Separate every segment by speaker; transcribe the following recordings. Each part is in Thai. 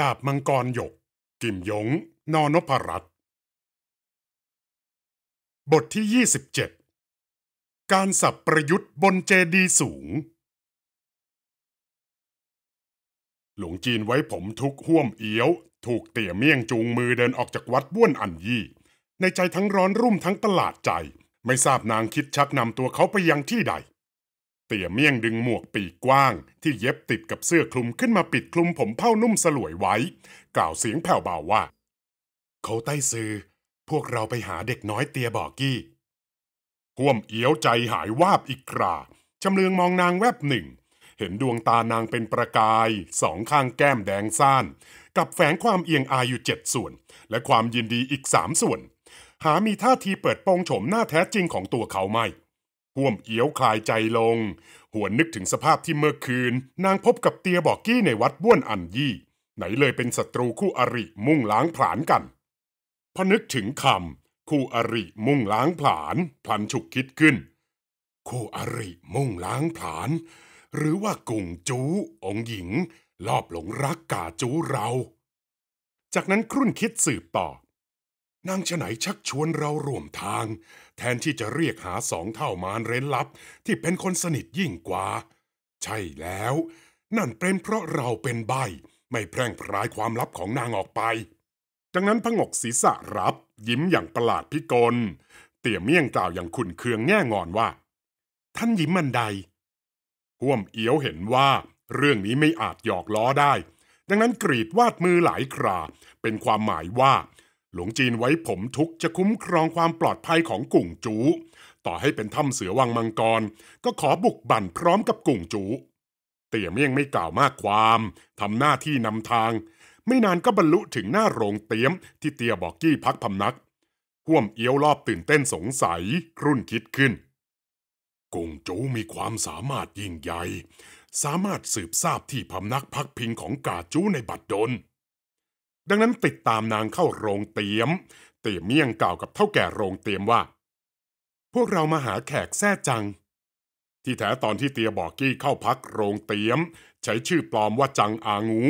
Speaker 1: ดาบมังกร หยก กิมยง นอนพรัตบทที่ 27 การสับประยุทธ์บนเจดีสูง หลวงจีนไว้ผมทุกห่วมเอี้ยว ถูกเตี่ยเมี่ยงจูงมือเดินออกจากวัดบ้วนอันยี่ ในใจทั้งร้อนรุ่มทั้งตลาดใจ ไม่ทราบนางคิดชักนำตัวเขาไปยังที่ใดเตี่ยเมี่ยงดึงหมวกปีกกว้างที่เย็บติดกับเสื้อคลุมขึ้นมาปิดคลุมผมเผ้านุ่มสลวยไว้ กล่าวเสียงแผ่วเบาว่าเขาใต้ซือพวกเราไปหาเด็กน้อยเตียบอกกี้ห่วมเอียวใจหายวาบอีกครา ชำเลืองมองนางแวบหนึ่ง เห็นดวงตานางเป็นประกายสองข้างแก้มแดงซ่าน กับแฝงความเอียงอายอยู่เจ็ดส่วน และความยินดีอีกสามส่วนหามีท่าทีเปิดโปงโฉมหน้าแท้จริงของตัวเขาไม่ห่วมเอียวคลายใจลง หวนนึกถึงสภาพที่เมื่อคืน นางพบกับเตียบอกกี้ในวัดบ้วนอันยี่ไหนเลยเป็นศัตรูคู่อริมุ่งล้างผลาญกันพอนึกถึงคำคู่อริมุ่งล้างผลาญพลันฉุกคิดขึ้น คู่อริมุ่งล้างผลาญหรือว่ากุ่งจูองหญิงลอบหลงรักกาจูเรา จากนั้นครุ่นคิดสืบต่อนางฉไหนชักชวนเราร่วมทาง แทนที่จะเรียกหาสองเท่ามารเร้นลับ ที่เป็นคนสนิทยิ่งกว่า ใช่แล้ว นั่นเป็นเพราะเราเป็นใบ ไม่แพร่งพรายความลับของนางออกไปดังนั้นพงกศีรษะรับ ยิ้มอย่างประหลาดพิกลเตี่ยเมี่ยงกล่าวอย่างขุนเคืองแง่งอนว่า ท่านยิ้มมันใดห่วมเอียวเห็นว่า เรื่องนี้ไม่อาจหยอกล้อได้ดังนั้นกรีดวาดมือหลายคราเป็นความหมายว่าหลวงจีนไว้ผมทุกจะคุ้มครองความปลอดภัยของกุ่งจู ต่อให้เป็นถ้ำเสือวังมังกรก็ขอบุกบั่นพร้อมกับกุ่งจู เตี่ยเมี่ยงไม่กล่าวมากความทำหน้าที่นำทาง ไม่นานก็บรรลุถึงหน้าโรงเตี้ยมที่เตียบอกกี้พักพำนักห่วมเอี้ยวรอบตื่นเต้นสงสัยรุ่นคิดขึ้น กุ่งจูมีความสามารถยิ่งใหญ่ สามารถสืบทราบที่พำนักพักพิงของกาจูในบัดดลดังนั้นติดตามนางเข้าโรงเตี๊ยม เตี่ยเมี่ยงกล่าวกับเท่าแก่โรงเตี๊ยมว่า พวกเรามาหาแขกแท้จัง ที่แท้ตอนที่เตียบอกกี้เข้าพักโรงเตี๊ยม ใช้ชื่อปลอมว่าจังอางู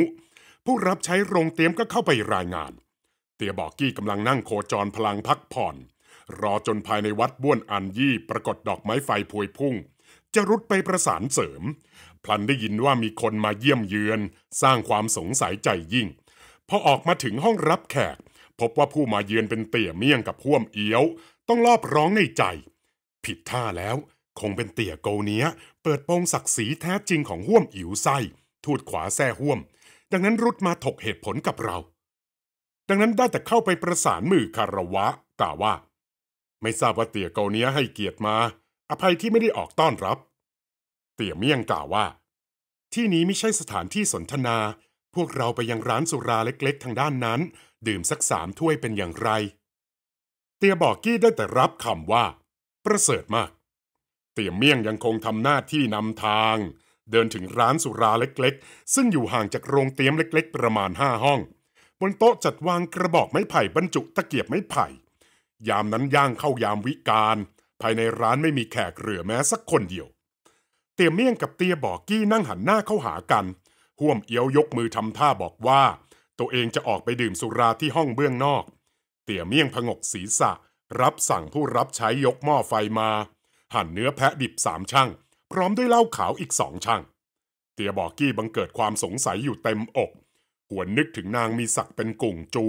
Speaker 1: ผู้รับใช้โรงเตี๊ยมก็เข้าไปรายงาน เตียบอกกี้กำลังนั่งโคจรพลังพักผ่อน รอจนภายในวัดบ้วนอันยี่ ปรากฏดอกไม้ไฟพวยพุ่ง จะรุดไปประสานเสริมพลันได้ยินว่ามีคนมาเยี่ยมเยือน สร้างความสงสัยใจยิ่งพอออกมาถึงห้องรับแขก พบว่าผู้มาเยือนเป็นเตี่ยเมี่ยงกับพ่วมเอี้ยว ต้องรอบร้องในใจ ผิดท่าแล้ว คงเป็นเตี่ยโกเนี้ยเปิดโปงศักดิ์ศรีแท้จริงของห่วมอิ๋วไส้ทูดขวาแซ่ห่วมดังนั้นรุดมาถกเหตุผลกับเรา ดังนั้นได้แต่เข้าไปประสานมือคารวะ กล่าวว่า ไม่ทราบว่าเตี่ยโกเนี้ยให้เกียรติมา อภัยที่ไม่ได้ออกต้อนรับ เตี่ยเมี่ยงกล่าวว่า ที่นี้ไม่ใช่สถานที่สนทนาพวกเราไปยังร้านสุราเล็กๆ ทางด้านนั้น ดื่มสักสามถ้วยเป็นอย่างไร เตียบอกกี้ได้แต่รับคำว่า ประเสริฐมาก เตียเมี่ยงยังคงทำหน้าที่นำทาง เดินถึงร้านสุราเล็กๆ ซึ่งอยู่ห่างจากโรงเตี๊ยมเล็กๆ ประมาณห้าห้อง บนโต๊ะจัดวางกระบอกไม้ไผ่บรรจุตะเกียบไม้ไผ่ ยามนั้นย่างเข้ายามวิกาลภายในร้านไม่มีแขกเหลือแม้สักคนเดียว เตียเมี่ยงกับเตียบอกกี้นั่งหันหน้าเข้าหากันห่วมเอี้ยวยกมือทำท่าบอกว่า ตัวเองจะออกไปดื่มสุราที่ห้องเบื้องนอกเตี่ยเมี่ยงผงกศีรษะ รับสั่งผู้รับใช้ยกหม้อไฟมา หั่นเนื้อแพะดิบสามช่างพร้อมด้วยเหล้าขาวอีกสองช่างเตี่ยบอกกี้บังเกิดความสงสัยอยู่เต็มอกหวนนึกถึงนางมีศักเป็นกุ่งจู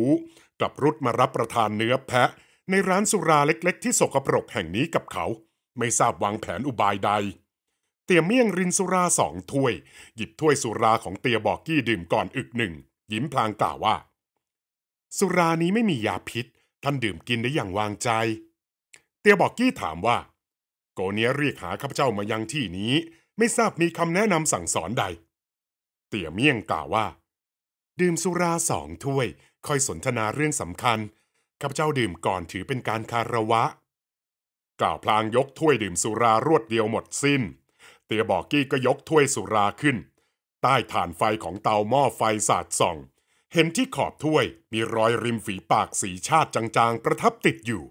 Speaker 1: กับรุดมารับประทานเนื้อแพะ ในร้านสุราเล็กๆ ที่สกปรกแห่งนี้กับเขา ไม่ทราบวางแผนอุบายใดเตียเมี่ยงรินสุราสองถ้วยหยิบถ้วยสุราของเตียบอกกี้ดื่มก่อนอึกหนึ่งยิ้มพลางกล่าวว่า สุรานี้ไม่มียาพิษท่านดื่มกินได้อย่างวางใจ เตียบอกกี้ถามว่า โกเนียเรียกหาข้าพเจ้ามายังที่นี้ไม่ทราบมีคำแนะนำสั่งสอนใด เตียเมี่ยงกล่าวว่า ดื่มสุราสองถ้วยคอยสนทนาเรื่องสำคัญ ข้าพเจ้าดื่มก่อนถือเป็นการคาระวะกล่าวพลางยกถ้วยดื่มสุรารวดเดียวหมดสิน้นเตียบอกกี้ก็ยกถ้วยสุราขึ้น ใต้ฐานไฟของเตาหม้อไฟสาดส่อง เห็นที่ขอบถ้วยมีรอยริมฝีปากสีชาติจางๆประทับติดอยู่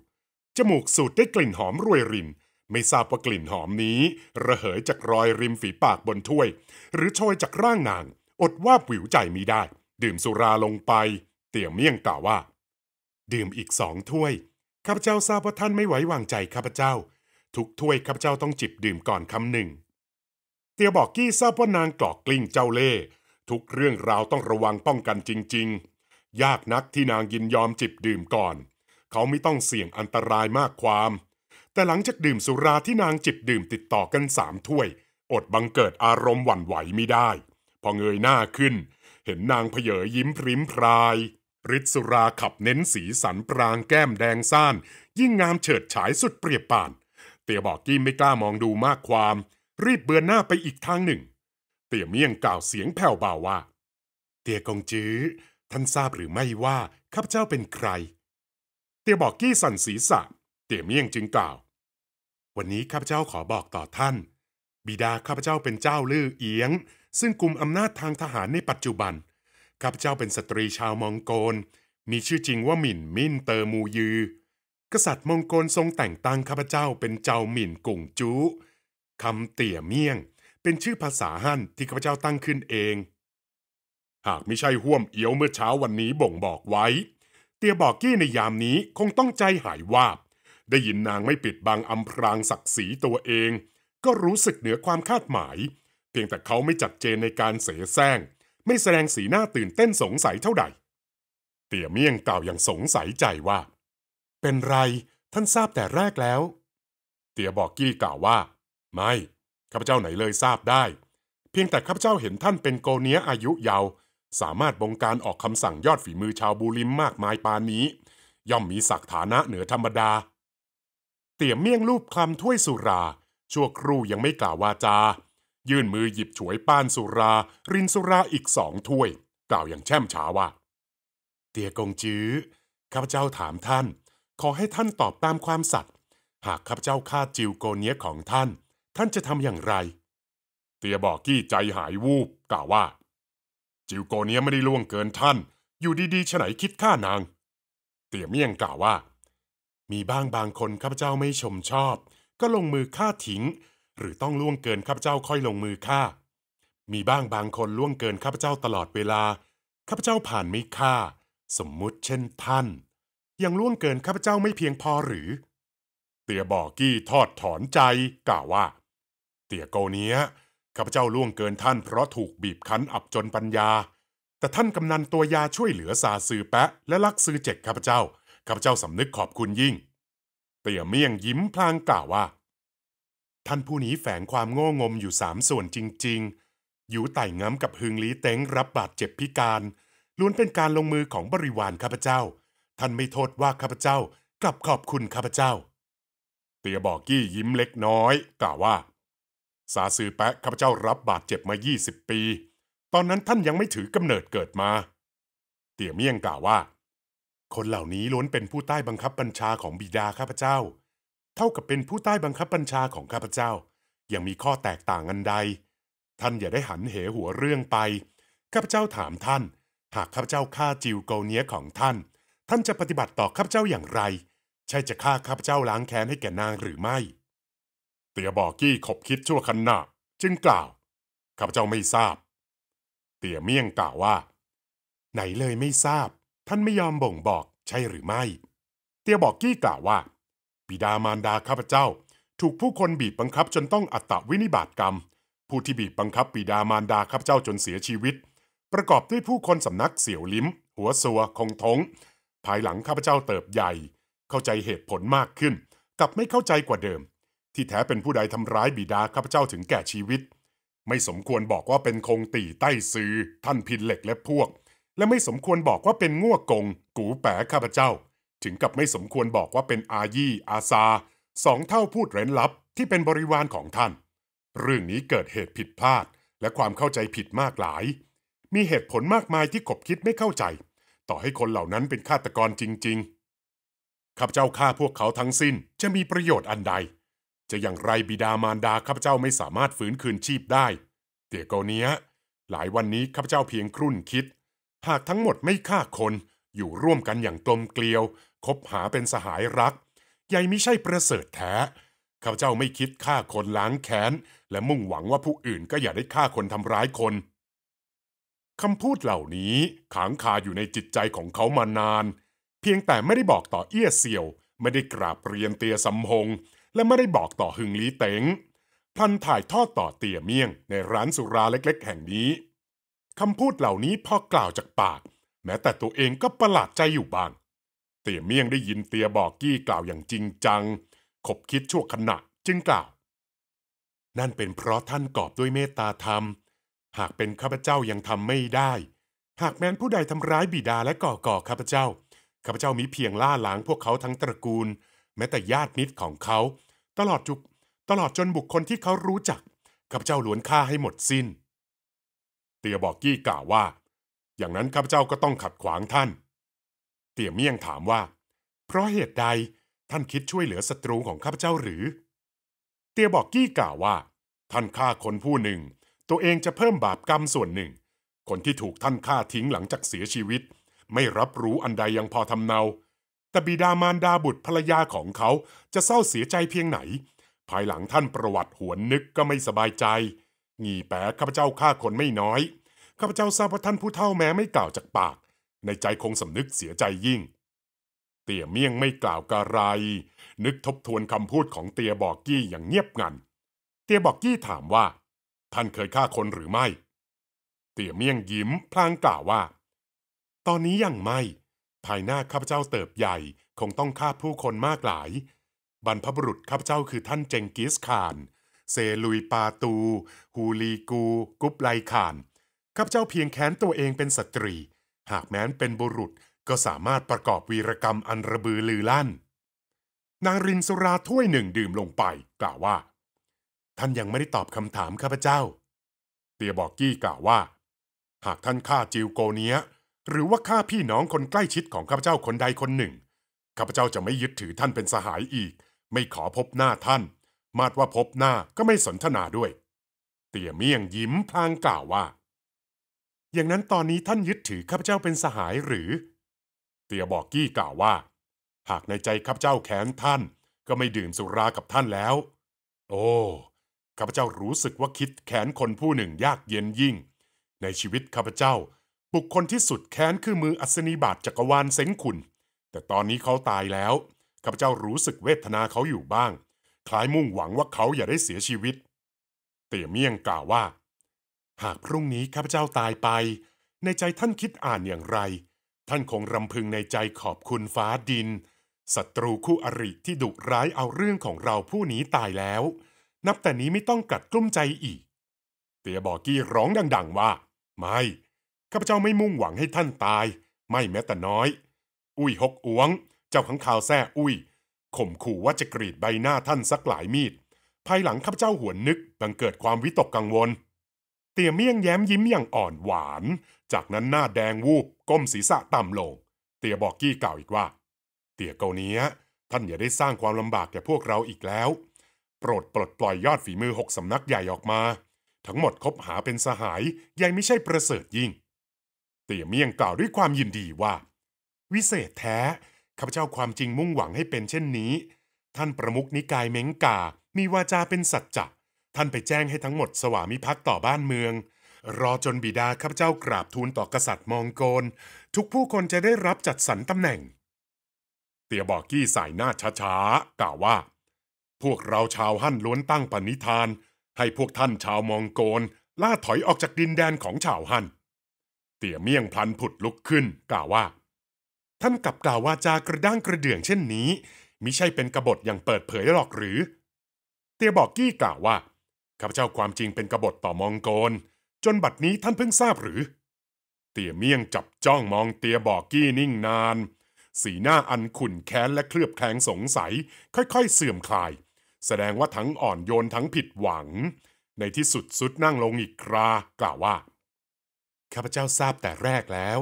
Speaker 1: จมูกสูดได้กลิ่นหอมรวยริน ไม่ทราบว่ากลิ่นหอมนี้ระเหยจากรอยริมฝีปากบนถ้วย หรือโชยจากร่างนางอดว่าผิวใจมีได้ ดื่มสุราลงไป เตี่ยเมี่ยงกล่าวว่า ดื่มอีกสองถ้วยข้าพเจ้าทราบว่าท่านไม่ไว้วางใจข้าพเจ้าทุกถ้วยข้าพเจ้าต้องจิบดื่มก่อนคำหนึ่งเตียบอกกี้ทราบว่านางกรอกกลิ้งเจ้าเล่ห์ทุกเรื่องราวต้องระวังป้องกันจริง ๆ ยากนักที่นางยินยอมจิบดื่มก่อน เขาไม่ต้องเสี่ยงอันตรายมากความ แต่หลังจากดื่มสุราที่นางจิบดื่มติดต่อกันสามถ้วย อดบังเกิดอารมณ์หวั่นไหวไม่ได้ พอเงยหน้าขึ้น เห็นนางเพเยยิ้มพริ้มพรายฤทธิสุราขับเน้นสีสันปรางแก้มแดงซ่านยิ่งงามเฉิดฉายสุดเปรียบปาน เตียบอกกี้ไม่กล้ามองดูมากความรีบเบือนหน้าไปอีกทางหนึ่ง เตี่ยเมี่ยงกล่าวเสียงแผ่วเบาว่า เตี่ยกงจื้อท่านทราบหรือไม่ว่าข้าพเจ้าเป็นใคร เตี่ยบอกกี้สั่นศีรษะ เตี่ยเมี่ยงจึงกล่าว วันนี้ข้าพเจ้าขอบอกต่อท่าน บิดาข้าพเจ้าเป็นเจ้าลื่อเอียง ซึ่งกลุ่มอำนาจทางทหารในปัจจุบันข้าพเจ้าเป็นสตรีชาวมองโกลมีชื่อจริงว่าหมิ่นมิ่นเตอร์มูยือกษัตริย์มองโกลทรงแต่งตั้งข้าพเจ้าเป็นเจ้าหมิ่นกุ่งจู้คำเตี่ยเมี่ยง เป็นชื่อภาษาฮั่นที่ข้าพเจ้าตั้งขึ้นเอง หากไม่ใช่ห่วมเอียวเมื่อเช้าวันนี้บ่งบอกไว้ เตียบอกกี้ในยามนี้คงต้องใจหายวาบ ได้ยินนางไม่ปิดบังอำพรางศักดิ์ศรีตัวเอง ก็รู้สึกเหนือความคาดหมาย เพียงแต่เขาไม่จัดเจนในการเสแสร้งไม่แสดงสีหน้าตื่นเต้นสงสัยเท่าใดเตี่ยเมี่ยงกล่าวอย่างสงสัยใจว่า เป็นไรท่านทราบแต่แรกแล้ว เตียบอกกี้กล่าวว่าไม่ข้าพเจ้าไหนเลยทราบได้ เพียงแต่ข้าพเจ้าเห็นท่านเป็นโกเนียอายุยาวสามารถบงการออกคำสั่งยอดฝีมือชาวบูริมมากมายปานนี้ ย่อมมีศักฐานะเหนือธรรมดา เตี่ยมเมี่ยงรูปคลำถ้วยสุรา ชั่วครู่ยังไม่กล่าววาจา ยื่นมือหยิบฉวยป้านสุรา รินสุราอีกสองถ้วย กล่าวอย่างแช่มช้าว่าเตี่ยกงจื้อข้าพเจ้าถามท่าน ขอให้ท่านตอบตามความสัตย์หากข้าพเจ้าฆ่าจิวโกเนียของท่านท่านจะทำอย่างไร เตียบอกกี้ใจหายวูบ กล่าวว่า จิวโกเนียไม่ได้ล่วงเกินท่าน อยู่ดีๆฉไหนคิดฆ่านาง เตียเมี่ยงกล่าวว่า มีบ้างบางคนข้าพเจ้าไม่ชมชอบ ก็ลงมือฆ่าทิ้ง หรือต้องล่วงเกินข้าพเจ้าค่อยลงมือฆ่า มีบ้างบางคนล่วงเกินข้าพเจ้าตลอดเวลา ข้าพเจ้าผ่านไม่ฆ่า สมมุติเช่นท่าน ยังล่วงเกินข้าพเจ้าไม่เพียงพอหรือ เตียบอกกี้ทอดถอนใจกล่าวว่าเตี่ยโกเนี้ยข้าพเจ้าล่วงเกินท่าน เพราะถูกบีบคั้นอับจนปัญญา แต่ท่านกำนันตัวยาช่วยเหลือสาสือแปะและลักซือเจ็กข้าพเจ้า ข้าพเจ้าสำนึกขอบคุณยิ่งเตี่ยเมี่ยงยิ้มพลางกล่าวว่า ท่านผู้นี้แฝงความโง่งมอยู่สามส่วนจริง ๆ อยู่ไต่ง้ำกับฮึงลีเต็งรับบาดเจ็บพิการล้วนเป็นการลงมือของบริวารข้าพเจ้า ท่านไม่โทษว่าข้าพเจ้ากลับขอบคุณข้าพเจ้า เตียบอกกี้ยิ้มเล็กน้อยกล่าวว่าสาสือแปะข้าพเจ้ารับบาดเจ็บมา20ปี ตอนนั้นท่านยังไม่ถือกำเนิดเกิดมา เตี่ยเมี่ยงกล่าวว่า คนเหล่านี้ล้วนเป็นผู้ใต้บังคับบัญชาของบิดาข้าพเจ้า เท่ากับเป็นผู้ใต้บังคับบัญชาของข้าพเจ้ายังมีข้อแตกต่างอันใด ท่านอย่าได้หันเหหัวเรื่องไปข้าพเจ้าถามท่าน หากข้าพเจ้าฆ่าจิวโกเนียของท่าน ท่านจะปฏิบัติต่อข้าพเจ้าอย่างไร ใช่จะฆ่าข้าพเจ้าล้างแค้นให้แก่นางหรือไม่เตียบอกกี้ขบคิดชั่วขณะจึงกล่าวข้าพเจ้าไม่ทราบ เตียเมี่ยงกล่าวว่า ไหนเลยไม่ทราบ ท่านไม่ยอมบ่งบอกใช่หรือไม่ เตียบอกกี้กล่าวว่าบิดามารดาข้าพเจ้า ถูกผู้คนบีบบังคับจนต้องอัตวินิบาตกรรม ผู้ที่บีบบังคับบิดามารดาข้าพเจ้าจนเสียชีวิต ประกอบด้วยผู้คนสำนักเสี่ยวลิ้ม หัวสัวคงทง ภายหลังข้าพเจ้าเติบใหญ่ เข้าใจเหตุผลมากขึ้นกับไม่เข้าใจกว่าเดิมที่แท้เป็นผู้ใดทำร้ายบิดาข้าพเจ้าถึงแก่ชีวิต ไม่สมควรบอกว่าเป็นคงตีใต้ซื้อ ท่านพินเหล็กและพวก และไม่สมควรบอกว่าเป็นง่วกง กูแปะข้าพเจ้า ถึงกับไม่สมควรบอกว่าเป็นอายี่ อาซาสองเท่าพูดเร้นลับที่เป็นบริวารของท่านเรื่องนี้เกิดเหตุผิดพลาด และความเข้าใจผิดมากหลาย มีเหตุผลมากมายที่ขบคิดไม่เข้าใจ ต่อให้คนเหล่านั้นเป็นฆาตกรจริง ๆข้าพเจ้าฆ่าพวกเขาทั้งสิ้นจะมีประโยชน์อันใดจะอย่างไรบิดามารดาข้าพเจ้าไม่สามารถฝืนคืนชีพได้ เตียโกเนีย หลายวันนี้ข้าพเจ้าเพียงครุ่นคิด หากทั้งหมดไม่ฆ่าคน อยู่ร่วมกันอย่างกลมเกลียว คบหาเป็นสหายรักยญยไม่ใช่ประเสริฐแท้ ข้าพเจ้าไม่คิดฆ่าคนล้างแค้นและมุ่งหวังว่าผู้อื่นก็อย่าได้ฆ่าคนทำร้ายคน คำพูดเหล่านี้ขังคาอยู่ในจิตใจของเขามานาน เพียงแต่ไม่ได้บอกต่อเอี้ยเสี่ยว ไม่ได้กราบเรียนเตียสำหงและไม่ได้บอกต่อหึงลีเต็งพันถ่ายทอดต่อเตี่ยเมี่ยง ในร้านสุราเล็กๆ แห่งนี้คำพูดเหล่านี้พอกล่าวจากปาก แม้แต่ตัวเองก็ประหลาดใจอยู่บ้างเตี่ยเมี่ยงได้ยินเตียบอกกี้กล่าวอย่างจริงจัง ขบคิดชั่วขณะจึงกล่าว นั่นเป็นเพราะท่านกอบด้วยเมตตาธรรม หากเป็นข้าพเจ้ายังทำไม่ได้ หากแม้นผู้ใดทำร้ายบิดาและก่อก่อข้าพเจ้าข้าพเจ้ามีเพียงล่าล้าง พวกเขาทั้งตระกูลแม้แต่ญาตินิดของเขา ตลอดจุตลอดจนบุคคลที่เขารู้จักข้าพเจ้าล้วนฆ่าให้หมดสิน้น เตียบอกกี้กล่าวว่า อย่างนั้นข้าพเจ้าก็ต้องขัดขวางท่าน เตียเมี่ยงถามว่า เพราะเหตุใดท่านคิดช่วยเหลือศัตรูของข้าพเจ้าหรือ เตียบอกกี้กล่าวว่า ท่านฆ่าคนผู้หนึ่ง ตัวเองจะเพิ่มบาปกรรมส่วนหนึ่ง คนที่ถูกท่านฆ่าทิ้งหลังจากเสียชีวิต ไม่รับรู้อันใดยังพอทำเนาแต่บิดามารดาบุตรภรรยาของเขาจะเศร้าเสียใจเพียงไหน ภายหลังท่านประวัติหวนนึกก็ไม่สบายใจงี่แปะข้าพเจ้าฆ่าคนไม่น้อยข้าพเจ้าทราบว่าท่านผู้เฒ่าแม้ไม่กล่าวจากปาก ในใจคงสำนึกเสียใจยิ่ง เตี่ยเมี่ยงไม่กล่าวกะไร นึกทบทวนคำพูดของเตียบอกกี้อย่างเงียบงันเตียบอกกี้ถามว่า ท่านเคยฆ่าคนหรือไม่ เตี่ยเมี่ยงยิ้มพลางกล่าวว่า ตอนนี้ยังไม่ภายหน้าข้าพเจ้าเติบใหญ่คงต้องฆ่าผู้คนมากหลาย บรรพบุรุษข้าพเจ้าคือท่านเจงกิสข่าน เซลุยปาตู ฮูลีกู กุบไลข่านข้าพเจ้าเพียงแค้นตัวเองเป็นสตรี หากแม้นเป็นบุรุษ ก็สามารถประกอบวีรกรรมอันระบือลือลั่นนางรินสุราถ้วยหนึ่งดื่มลงไป กล่าวว่า ท่านยังไม่ได้ตอบคำถามข้าพเจ้า เตียบอกกี้กล่าวว่า หากท่านฆ่าจิวโกเนียหรือว่าฆ่าพี่น้องคนใกล้ชิดของข้าพเจ้าคนใดคนหนึ่งข้าพเจ้าจะไม่ยึดถือท่านเป็นสหายอีก ไม่ขอพบหน้าท่าน มาดว่าพบหน้าก็ไม่สนทนาด้วย เตี่ยเมี่ยงยิ้มพลางกล่าวว่า อย่างนั้นตอนนี้ท่านยึดถือข้าพเจ้าเป็นสหายหรือ เตี่ยบอกกี้กล่าวว่า หากในใจข้าพเจ้าแค้นท่าน ก็ไม่ดื่มสุรากับท่านแล้ว โอ้ข้าพเจ้ารู้สึกว่าคิดแค้นคนผู้หนึ่งยากเย็นยิ่ง ในชีวิตข้าพเจ้าบุคคลที่สุดแค้นคือมืออัศนีบาทจักรวาลเซงคุณแต่ตอนนี้เขาตายแล้วข้าพเจ้ารู้สึกเวทนาเขาอยู่บ้าง คล้ายมุ่งหวังว่าเขาอย่าได้เสียชีวิต เตี่ยเมี่ยงกล่าวว่า หากพรุ่งนี้ข้าพเจ้าตายไป ในใจท่านคิดอ่านอย่างไร ท่านคงรำพึงในใจขอบคุณฟ้าดินศัตรูคู่อริที่ดุร้ายเอาเรื่องของเราผู้นี้ตายแล้ว นับแต่นี้ไม่ต้องกัดกลุ้มใจอีก เตียบอกกี้ร้องดัง ๆ ว่า ไม่ข้าพเจ้าไม่มุ่งหวังให้ท่านตาย ไม่แม้แต่น้อย อุ้ยหกอวง เจ้าขังข่าวแซ่อุ้ย ข่มขู่ว่าจะกรีดใบหน้าท่านสักหลายมีด ภายหลังข้าพเจ้าหวนนึกบังเกิดความวิตกกังวล เตี่ยเมี่ยงแย้มยิ้มอย่างอ่อนหวาน จากนั้นหน้าแดงวูบก้มศีรษะต่ำลง เตี่ยบอก กี้เก่าอีกว่า เตี่ยเกาเนี้ยท่านอย่าได้สร้างความลำบากแก่พวกเราอีกแล้ว โปรดปลดปล่อยยอดฝีมือหกสำนักใหญ่ออกมา ทั้งหมดคบหาเป็นสหาย ยังไม่ใช่ประเสริฐยิ่งเตี่ยเมี่ยงกล่าวด้วยความยินดีว่า วิเศษแท้ ข้าพเจ้าความจริงมุ่งหวังให้เป็นเช่นนี้ ท่านประมุขนิกายเม้งกามีวาจาเป็นสัจจะ ท่านไปแจ้งให้ทั้งหมดสวามิภักดิ์ต่อบ้านเมือง รอจนบิดาข้าพเจ้ากราบทูลต่อกษัตริย์มองโกนทุกผู้คนจะได้รับจัดสรรตำแหน่ง เตียบอกกี้สายหน้าช้าๆกล่าวว่า พวกเราชาวฮั่นล้วนตั้งปณิธาน ให้พวกท่านชาวมองโกนล่าถอยออกจากดินแดนของชาวฮั่นเตี่ยเมี่ยงพลันผุดลุกขึ้นกล่าวว่า ท่านกลับกล่าววาจากระด้างกระเดื่องเช่นนี้มิใช่เป็นกบฏอย่างเปิดเผยหรอกหรือ เตียบอกกี้กล่าวว่าข้าพเจ้าความจริงเป็นกบฏต่อมองโกนจนบัดนี้ท่านเพิ่งทราบหรือ เตียเมี่ยงจับจ้องมองเตียบอกกี้นิ่งนาน สีหน้าอันขุ่นแค้นและเคลือบแคลงสงสัยค่อยๆเสื่อมคลาย แสดงว่าทั้งอ่อนโยนทั้งผิดหวัง ในที่สุดสุดนั่งลงอีกครากล่าวว่าข้าพเจ้าทราบแต่แรกแล้ว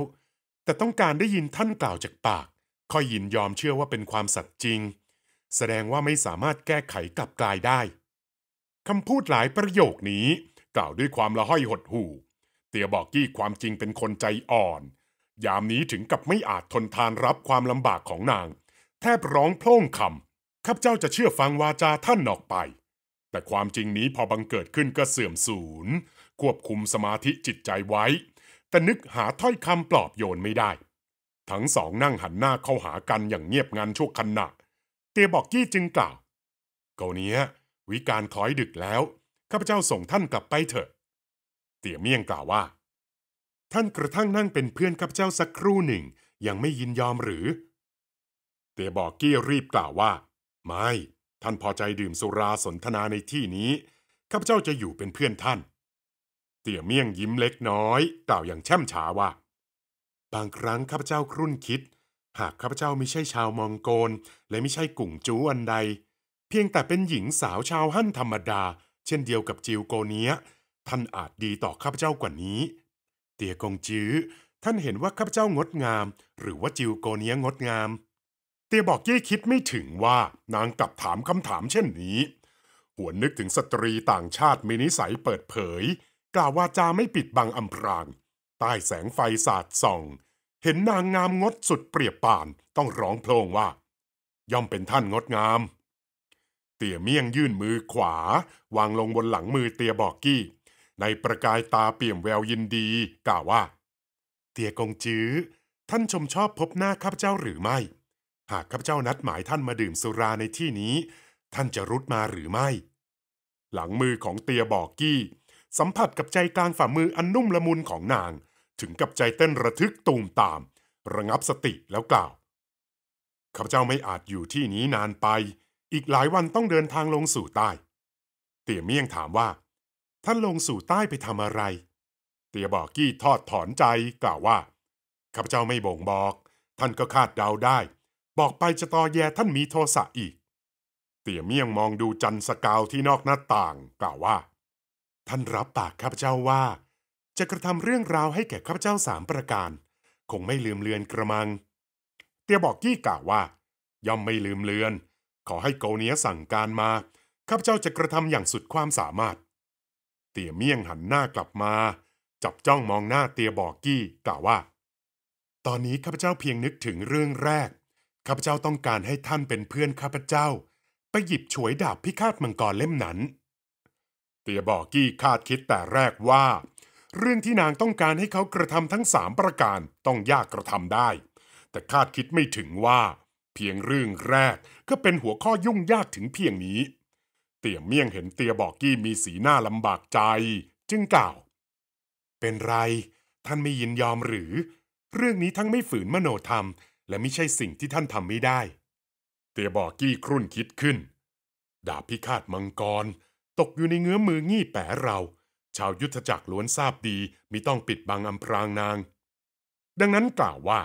Speaker 1: แต่ต้องการได้ยินท่านกล่าวจากปาก ค่อยยินยอมเชื่อว่าเป็นความสัตย์จริง แสดงว่าไม่สามารถแก้ไขกลับกลายได้ คำพูดหลายประโยคนี้ กล่าวด้วยความละห้อยหดหู่ เตียบอกกี้ความจริงเป็นคนใจอ่อน ยามนี้ถึงกับไม่อาจทนทานรับความลำบากของนาง แทบร้องโพ่งคำ ข้าพเจ้าจะเชื่อฟังวาจาท่านออกไป แต่ความจริงนี้พอบังเกิดขึ้นก็เสื่อมสูญควบคุมสมาธิจิตใจไว้แต่นึกหาถ้อยคำปลอบโยนไม่ได้ ทั้งสองนั่งหันหน้าเข้าหากันอย่างเงียบงันชั่วขณะเตียบอกกี้จึงกล่าว เกาเนี้ยวิการคล้อยดึกแล้วข้าพเจ้าส่งท่านกลับไปเถอะ เตียเมี่ยงกล่าวว่า ท่านกระทั่งนั่งเป็นเพื่อนข้าพเจ้าสักครู่หนึ่งยังไม่ยินยอมหรือ เตียบอกกี้รีบกล่าวว่า ไม่ ท่านพอใจดื่มสุราสนทนาในที่นี้ข้าพเจ้าจะอยู่เป็นเพื่อนท่านเตี่ยเมี่ยงยิ้มเล็กน้อยกล่าวอย่างแช่มช้าว่า บางครั้งข้าพเจ้าครุ่นคิด หากข้าพเจ้าไม่ใช่ชาวมองโกล และไม่ใช่กุ่งจูอันใด เพียงแต่เป็นหญิงสาวชาวฮั่นธรรมดา เช่นเดียวกับจิวโกเนียท่านอาจดีต่อข้าพเจ้ากว่านี้ เตี่ยกงจื้อท่านเห็นว่าข้าพเจ้างดงาม หรือว่าจิวโกเนียงดงาม เตี่ยบอกยี่คิดไม่ถึงว่านางกลับถามคำถามเช่นนี้หัวนึกถึงสตรีต่างชาติมีนิสัยเปิดเผยกล่าววาจาไม่ปิดบังอำพรางใต้แสงไฟสาดส่องเห็นนางงามงดสุดเปรียบปาน ต้องร้องโพลงว่า ย่อมเป็นท่านงดงาม เตี่ยเมี่ยงยื่นมือขวา วางลงบนหลังมือเตียบอกกี้ ในประกายตาเปี่ยมแววยินดี กล่าวว่า เตียกงจื้อท่านชมชอบพบหน้าข้าพเจ้าหรือไม่ หากข้าพเจ้านัดหมายท่านมาดื่มสุราในที่นี้ ท่านจะรุดมาหรือไม่ หลังมือของเตียบอกกี้สัมผัสกับใจกลางฝ่ามืออันนุ่มละมุนของนางถึงกับใจเต้นระทึกตูมตาม ระงับสติแล้วกล่าวข้าพเจ้าไม่อาจอยู่ที่นี้นานไป อีกหลายวันต้องเดินทางลงสู่ใต้ เตี่ยเมี่ยงถามว่า ท่านลงสู่ใต้ไปทำอะไร เตี่ยบอกกี้ทอดถอนใจกล่าวว่าข้าพเจ้าไม่บ่งบอก ท่านก็คาดเดาได้ บอกไปจะตอแยท่านมีโทสะอีก เตี่ยเมี่ยงมองดูจันสกาวที่นอกหน้าต่างกล่าวว่าท่านรับปากข้าพเจ้าว่า จะกระทำเรื่องราวให้แก่ข้าพเจ้าสามประการ คงไม่ลืมเลือนกระมัง เตียบอกกี้กล่าวว่า ย่อมไม่ลืมเลือน ขอให้โกเนียสั่งการมา ข้าพเจ้าจะกระทำอย่างสุดความสามารถ เตียเมี่ยงหันหน้ากลับมา จับจ้องมองหน้าเตียบอกกี้กล่าวว่า ตอนนี้ข้าพเจ้าเพียงนึกถึงเรื่องแรกข้าพเจ้าต้องการให้ท่านเป็นเพื่อนข้าพเจ้า ไปหยิบฉวยดาบพิฆาตมังกรเล่มนั้นเตียบอกกี้คาดคิดแต่แรกว่า เรื่องที่นางต้องการให้เขากระทำทั้งสามประการต้องยากกระทำได้ แต่คาดคิดไม่ถึงว่า เพียงเรื่องแรกก็เป็นหัวข้อยุ่งยากถึงเพียงนี้ เตียเมี่ยงเห็นเตียบอกกี้มีสีหน้าลำบากใจจึงกล่าว เป็นไรท่านไม่ยินยอมหรือ เรื่องนี้ทั้งไม่ฝืนมโนธรรม และไม่ใช่สิ่งที่ท่านทำไม่ได้ เตียบอกกี้ครุ่นคิดขึ้น ดาบพิฆาตมังกรตกอยู่ในเงื้อมืองี่แปะเรา ชาวยุทธจักรล้วนทราบดีมิต้องปิดบังอำพรางนาง ดังนั้นกล่าวว่า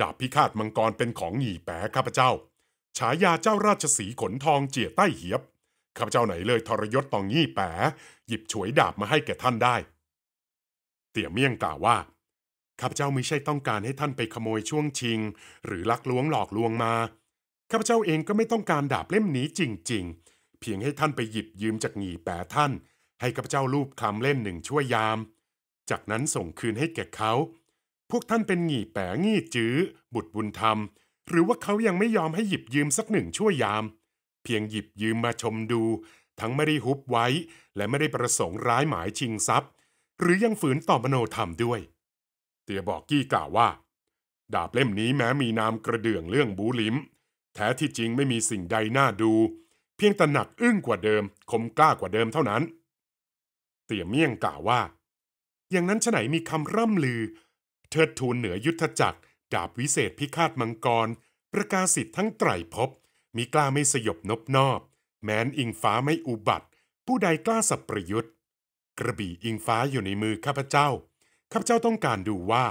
Speaker 1: ดาบพิฆาตมังกรเป็นของหงี่แปะข้าพเจ้า ฉายาเจ้าราชสีขนทองเจียใต้เหียบข้าพเจ้าไหนเลยทรยศต่องงี่แปะหยิบฉวยดาบมาให้แก่ท่านได้ เตี่ยเมี่ยงกล่าวว่าข้าพเจ้าไม่ใช่ต้องการให้ท่านไปขโมยช่วงชิง หรือลักลวงหลอกลวงมาข้าพเจ้าเองก็ไม่ต้องการดาบเล่มนี้จริง ๆเพียงให้ท่านไปหยิบยืมจากหงีแปะท่าน ให้กับเจ้ารูปคำเล่นหนึ่งช่วยยาม จากนั้นส่งคืนให้แก่เขา พวกท่านเป็นหงีแปะงี่จื้อบุตรบุญธรรม หรือว่าเขายังไม่ยอมให้หยิบยืมสักหนึ่งช่วยยาม เพียงหยิบยืมมาชมดู ทั้งไม่ได้ฮุบไว้ และไม่ได้ประสงค์ร้ายหมายชิงทรัพย์ หรือยังฝืนต่อมโนธรรมด้วย เตียบอกกี้กล่าวว่า ดาบเล่มนี้แม้มีนามกระเดื่องเรื่องบูลิมแท้ที่จริงไม่มีสิ่งใดน่าดูพียงแต่หนักอึ้งกว่าเดิมคมกล้ากว่าเดิมเท่านั้น เตี่ยเมี่ยงกล่าวว่า อย่างนั้นฉไหนมีคำร่ำลือเทิดทูนเหนือยุทธจักร ดาบวิเศษพิฆาตมังกร ประกาศสิทธิ์ทั้งไตรภพมีกล้าไม่สยบนบนอบแม้นอิงฟ้าไม่อุบัติ ผู้ใดกล้าสับประยุทธ์ กระบี่อิงฟ้าอยู่ในมือข้าพเจ้าข้าพเจ้าต้องการดูว่า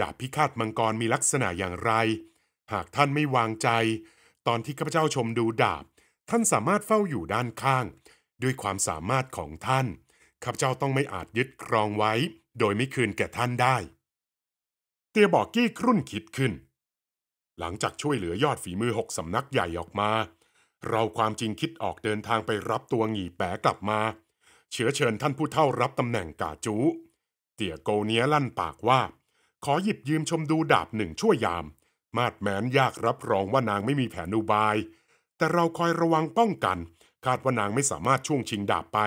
Speaker 1: ดาบพิฆาตมังกรมีลักษณะอย่างไร หากท่านไม่วางใจ ตอนที่ข้าพเจ้าชมดูดาบท่านสามารถเฝ้าอยู่ด้านข้างด้วยความสามารถของท่านข้าพเจ้าต้องไม่อาจยึดครองไว้โดยไม่คืนแก่ท่านได้ เตียบอกกี้ครุ่นคิดขึ้น หลังจากช่วยเหลือยอดฝีมือหกสำนักใหญ่ออกมา เราความจริงคิดออกเดินทางไปรับตัวหงีแปะกลับมา เชื้อเชิญท่านผู้เท่ารับตำแหน่งกาจูเตียโกเนียลั่นปากว่า ขอหยิบยืมชมดูดาบหนึ่งชั่วยาม มาดแม้นยากรับรองว่านางไม่มีแผนอุบายแต่เราคอยระวังป้องกัน คาดว่านางไม่สามารถช่วงชิงดาบไป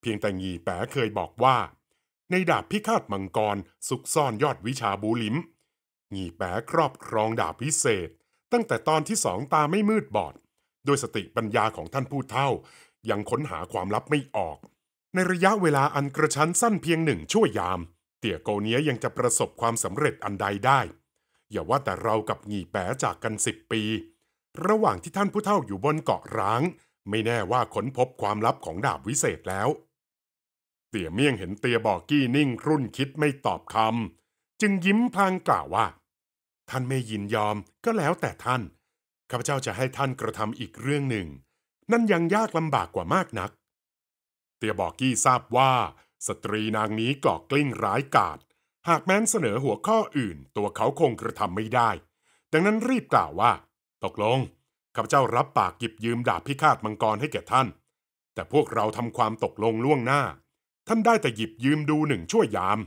Speaker 1: เพียงแต่งีแป๋เคยบอกว่า ในดาบพิฆาตมังกร ซุกซ่อนยอดวิชาบูลิมงีแป๋ครอบครองดาบพิเศษ ตั้งแต่ตอนที่สองตาไม่มืดบอดโดยสติปัญญาของท่านผู้เท่า ยังค้นหาความลับไม่ออก ในระยะเวลาอันกระชั้นสั้นเพียงหนึ่งชั่วยาม เตี่ยโกเนียยังจะประสบความสำเร็จอันใดได้อย่าว่าแต่เรากับงีแป๋จากกันสิบปีระหว่างที่ท่านผู้เฒ่าอยู่บนเกาะร้าง ไม่แน่ว่าค้นพบความลับของดาบวิเศษแล้ว เตี่ยเมี่ยงเห็นเตียบอกกี้นิ่งครุ่นคิดไม่ตอบคำ จึงยิ้มพลางกล่าวว่า ท่านไม่ยินยอมก็แล้วแต่ท่านข้าพเจ้าจะให้ท่านกระทำอีกเรื่องหนึ่ง นั่นยังยากลำบากกว่ามากนัก เตียบอกกี้ทราบว่า สตรีนางนี้ก่อกกลิ้งร้ายกาจหากแม้นเสนอหัวข้ออื่น ตัวเขาคงกระทำไม่ได้ดังนั้นรีบกล่าวว่าตกลงข้าพเจ้ารับปากหยิบยืมดาบพิฆาตมังกร ให้แก่ท่าน แต่พวกเราทำความตกลงล่วงหน้า ท่านได้แต่หยิบยืมดูหนึ่งชั่วยาม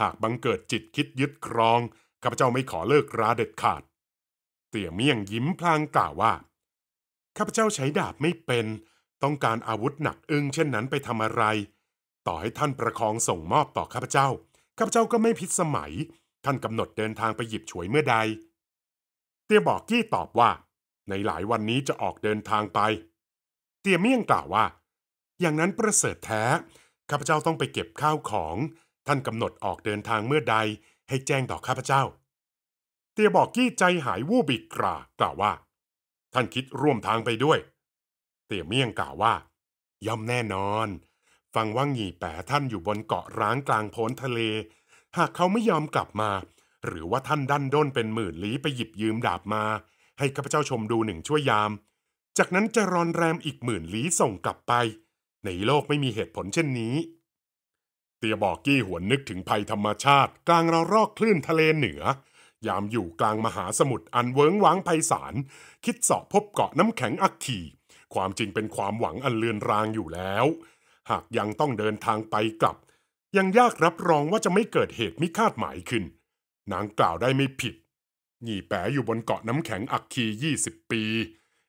Speaker 1: หากบังเกิดจิตคิดยึดครองข้าพเจ้าไม่ขอเลิกราเด็ดขาด เตี่ยเมี่ยงยิ้มพลางกล่าวว่าข้าพเจ้าใช้ดาบไม่เป็น ต้องการอาวุธหนักอึ้งเช่นนั้นไปทำอะไร ต่อให้ท่านประคองส่งมอบต่อข้าพเจ้า ข้าพเจ้าก็ไม่พิสมัย ท่านกำหนดเดินทางไปหยิบฉวยเมื่อใดเตียบอกกี้ตอบว่าในหลายวันนี้จะออกเดินทางไป เตียเมี่ยงกล่าวว่า อย่างนั้นประเสริฐแท้ ข้าพเจ้าต้องไปเก็บข้าวของ ท่านกำหนดออกเดินทางเมื่อใดให้แจ้งต่อข้าพเจ้า เตียบอกกี้ใจหายวูบอีกกรากล่าวว่า ท่านคิดร่วมทางไปด้วย เตียเมี่ยงกล่าวว่า ย่อมแน่นอน ฟังว่าหงีแปะท่านอยู่บนเกาะร้างกลางโพ้นทะเล หากเขาไม่ยอมกลับมาหรือว่าท่านดันด้นเป็นหมื่นลี้ไปหยิบยืมดาบมา ให้ข้าพเจ้าชมดูหนึ่งชั่วยาม จากนั้นจะรอนแรมอีกหมื่นลี้ส่งกลับไป ในโลกไม่มีเหตุผลเช่นนี้ เตียบอกกี้หวนนึกถึงภัยธรรมชาติ กลางรารอกคลื่นทะเลเหนือ ยามอยู่กลางมหาสมุทรอันเวิงว้างไพศาลคิดสอบพบเกาะน้ำแข็งอักขีความจริงเป็นความหวังอันเลือนรางอยู่แล้ว หากยังต้องเดินทางไปกลับ ยังยากรับรองว่าจะไม่เกิดเหตุมิคาดหมายขึ้นนางกล่าวได้ไม่ผิดหนี่แปะอยู่บนเกาะน้ำแข็งอักคียี่สิบปี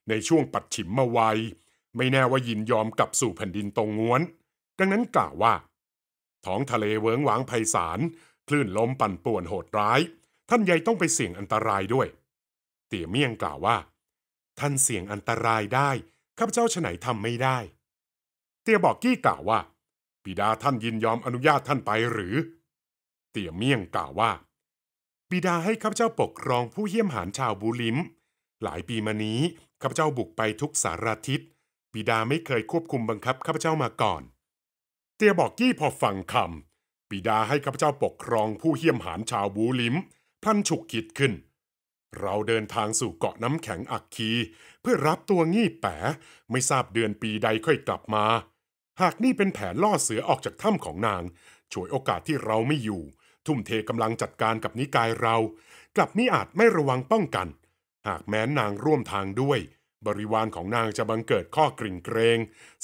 Speaker 1: ในช่วงปัดฉิมมาวัย ไม่แน่ว่ายินยอมกลับสู่แผ่นดินตรงง้วน ดังนั้นกล่าวว่า ท้องทะเลเวิงหวางไพศาลคลื่นลมปั่นป่วนโหดร้าย ท่านใหญ่ต้องไปเสี่ยงอันตรายด้วย เตี่ยเมี่ยงกล่าวว่า ท่านเสี่ยงอันตรายได้ ข้าพเจ้าไฉนทำไม่ได้ เตี่ยบอกกี้กล่าวว่าปิดาท่านยินยอมอนุญาตท่านไปหรือ เตี่ยเมี่ยงกล่าวว่าบิดาให้ข้าพเจ้าปกครองผู้เยี่ยมหานชาวบูลิมหลายปีมานี้ข้าพเจ้าบุกไปทุกสารทิศบิดาไม่เคยควบคุมบังคับข้าพเจ้ามาก่อน เตียบอกกี้พอฟังคำบิดาให้ข้าพเจ้าปกครองผู้เยี่ยมหานชาวบูลิมพันฉุกคิดขึ้น เราเดินทางสู่เกาะน้ำแข็งอักคี เพื่อรับตัวงี่แปะไม่ทราบเดือนปีใดค่อยกลับมา หากนี่เป็นแผนล่อเสือออกจากถ้ำของนางช่วยโอกาสที่เราไม่อยู่ทุ่มเทกำลังจัดการกับนิกายเรา กลับมิอาจไม่ระวังป้องกัน หากแม้นนางร่วมทางด้วย บริวารของนางจะบังเกิดข้อกริ่งเกรง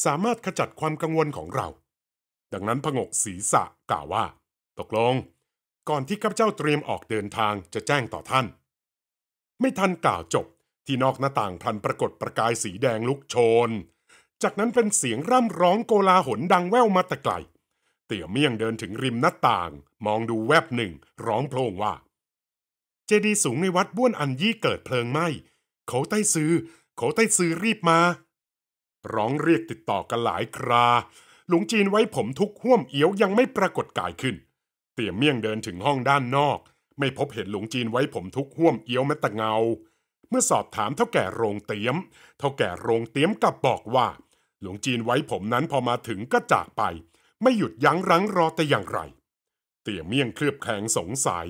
Speaker 1: สามารถขจัดความกังวลของเรา ดังนั้นพงกศีรษะกล่าวว่า ตกลง ก่อนที่ข้าพเจ้าเตรียมออกเดินทางจะแจ้งต่อท่าน ไม่ทันกล่าวจบ ที่นอกหน้าต่างพันปรากฏประกายสีแดงลุกโชน จากนั้นเป็นเสียงร่ำร้องโกลาหลดังแว่วมาแต่ไกลเตี่ยเมี่ยงเดินถึงริมหน้าต่าง มองดูแวบหนึ่ง ร้องโพลงว่า เจดีสูงในวัดบ้วนอันยี่เกิดเพลิงไหม้เขาใต้ซื้อเขาใต้ซื้อรีบมา ร้องเรียกติดต่อกันหลายครา หลวงจีนไว้ผมทุกห่วมเอียวยังไม่ปรากฏกายขึ้น เตี่ยเมี่ยงเดินถึงห้องด้านนอก ไม่พบเห็นหลวงจีนไว้ผมทุกห่วมเอียวแม้แต่เงา เมื่อสอบถามเท่าแก่โรงเตี้ยมเท่าแก่โรงเตี้ยมกลับบอกว่า หลวงจีนไว้ผมนั้นพอมาถึงก็จากไปไม่หยุดยั้งรั้งรอแต่อย่างไร เตี่ยเมี่ยงเคลือบแข็งสงสัย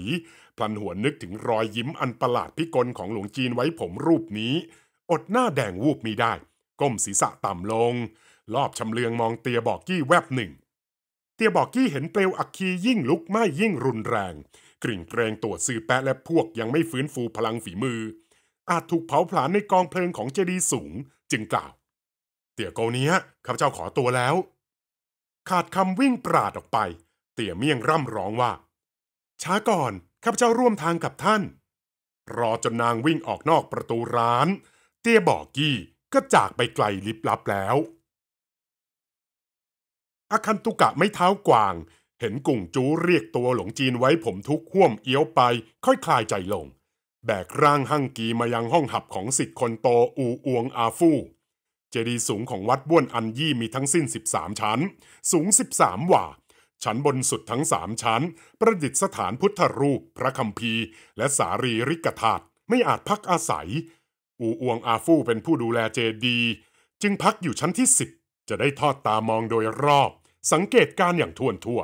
Speaker 1: พลันหัวนนึกถึงรอยยิ้มอันประหลาดพิกลของหลวงจีนไว้ผมรูปนี้ อดหน้าแดงวูบมีได้ ก้มศีรษะต่ำลง รอบชำเลืองมองเตียบอกกี้แวบหนึ่ง เตียบอกกี้เห็นเปลวอักคียิ่งลุกไหม้ยิ่งรุนแรง กริ่งเกรงตัวซื่อแปะและพวกยังไม่ฟื้นฟูพลังฝีมือ อาจถูกเผาผลาญในกองเพลิงของเจดีย์สูง จึงกล่าว เตียโกเนี้ยข้าพเจ้าขอตัวแล้วขาดคำวิ่งปราดออกไป เตี่ยเมี่ยงร่ำร้องว่า ช้าก่อนข้าพเจ้าร่วมทางกับท่าน รอจนนางวิ่งออกนอกประตูร้าน เตี้ยบอกกี้ ก็จากไปไกลลิบลับแล้ว อคันตุกะไม่เท้ากวาง เห็นกุ่งจูเรียกตัวหลงจีนไว้ผมทุกข่วมเอี้ยวไปค่อยคลายใจลง แบกร่างหั่งกีมายังห้องหับของสิทธิ์คนโตอูอวงอาฟู่เจดีย์สูงของวัดบ้วนอันยี่มีทั้งสิ้น 13 ชั้น สูง 13หว่าชั้นบนสุดทั้ง 3 ชั้น ประดิษฐานพุทธรูป พระคัมภีร์ และสารีริกธาตุไม่อาจพักอาศัย อูอวงอาฟู่เป็นผู้ดูแลเจดีย์จึงพักอยู่ชั้นที่10จะได้ทอดตามองโดยรอบ สังเกตการอย่างทวนทั่ว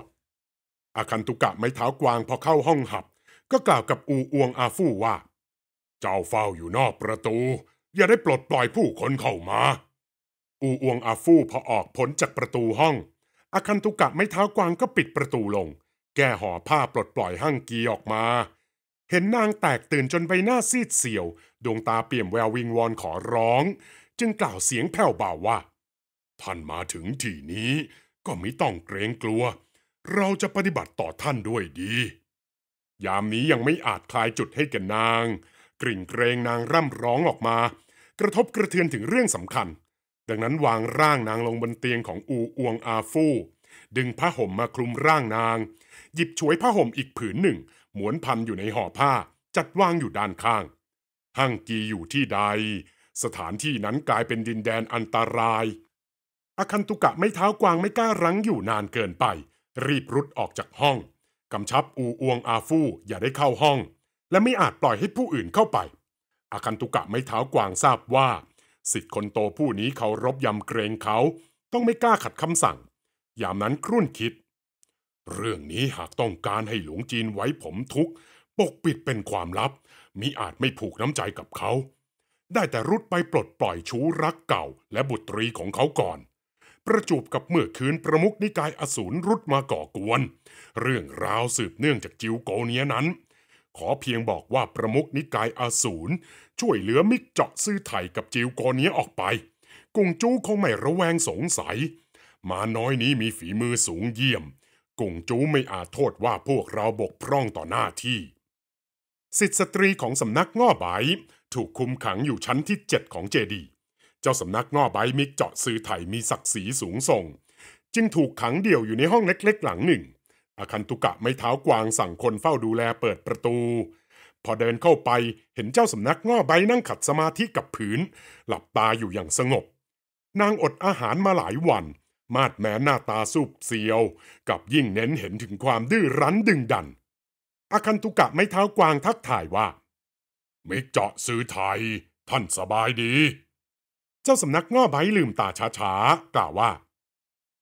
Speaker 1: อาคันตุกะไม้เท้ากวางพอเข้าห้องหับก็กล่าวกับอูอวงอาฟู่ว่า เจ้าเฝ้าอยู่นอกประตู อย่าได้ปลดปล่อยผู้คนเข้ามาอูอวงอาฟู่พอออกพ้นจากประตูห้อง อาคันตุกะไม่เท้ากวางก็ปิดประตูลง แกห่อผ้าปลดปล่อยหั่งกีออกมา เห็นนางแตกตื่นจนใบหน้าซีดเสียว ดวง ตาเปี่ยมแวววิงวอนขอร้อง จึงกล่าวเสียงแผ่วเบาว่า ท่าน มาถึง ที่นี้ ก็ไม่ต้องเกรงกลัว เราจะปฏิบัติต่อท่านด้วยดี ยามนี้ยังไม่อาจคลายจุดให้แกนาง กริ่งเกรงนางร่ำร้องออกมา กระทบกระเทือนถึงเรื่องสำคัญดังนั้นวางร่างนางลงบนเตียงของอูอวงอาฟู่ดึงผ้าห่มมาคลุมร่างนาง หยิบฉวยผ้าห่มอีกผืนหนึ่ง หมวนพันอยู่ในห่อผ้า จัดวางอยู่ด้านข้าง หัางกีอยู่ที่ใด สถานที่นั้นกลายเป็นดินแดนอันตรายอาคันตุกะไม่เท้ากวางไม่กล้ารั้งอยู่นานเกินไป รีบรุดออกจากห้องกำชับอูอวงอาฟู่อย่าได้เข้าห้อง และไม่อาจปล่อยให้ผู้อื่นเข้าไปอาคันตุกะไม่เท้ากวางทราบว่าสิทธิ์คนโตผู้นี้เขารบยำเกรง เขา ต้องไม่กล้าขัดคำสั่ง ยาม นั้นครุ่นคิด เรื่องนี้หากต้องการให้หลวงจีนไว้ผมทุก ปกปิดเป็นความลับมิอาจไม่ผูกน้ำใจกับเขา ได้แต่รุดไปปลดปล่อยชู้รักเก่าและบุตรีของเขาก่อน ประจูบกับเมื่อคืนประมุกนิกายอสูรรุดมาก่อกวน เรื่องราวสืบเนื่องจากจิวโกเนียนั้นขอเพียงบอกว่าประมุกนิกายอาสูรช่วยเหลือมิกเจาะซื่อไถ่กับจิวกอนี้ออกไปกุงจูคงไม่ระแวงสงสัย มาน้อยนี้มีฝีมือสูงเยี่ยม กุงจูไม่อาจโทษว่าพวกเราบกพร่องต่อหน้าที่สิทธิสตรีของสำนักง่อใบถูกคุมขังอยู่ชั้นที่เจ็ดของเจดี เจ้าสำนักง่อใบมิกเจาะซื่อไถ่มีศักดิ์ศรีสูงส่ง จึงถูกขังเดี่ยวอยู่ในห้องเล็กๆหลังหนึ่งอาคันตุกะไม่เท้ากวางสั่งคนเฝ้าดูแลเปิดประตู พอเดินเข้าไปเห็นเจ้าสำนักง่อใบนั่งขัดสมาธิกับผืนหลับตาอยู่อย่างสงบ นางอดอาหารมาหลายวัน มาดแม้หน้าตาสูบเซียว กับยิ่งเน้นเห็นถึงความดื้อรั้นดึงดันอาคันตุกะไม่เท้ากวางทักทายว่ามิกเจาะซื้อไทย ท่านสบายดี เจ้าสำนักง่อใบลืมตาช้าๆกล่าวว่า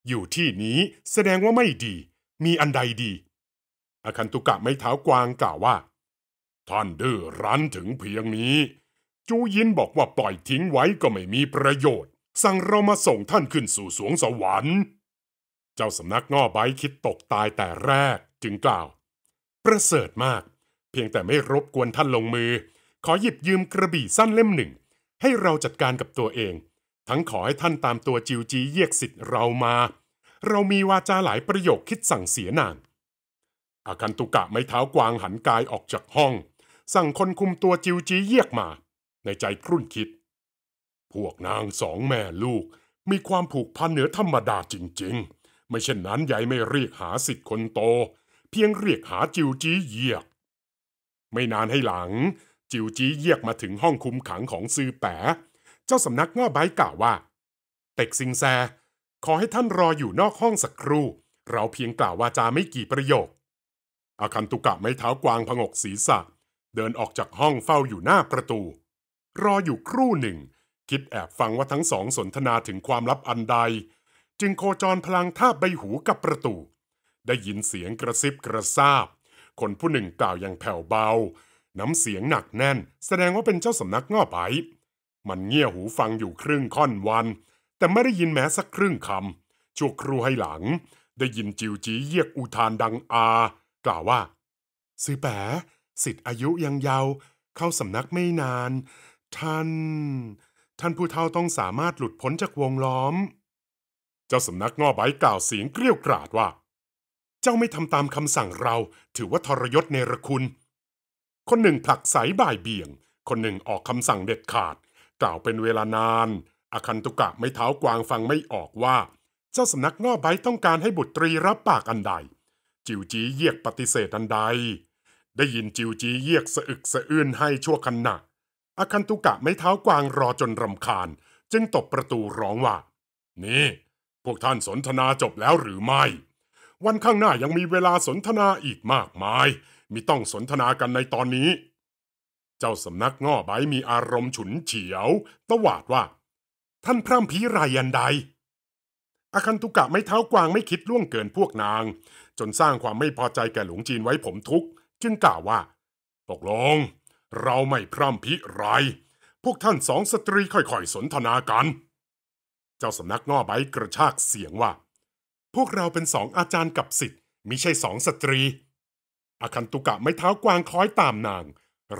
Speaker 1: อยู่ที่นี้แสดงว่าไม่ดีมีอันใดดี อาคันตุกะไม่เท้ากวางกล่าวว่า ท่านดื้อรั้นถึงเพียงนี้ จูยินบอกว่าปล่อยทิ้งไว้ก็ไม่มีประโยชน์ สั่งเรามาส่งท่านขึ้นสู่สวงสวรรค์ เจ้าสำนักง่อใบคิดตกตายแต่แรก จึงกล่าว ประเสริฐมาก เพียงแต่ไม่รบกวนท่านลงมือ ขอหยิบยืมกระบี่สั้นเล่มหนึ่ง ให้เราจัดการกับตัวเอง ทั้งขอให้ท่านตามตัวจิวจีเยียกสิทธิ์เรามาเรามีวาจาหลายประโยคคิดสั่งเสียนาง อากันตุกะไม่เท้ากวางหันกายออกจากห้อง สั่งคนคุมตัวจิวจีเยียกมา ในใจครุ่นคิด พวกนางสองแม่ลูก มีความผูกพันเหนือธรรมดาจริงๆ ไม่เช่นนั้นยายไม่เรียกหาสิทธิ์คนโต เพียงเรียกหาจิวจีเยียก ไม่นานให้หลัง จิวจีเยียกมาถึงห้องคุมขังของซือแปะเจ้าสำนักง่อใบกล่าวว่าเต็กซิงแซขอให้ท่านรออยู่นอกห้องสักครู่ เราเพียงกล่าววาจาไม่กี่ประโยค อาคันตุกะไม่เท้ากวางผงกศีรษะ เดินออกจากห้องเฝ้าอยู่หน้าประตู รออยู่ครู่หนึ่ง คิดแอบฟังว่าทั้งสองสนทนาถึงความลับอันใด จึงโคจรพลังท่าใบหูกับประตู ได้ยินเสียงกระซิบกระซาบ คนผู้หนึ่งกล่าวอย่างแผ่วเบา น้ำเสียงหนักแน่น แสดงว่าเป็นเจ้าสำนักง่อไปมันเงี่ยหูฟังอยู่ครึ่งค่อนวันแต่ไม่ได้ยินแม้สักครึ่งคำชั่วครูให้หลัง ได้ยินจิวจีเยียกอุทานดังอา กล่าวว่าซื้อแปสิทธิ์อายุยังเยาว์เข้าสำนักไม่นาน ท่าน ท่านผู้เฒ่าต้องสามารถหลุดพ้นจากวงล้อม เจ้าสำนักงอใบกล่าวเสียงเกลี้ยกราดว่า เจ้าไม่ทำตามคำสั่งเรา ถือว่าทรยศเนรคุณ คนหนึ่งผลักสายบ่ายเบี่ยง คนหนึ่งออกคำสั่งเด็ดขาด กล่าวเป็นเวลานานอาคันตุกะไม่เท้ากวางฟังไม่ออกว่า เจ้าสำนักง่อใบต้องการให้บุตรีรับปากอันใด จิวจีเยียกปฏิเสธอันใด ได้ยินจิวจีเยียกสะอึกสะอื้นให้ชั่วขณะอาคันตุกะไม่เท้ากวางรอจนรำคาญ จึงตบประตูร้องว่า นี่พวกท่านสนทนาจบแล้วหรือไม่ วันข้างหน้ายังมีเวลาสนทนาอีกมากมายมิต้องสนทนากันในตอนนี้ เจ้าสำนักง่อใบมีอารมณ์ฉุนเฉียว ตวาดว่าท่านพร่ำพีไรยันใด อาคันตุกะไม่เท้ากวางไม่คิด ล่วงเกินพวกนาง จนสร้างความไม่พอใจแก่หลวงจีนไว้ผมทุกจึงกล่าวว่า ตกลง เราไม่พร่ำพิไร พวกท่านสองสตรีค่อยๆสนทนากัน เจ้าสำนักง่อใบ กระชากเสียงว่า พวกเราเป็นสองอาจารย์กับสิทธิ์มิใช่สองสตรี อาคันตุกะไม่เท้ากวางคอยตามนาง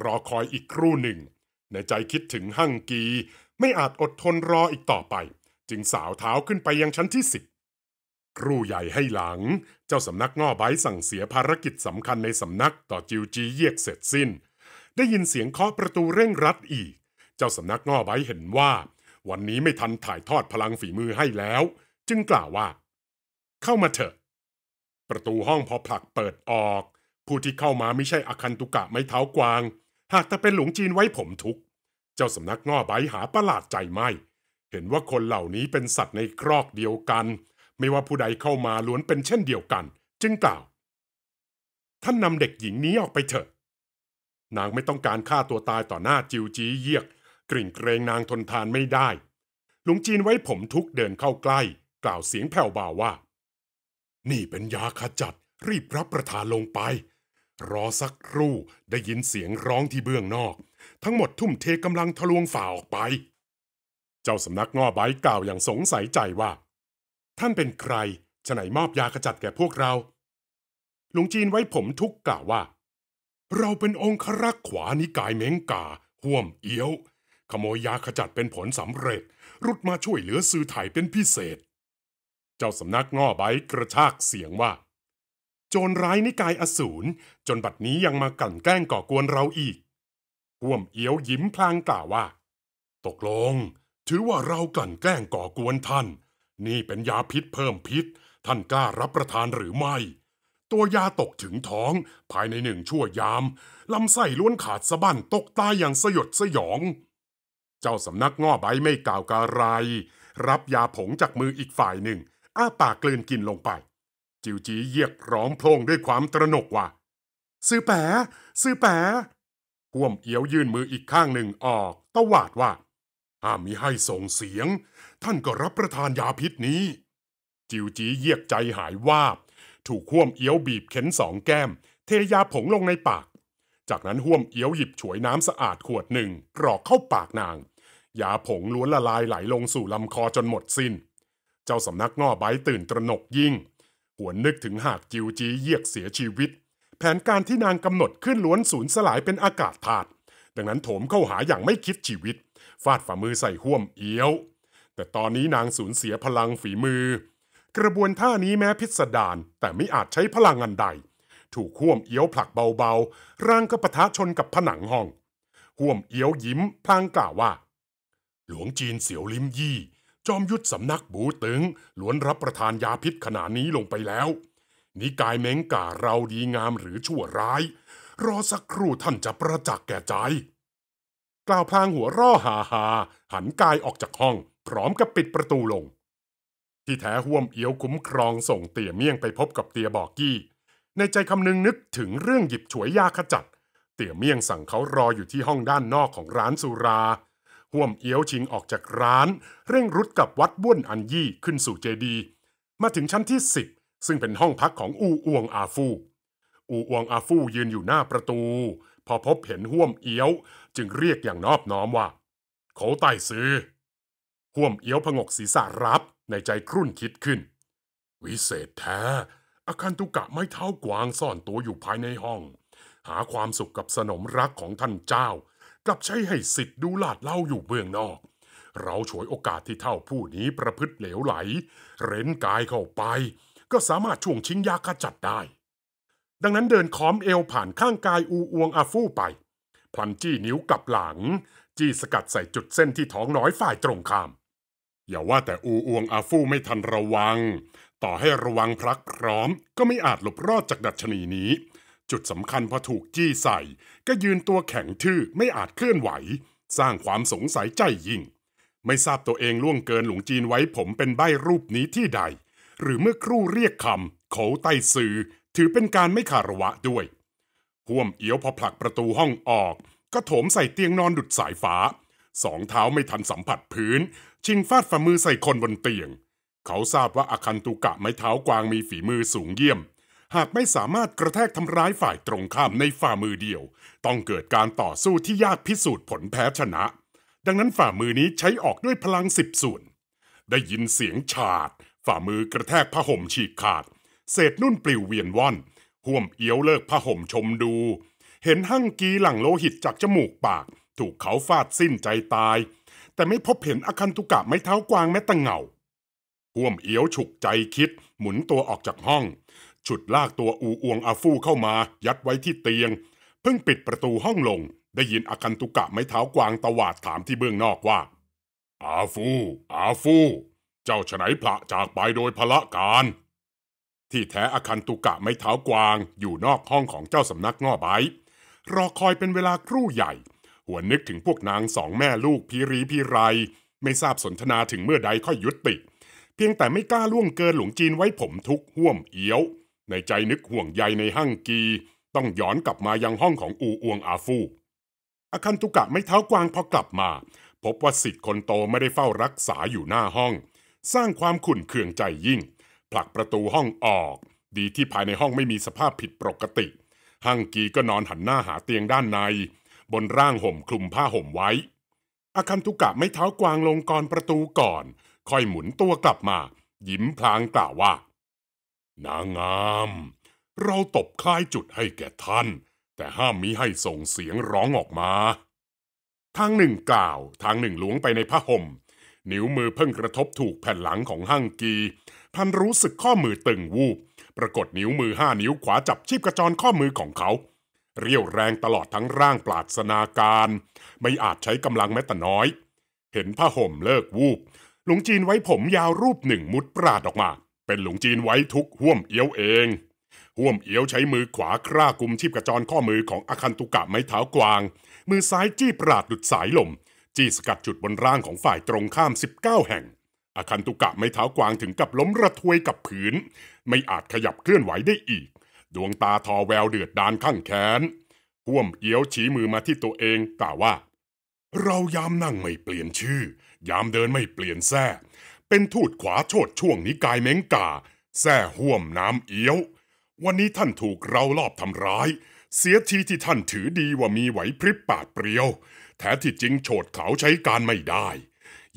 Speaker 1: รอคอยอีกครู่หนึ่ง ในใจคิดถึงหั่งกีไม่อาจอดทนรออีกต่อไป จึงสาวเท้าขึ้นไปยังชั้นที่สิบครูใหญ่ให้หลัง เจ้าสำนักง่อใบสั่งเสียภารกิจสำคัญในสำนักต่อจิวจี เยียกเสร็จสิ้น ได้ยินเสียงเคาะประตูเร่งรัดอีก เจ้าสำนักง่อใบเห็นว่า วันนี้ไม่ทันถ่ายทอดพลังฝีมือให้แล้ว จึงกล่าวว่า เข้ามาเถอะ ประตูห้องพอผลักเปิดออก ผู้ที่เข้ามาไม่ใช่อคันตุกะไม่เท้ากวาง หากแต่เป็นหลวงจีนไว้ผมทุกเจ้าสำนักง่อใบหาประหลาดใจไม่เห็นว่าคนเหล่านี้เป็นสัตว์ในครอกเดียวกัน ไม่ว่าผู้ใดเข้ามาล้วนเป็นเช่นเดียวกัน จึงกล่าว ท่านนำเด็กหญิงนี้ออกไปเถอะ นางไม่ต้องการฆ่าตัวตายต่อหน้าจิวจีเยียก กริ่งเกรงนางทนทานไม่ได้ หลุงจีนไว้ ผมทุกเดินเข้าใกล้ กล่าวเสียงแผ่วเบาว่า นี่เป็นยาขจัด รีบรับประทานลงไป รอสักครู่ได้ยินเสียงร้องที่เบื้องนอกทั้งหมดทุ่มเทกำลังทะลวงฝ่าออกไป เจ้าสำนักงอไบกล่าวอย่างสงสัยใจว่า ท่านเป็นใครฉไหนมอบยาขจัดแก่พวกเรา หลวงจีนไว้ผมทุกกล่าวว่า เราเป็นองครักษ์ขวานิกายเม้งกาห่วมเอี้ยว ขโมยยาขจัดเป็นผลสำเร็จ รุดมาช่วยเหลือสื่อถ่ายเป็นพิเศษ เจ้าสำนักง่อใบกระชากเสียงว่า โจรร้ายนิกายอสูรจนบัดนี้ยังมากั่นแกล้งก่อกวนเราอีกก้วมเอียวยิ้มพลางกล่าวว่า ตกลง ถือว่าเรากลั่นแกล้งก่อกวนท่าน นี่เป็นยาพิษเพิ่มพิษ ท่านกล้ารับประทานหรือไม่ ตัวยาตกถึงท้อง ภายในหนึ่งชั่วยาม ลำไส้ล้วนขาดสะบั้นตกตายอย่างสยดสยอง เจ้าสำนักง้อใบไม่กล่าวกาไร รับยาผงจากมืออีกฝ่ายหนึ่ง อ้าปากกลืนกินลงไป จิวจีเยียกร้องโพลงด้วยความตระหนกว่า ซื้อแปะซื้อแปะห่วมเอียวยื่นมืออีกข้างหนึ่งออก ตวาดว่าห้ามมิให้ส่งเสียง ท่านก็รับประทานยาพิษนี้ จิวจีเยียกใจหายว่าถูกห่วมเอียวบีบเข็นสองแก้ม เทยาผงลงในปาก จากนั้นห่วมเอียวหยิบฉวยน้ำสะอาดขวดหนึ่ง กรอกเข้าปากนาง ยาผงล้วนละลายไหลลงสู่ลำคอจนหมดสิน้น เจ้าสำนักง่อใบตื่นตระหนกยิ่งหวนนึกถึงหากจิวจีเยียกเสียชีวิตแผนการที่นางกำหนดขึ้นล้วนสูญสลายเป็นอากาศธาตุดังนั้นโถมเข้าหาอย่างไม่คิดชีวิตฟาดฝ่ามือใส่ห่วมเอี้ยว แต่ตอนนี้นางสูญเสียพลังฝีมือ กระบวนท่านี้แม้พิสดารแต่ไม่อาจใช้พลังอันใด ถูกห่วมเอี้ยวผลักเบาๆร่างก็ปะทะชนกับผนังห้อง ห่วมเอี้ยวยิ้มพลางกล่าวว่า หลวงจีนเสียวลิมยี่จอมยุทธสำนักบูตึงล้วนรับประทานยาพิษขนาดนี้ลงไปแล้วนิกายเม้งก่าเราดีงามหรือชั่วร้าย รอสักครู่ท่านจะประจักษ์แก่ใจ กล่าวพลางหัวร่อหาหาหันกายออกจากห้อง พร้อมกับปิดประตูลง ที่แท้ห่วมเอียวคุ้มครองส่งเตี่ยเมี่ยงไปพบกับเตี่ยบอกกี้ ในใจคำนึงนึกถึงเรื่องหยิบฉวยยาขจัดเตี่ยเมี่ยงสั่งเขารออยู่ที่ห้องด้านนอกของร้านสุราห่วมเอียวชิงออกจากร้าน เร่งรุดกับวัดบ้วนอันยี่ขึ้นสู่เจดีมาถึงชั้นที่สิบซึ่งเป็นห้องพักของอูอวงอาฟู อูอวงอาฟูยืนอยู่หน้าประตู พอพบเห็นห่วมเอี้ยว จึงเรียกอย่างนอบน้อมว่าเขาไต่ซื้อห่วมเอี้ยวผงกศีรษะรับในใจครุ่นคิดขึ้น วิเศษแท้ อาคารตุกะไม่เท้ากวางซ่อนตัวอยู่ภายในห้อง หาความสุขกับสนมรักของท่านเจ้ากลับใช้ให้สิทธิ์ดูลาดเล่าอยู่เบื้องนอก เราฉวยโอกาสที่เท่าผู้นี้ประพฤติเหลวไหลเร้นกายเข้าไปก็สามารถช่วงชิงยาขจัดได้ ดังนั้นเดินค้อมเอวผ่านข้างกายอูอวงอาฟู่ไปพลันจี้นิ้วกลับหลัง จี้สกัดใส่จุดเส้นที่ท้องน้อยฝ่ายตรงข้ามอย่าว่าแต่อูอวงอาฟู่ไม่ทันระวัง ต่อให้ระวังพลักพร้อมก็ไม่อาจหลบรอดจากดัชนีนี้ จุดสำคัญพอถูกจี้ใส่ก็ยืนตัวแข็งทื่อไม่อาจเคลื่อนไหว สร้างความสงสัยใจยิ่ง ไม่ทราบตัวเองล่วงเกินหลวงจีนไว้ผมเป็นใบรูปนี้ที่ใดหรือเมื่อครู่เรียกคำเขาไต้สื่อถือเป็นการไม่คารวะด้วยห่วมเอียวพอผลักประตูห้องออก ก็โถมใส่เตียงนอนดุดสายฟ้า สองเท้าไม่ทันสัมผัสพื้น ชิงฟาดฝ่ามือใส่คนบนเตียง เขาทราบว่าอาคันตุกะไม้เท้ากวางมีฝีมือสูงเยี่ยม หากไม่สามารถกระแทกทำร้ายฝ่ายตรงข้ามในฝ่ามือเดียว ต้องเกิดการต่อสู้ที่ยากพิสูจน์ผลแพ้ชนะ ดังนั้นฝ่ามือนี้ใช้ออกด้วยพลังสิบส่วนได้ยินเสียงฉาดฝ่ามือกระแทกผ้าห่มฉีกขาด เศษนุ่นปลิวเวียนว่อนห่วมเอี้ยวเลิกผ้าห่มชมดู เห็นหั่งกีหลังโลหิตจากจมูกปาก ถูกเขาฟาดสิ้นใจตาย แต่ไม่พบเห็นอคันตุกะไม้เท้ากวางแม้ตะเงาห่วมเอี้ยวฉุกใจคิด หมุนตัวออกจากห้อง ฉุดลากตัวอูอวงอาฟู่เข้ามา ยัดไว้ที่เตียง เพิ่งปิดประตูห้องลง ได้ยินอคันตุกะไม้เท้ากวางตวาดถามที่เบื้องนอกว่า อาฟู อาฟูเจ้าฉไนพระจากไปโดยพละการ ที่แท้อคันตุกะไม้เท้ากวาง อยู่นอกห้องของเจ้าสำนักง่อใบรอคอยเป็นเวลาครู่ใหญ่หัวนึกถึงพวกนางสองแม่ลูกพีรีพีไร ไม่ทราบสนทนาถึงเมื่อใดค่อยยุติ เพียงแต่ไม่กล้าล่วงเกินหลวงจีนไว้ผมทุกห่วมเอี้ยว ในใจนึกห่วงใยในห้างกี ต้องย้อนกลับมายังห้องของอูอวงอาฟูอาคันตุกะไม่เท้ากวางพอกลับมา พบว่าสิทธิ์คนโตไม่ได้เฝ้ารักษาอยู่หน้าห้องสร้างความขุ่น เคืองใจยิ่ง ผลักประตูห้องออก ดีที่ภายในห้องไม่มีสภาพผิดปกติฮังกีก็นอนหันหน้าหาเตียงด้านใน บนร่างห่มคลุมผ้าห่มไว้ อาคันทุกะไม่เท้ากวางลงกรประตูก่อน ค่อยหมุนตัวกลับมา ยิ้มพลางกล่าวว่า นางงาม เราตบคลายจุดให้แก่ท่าน แต่ห้ามมิให้ส่งเสียงร้องออกมา ทางหนึ่งกล่าว ทางหนึ่งหลวงไปในผ้าห่มนิ้วมือเพิ่งกระทบถูกแผ่นหลังของฮั่งกี พันรู้สึกข้อมือตึงวูบ ปรากฏนิ้วมือห้านิ้วขวาจับชีพกระจรข้อมือของเขา เรียวแรงตลอดทั้งร่างปราศนาการ ไม่อาจใช้กำลังแม้แต่น้อย เห็นผ้าห่มเลิกวูบ หลวงจีนไว้ผมยาวรูปหนึ่งมุดปราดออกมา เป็นหลวงจีนไว้ทุกห่วมเอี้ยวเอง ห่วมเอี้ยวใช้มือขวาคร่ากุมชีพกระจรข้อมือของอาคันตุกะไม้เท้ากวาง มือซ้ายจี้ปราดหลุดสายลมจี้สกัดจุดบนร่างของฝ่ายตรงข้าม 19 แห่ง อาคันตุกะไม่เท้ากวางถึงกับล้มระทวยกับผืนไม่อาจขยับเคลื่อนไหวได้อีก ดวงตาทอแววเดือดดานข้างแขนห่วมเอี้ยวชี้มือมาที่ตัวเองกล่าวว่า เรายามนั่งไม่เปลี่ยนชื่อ ยามเดินไม่เปลี่ยนแท้เป็นทูตขวาโชดช่วงนิกายเม้งกาแท่ห่วมน้ำเอี้ยว วันนี้ท่านถูกเราลอบทำร้าย เสียทีที่ท่านถือดีว่ามีไหวพริบปาดเปรียวแท้ที่จริงโฉดเขาใช้การไม่ได้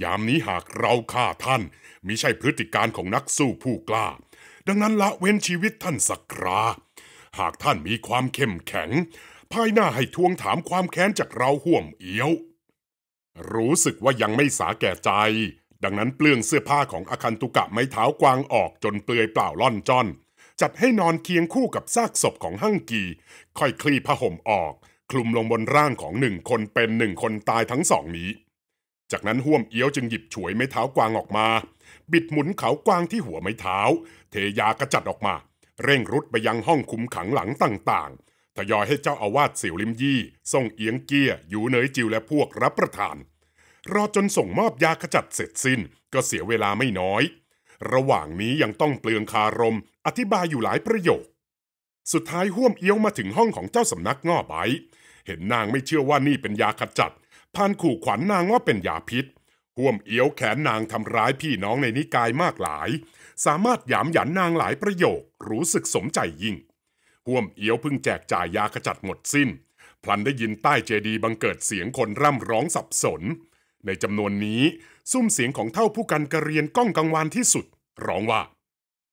Speaker 1: ยามนี้หากเราฆ่าท่านมิใช่พฤติการของนักสู้ผู้กล้า ดังนั้นละเว้นชีวิตท่านสักครา หากท่านมีความเข้มแข็ง ภายหน้าให้ทวงถามความแค้นจากเราห่วมเอียว รู้สึกว่ายังไม่สาแก่ใจ ดังนั้นเปลืองเสื้อผ้าของอคันตุกะไม้เท้ากวางออกจนเปลือยเปล่าล่อนจ้อนจัดให้นอนเคียงคู่กับซากศพของฮั่งกีค่อยคลี่ผ้าห่มออกคลุมลงบนร่างของหนึ่งคนเป็นหนึ่งคนตายทั้งสองนี้ จากนั้นห่วมเอี้ยวจึงหยิบฉวยไม้เท้ากวางออกมา บิดหมุนเขากวางที่หัวไม้เท้า เทยากระจัดออกมา เร่งรุดไปยังห้องคุมขังหลังต่างๆ ทยอยให้เจ้าอาวาสสิวลิมยี่ส่งเอียงเกี้ยอยู่เนยจิว และพวกรับประทาน รอจนส่งมอบยากระจัดเสร็จสิ้น ก็เสียเวลาไม่น้อย ระหว่างนี้ยังต้องเปลืองคารม อธิบายอยู่หลายประโยคสุดท้ายห่วมเอี้ยวมาถึงห้องของเจ้าสำนักง่อไบเห็นนางไม่เชื่อว่านี่เป็นยาขจัดพานขู่ขวัญนนางว่าเป็นยาพิษ ห่วมเอี้ยวแขนนางทำร้ายพี่น้องในนิกายมากหลาย สามารถหยามหยันนางหลายประโยค รู้สึกสมใจยิ่งห่วมเอี้ยวพึ่งแจกจ่ายยาขจัดหมดสิ้นพลันได้ยินใต้เจดีบังเกิดเสียงคนร่ำร้องสับสน ในจำนวนนี้ ซุ้มเสียงของเท่าผู้กันกระเรียนก้องกังวานที่สุด ร้องว่า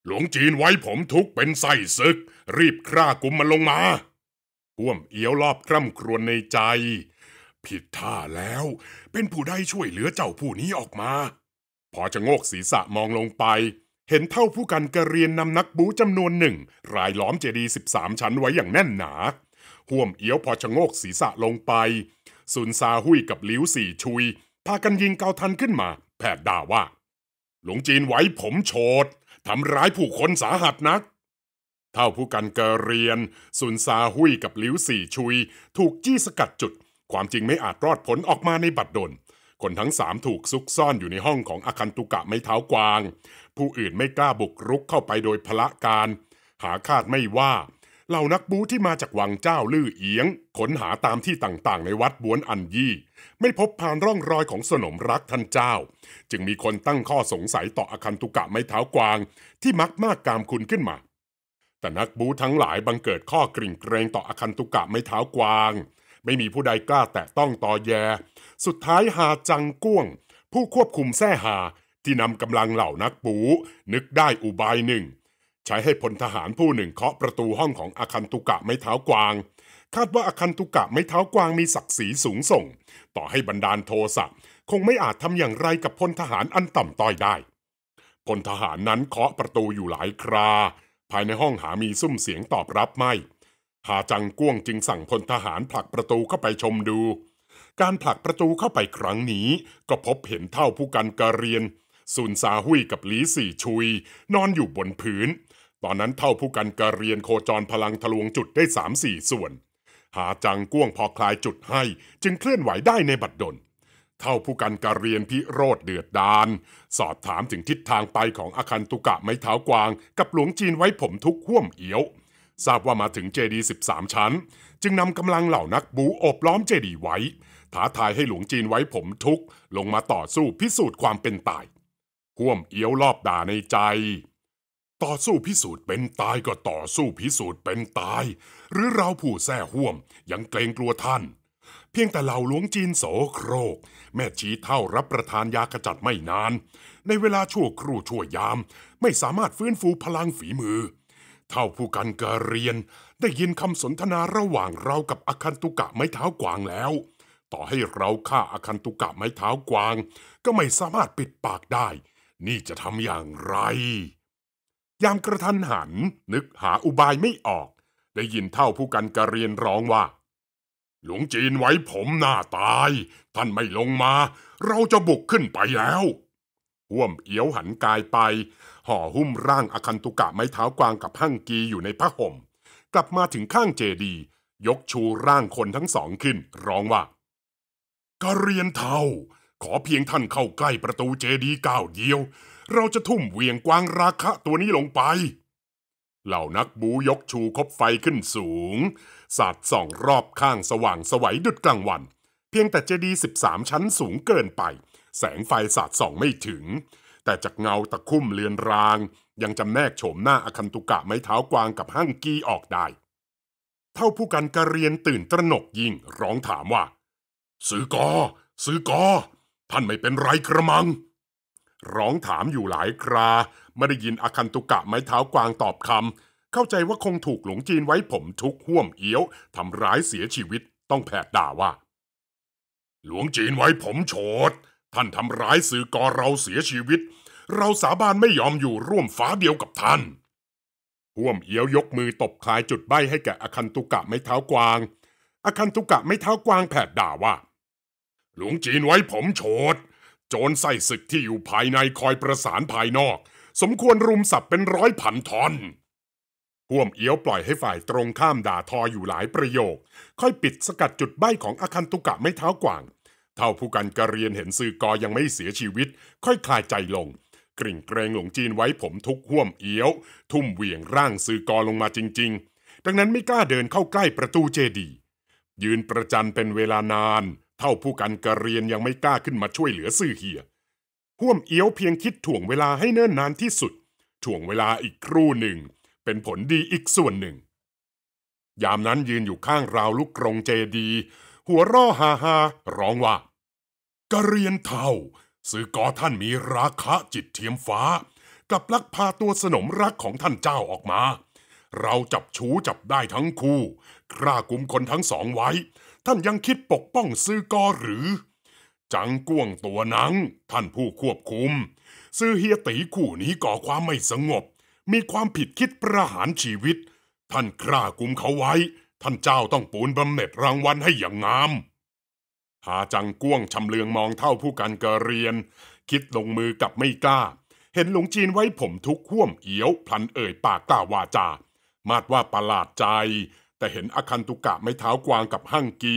Speaker 1: หลวงจีนไว้ผมทุกเป็นไส้ศึกรีบคร่ากุมมันลงมา ห่วมเอียวรอบคร่ำครวญในใจ ผิดท่าแล้ว เป็นผู้ได้ช่วยเหลือเจ้าผู้นี้ออกมา พอจะโงกศีรษะมองลงไป เห็นเท่าผู้กันกระเรียนนำนักบูจำนวนหนึ่งรายล้อมเจดีย์ามชั้นไว้อย่างแน่นหนาห่วมเอียวพอชะโงกศีรษะลงไป สุนซาหุยกับลิ้วสี่ชุยพากันยิงเกาทันขึ้นมาแผดด่าว่า หลวงจีนไว้ผมโฉดทำร้ายผู้คนสาหัสนักท่าผู้กันเกเรียนสุนซาหุยกับลิ้วสี่ชุย ถูกจี้สกัดจุด ความจริงไม่อาจรอดผลออกมาในบัดดล คนทั้งสามถูกซุกซ่อนอยู่ในห้องของอาคันตุกะไม่เท้ากวาง ผู้อื่นไม่กล้าบุกรุกเข้าไปโดยพละการ หาคาดไม่ว่า เหล่านักบูที่มาจากวังเจ้าลื่อเอียงค้นหาตามที่ต่างๆในวัดบวนอันยี่ไม่พบผ่านร่องรอยของสนมรักท่านเจ้า จึงมีคนตั้งข้อสงสัยต่ออาคันตุกะไม่เท้ากวางที่มักมากกามคุณขึ้นมาแต่นักบูทั้งหลายบังเกิดข้อกริ่งเกรงต่ออคันตุกะไม่เท้ากวาง ไม่มีผู้ใดกล้าแตะต้องต่อแย สุดท้ายหาจังก้วง ผู้ควบคุมแท่หาที่นำกำลังเหล่านักบูนึกได้อุบายหนึ่ง ใช้ให้พลทหารผู้หนึ่งเคาะประตูห้องของอคันตุกะไม่เท้ากวาง คาดว่าอคันตุกะไม่เท้ากวางมีศักดิ์ศรีสูงส่ง ต่อให้บรรดาลโทสะคงไม่อาจทำอย่างไรกับพลทหารอันต่ำต้อยได้พลทหารนั้นเคาะประตูอยู่หลายคราภายในห้องหามีซุ้มเสียงตอบรับไม่ หาจังก้วงจึงสั่งพลทหารผลักประตูเข้าไปชมดู การผลักประตูเข้าไปครั้งนี้ ก็พบเห็นเท่าผู้กันกะเรียนซุนซาหุยกับหลีสี่ชุยนอนอยู่บนพื้น ตอนนั้นเท่าผู้กันกะเรียนโคจรพลังทะลวงจุดได้สามสี่ส่วน หาจังก้วงพอคลายจุดให้จึงเคลื่อนไหวได้ในบัดดลเท่าผู้กันการเรียนพิโรธเดือดดาน สอบถามถึงทิศทางไปของอาคันตุกะไม้เท้ากวางกับหลวงจีนไว้ผมทุกข่วมเอียวทราบว่ามาถึงเจดี13 ชั้น จึงนำกำลังเหล่านักบูโอบล้อมเจดีไว้ท้าทายให้หลวงจีนไว้ผมทุกลงมาต่อสู้พิสูจน์ความเป็นตายข่วมเอียวรอบด่าในใจ ต่อสู้พิสูจน์เป็นตายก็ต่อสู้พิสูจน์เป็นตาย หรือเราผู้แท้ห่วม ยังเกรงกลัวท่านเพียงแต่เหล่าหลวงจีนโสโครกแม่ชีเท่ารับประทานยาขจัดไม่นาน ในเวลาชั่วครู่ชั่วยาม ไม่สามารถฟื้นฟูพลังฝีมือ เท่าผู้กันกะเรียนได้ยินคำสนทนาระหว่างเรากับอคันตุกะไม้เท้ากวางแล้ว ต่อให้เราฆ่าอคันตุกะไม้เท้ากวาง ก็ไม่สามารถปิดปากได้ นี่จะทำอย่างไร ยามกระทันหันนึกหาอุบายไม่ออก ได้ยินเท่าผู้กันกะเรียนร้องว่าหลวงจีนไว้ผมหน้าตาย ท่านไม่ลงมา เราจะบุกขึ้นไปแล้วห่วมเอียวหันกายไปห่อหุ้มร่างอคันตุกะไม้เท้ากวางกับหั่งกีอยู่ในผ้าห่มกลับมาถึงข้างเจดียกชูร่างคนทั้งสองขึ้นร้องว่ากะเรียนเทาขอเพียงท่านเข้าใกล้ประตูเจดีก้าวเดียวเราจะทุ่มเวียงกวางราคะตัวนี้ลงไป เหล่านักบูยกชูคบไฟขึ้นสูงสาดส่องรอบข้างสว่างสวัยดุดกลางวัน เพียงแต่เจดีย์13ชั้นสูงเกินไป แสงไฟสาดส่องไม่ถึง แต่จากเงาตะคุ่มเลือนราง ยังจำแนกโฉมหน้าอคันตุกะไม้เท้ากวางกับห้างกีออกได้ เท่าผู้กันกระเรียนตื่นตระหนกยิ่งร้องถามว่าซื้อกอซื้อกอท่านไม่เป็นไรกระมัง ร้องถามอยู่หลายคราไม่ได้ยินอคันตุกะไม้เท้ากวางตอบคำเข้าใจว่าคงถูกหลงจีนไว้ผมทุกห่วมเอี้ยวทำร้ายเสียชีวิตต้องแผดด่าว่า หลวงจีนไว้ผมโฉดท่านทำร้ายสื่อกอเราเสียชีวิต เราสาบานไม่ยอมอยู่ร่วมฟ้าเดียวกับท่านห่วมเอี้ยวยกมือตบคลายจุดใบให้แก่อคันตุกะไม่เท้ากวาง อคันตุกะไม่เท้ากวางแผดด่าว่า หลวงจีนไว้ผมโฉดโจรใส่ศึกที่อยู่ภายในคอยประสานภายนอก สมควรรุมสับเป็นร้อยพันทอนห่วมเอี้ยวปล่อยให้ฝ่ายตรงข้ามด่าทออยู่หลายประโยค ค่อยปิดสกัดจุดใบของอคันตุกะไม่เท้ากว่าง เท่าผู้กันกระเรียนเห็นซื่อกอยังไม่เสียชีวิต ค่อยคลายใจลงกริ่งเกรงหลงจีนไว้ผมทุกห่วมเอี้ยว ทุ่มเหวี่ยงร่างซื่อกอลงมาจริง ๆ ดังนั้นไม่กล้าเดินเข้าใกล้ประตูเจดียืนประจันเป็นเวลานาน เท่าผู้กันกระเรียนยังไม่กล้าขึ้นมาช่วยเหลือซื่อเฮียห่วมเอี้ยวเพียงคิดถ่วงเวลาให้เนิ่นนานที่สุดถ่วงเวลาอีกครู่หนึ่งเป็นผลดีอีกส่วนหนึ่ง ยามนั้นยืนอยู่ข้างราวลูกกรงเจดี หัวร่อฮาฮาร้องว่ากะเรียนเท่า สื่อกอท่านมีราคะจิตเทียมฟ้า กับลักพาตัวสนมรักของท่านเจ้าออกมา เราจับชูจับได้ทั้งคู่กร้ากุมคนทั้งสองไว้ ท่านยังคิดปกป้องซื่อกอหรือจังก้วงตัวนังท่านผู้ควบคุมซื่อเฮียตีขู่นี้ก่อความไม่สงบมีความผิดคิดประหารชีวิต ท่านกล้ากุมเขาไว้ ท่านเจ้าต้องปูนบำเหน็จรางวัลให้อย่างงามหาจังก้วงชำเลืองมองเท่าผู้กันเกเรียน คิดลงมือกับไม่กล้า เห็นหลวงจีนไว้ผมทุกข่วมเอียวพลันเอ่ยปากกล้าวาจามาดว่าประหลาดใจ แต่เห็นอคันตุกะไม่เท้ากวางกับหั่งกี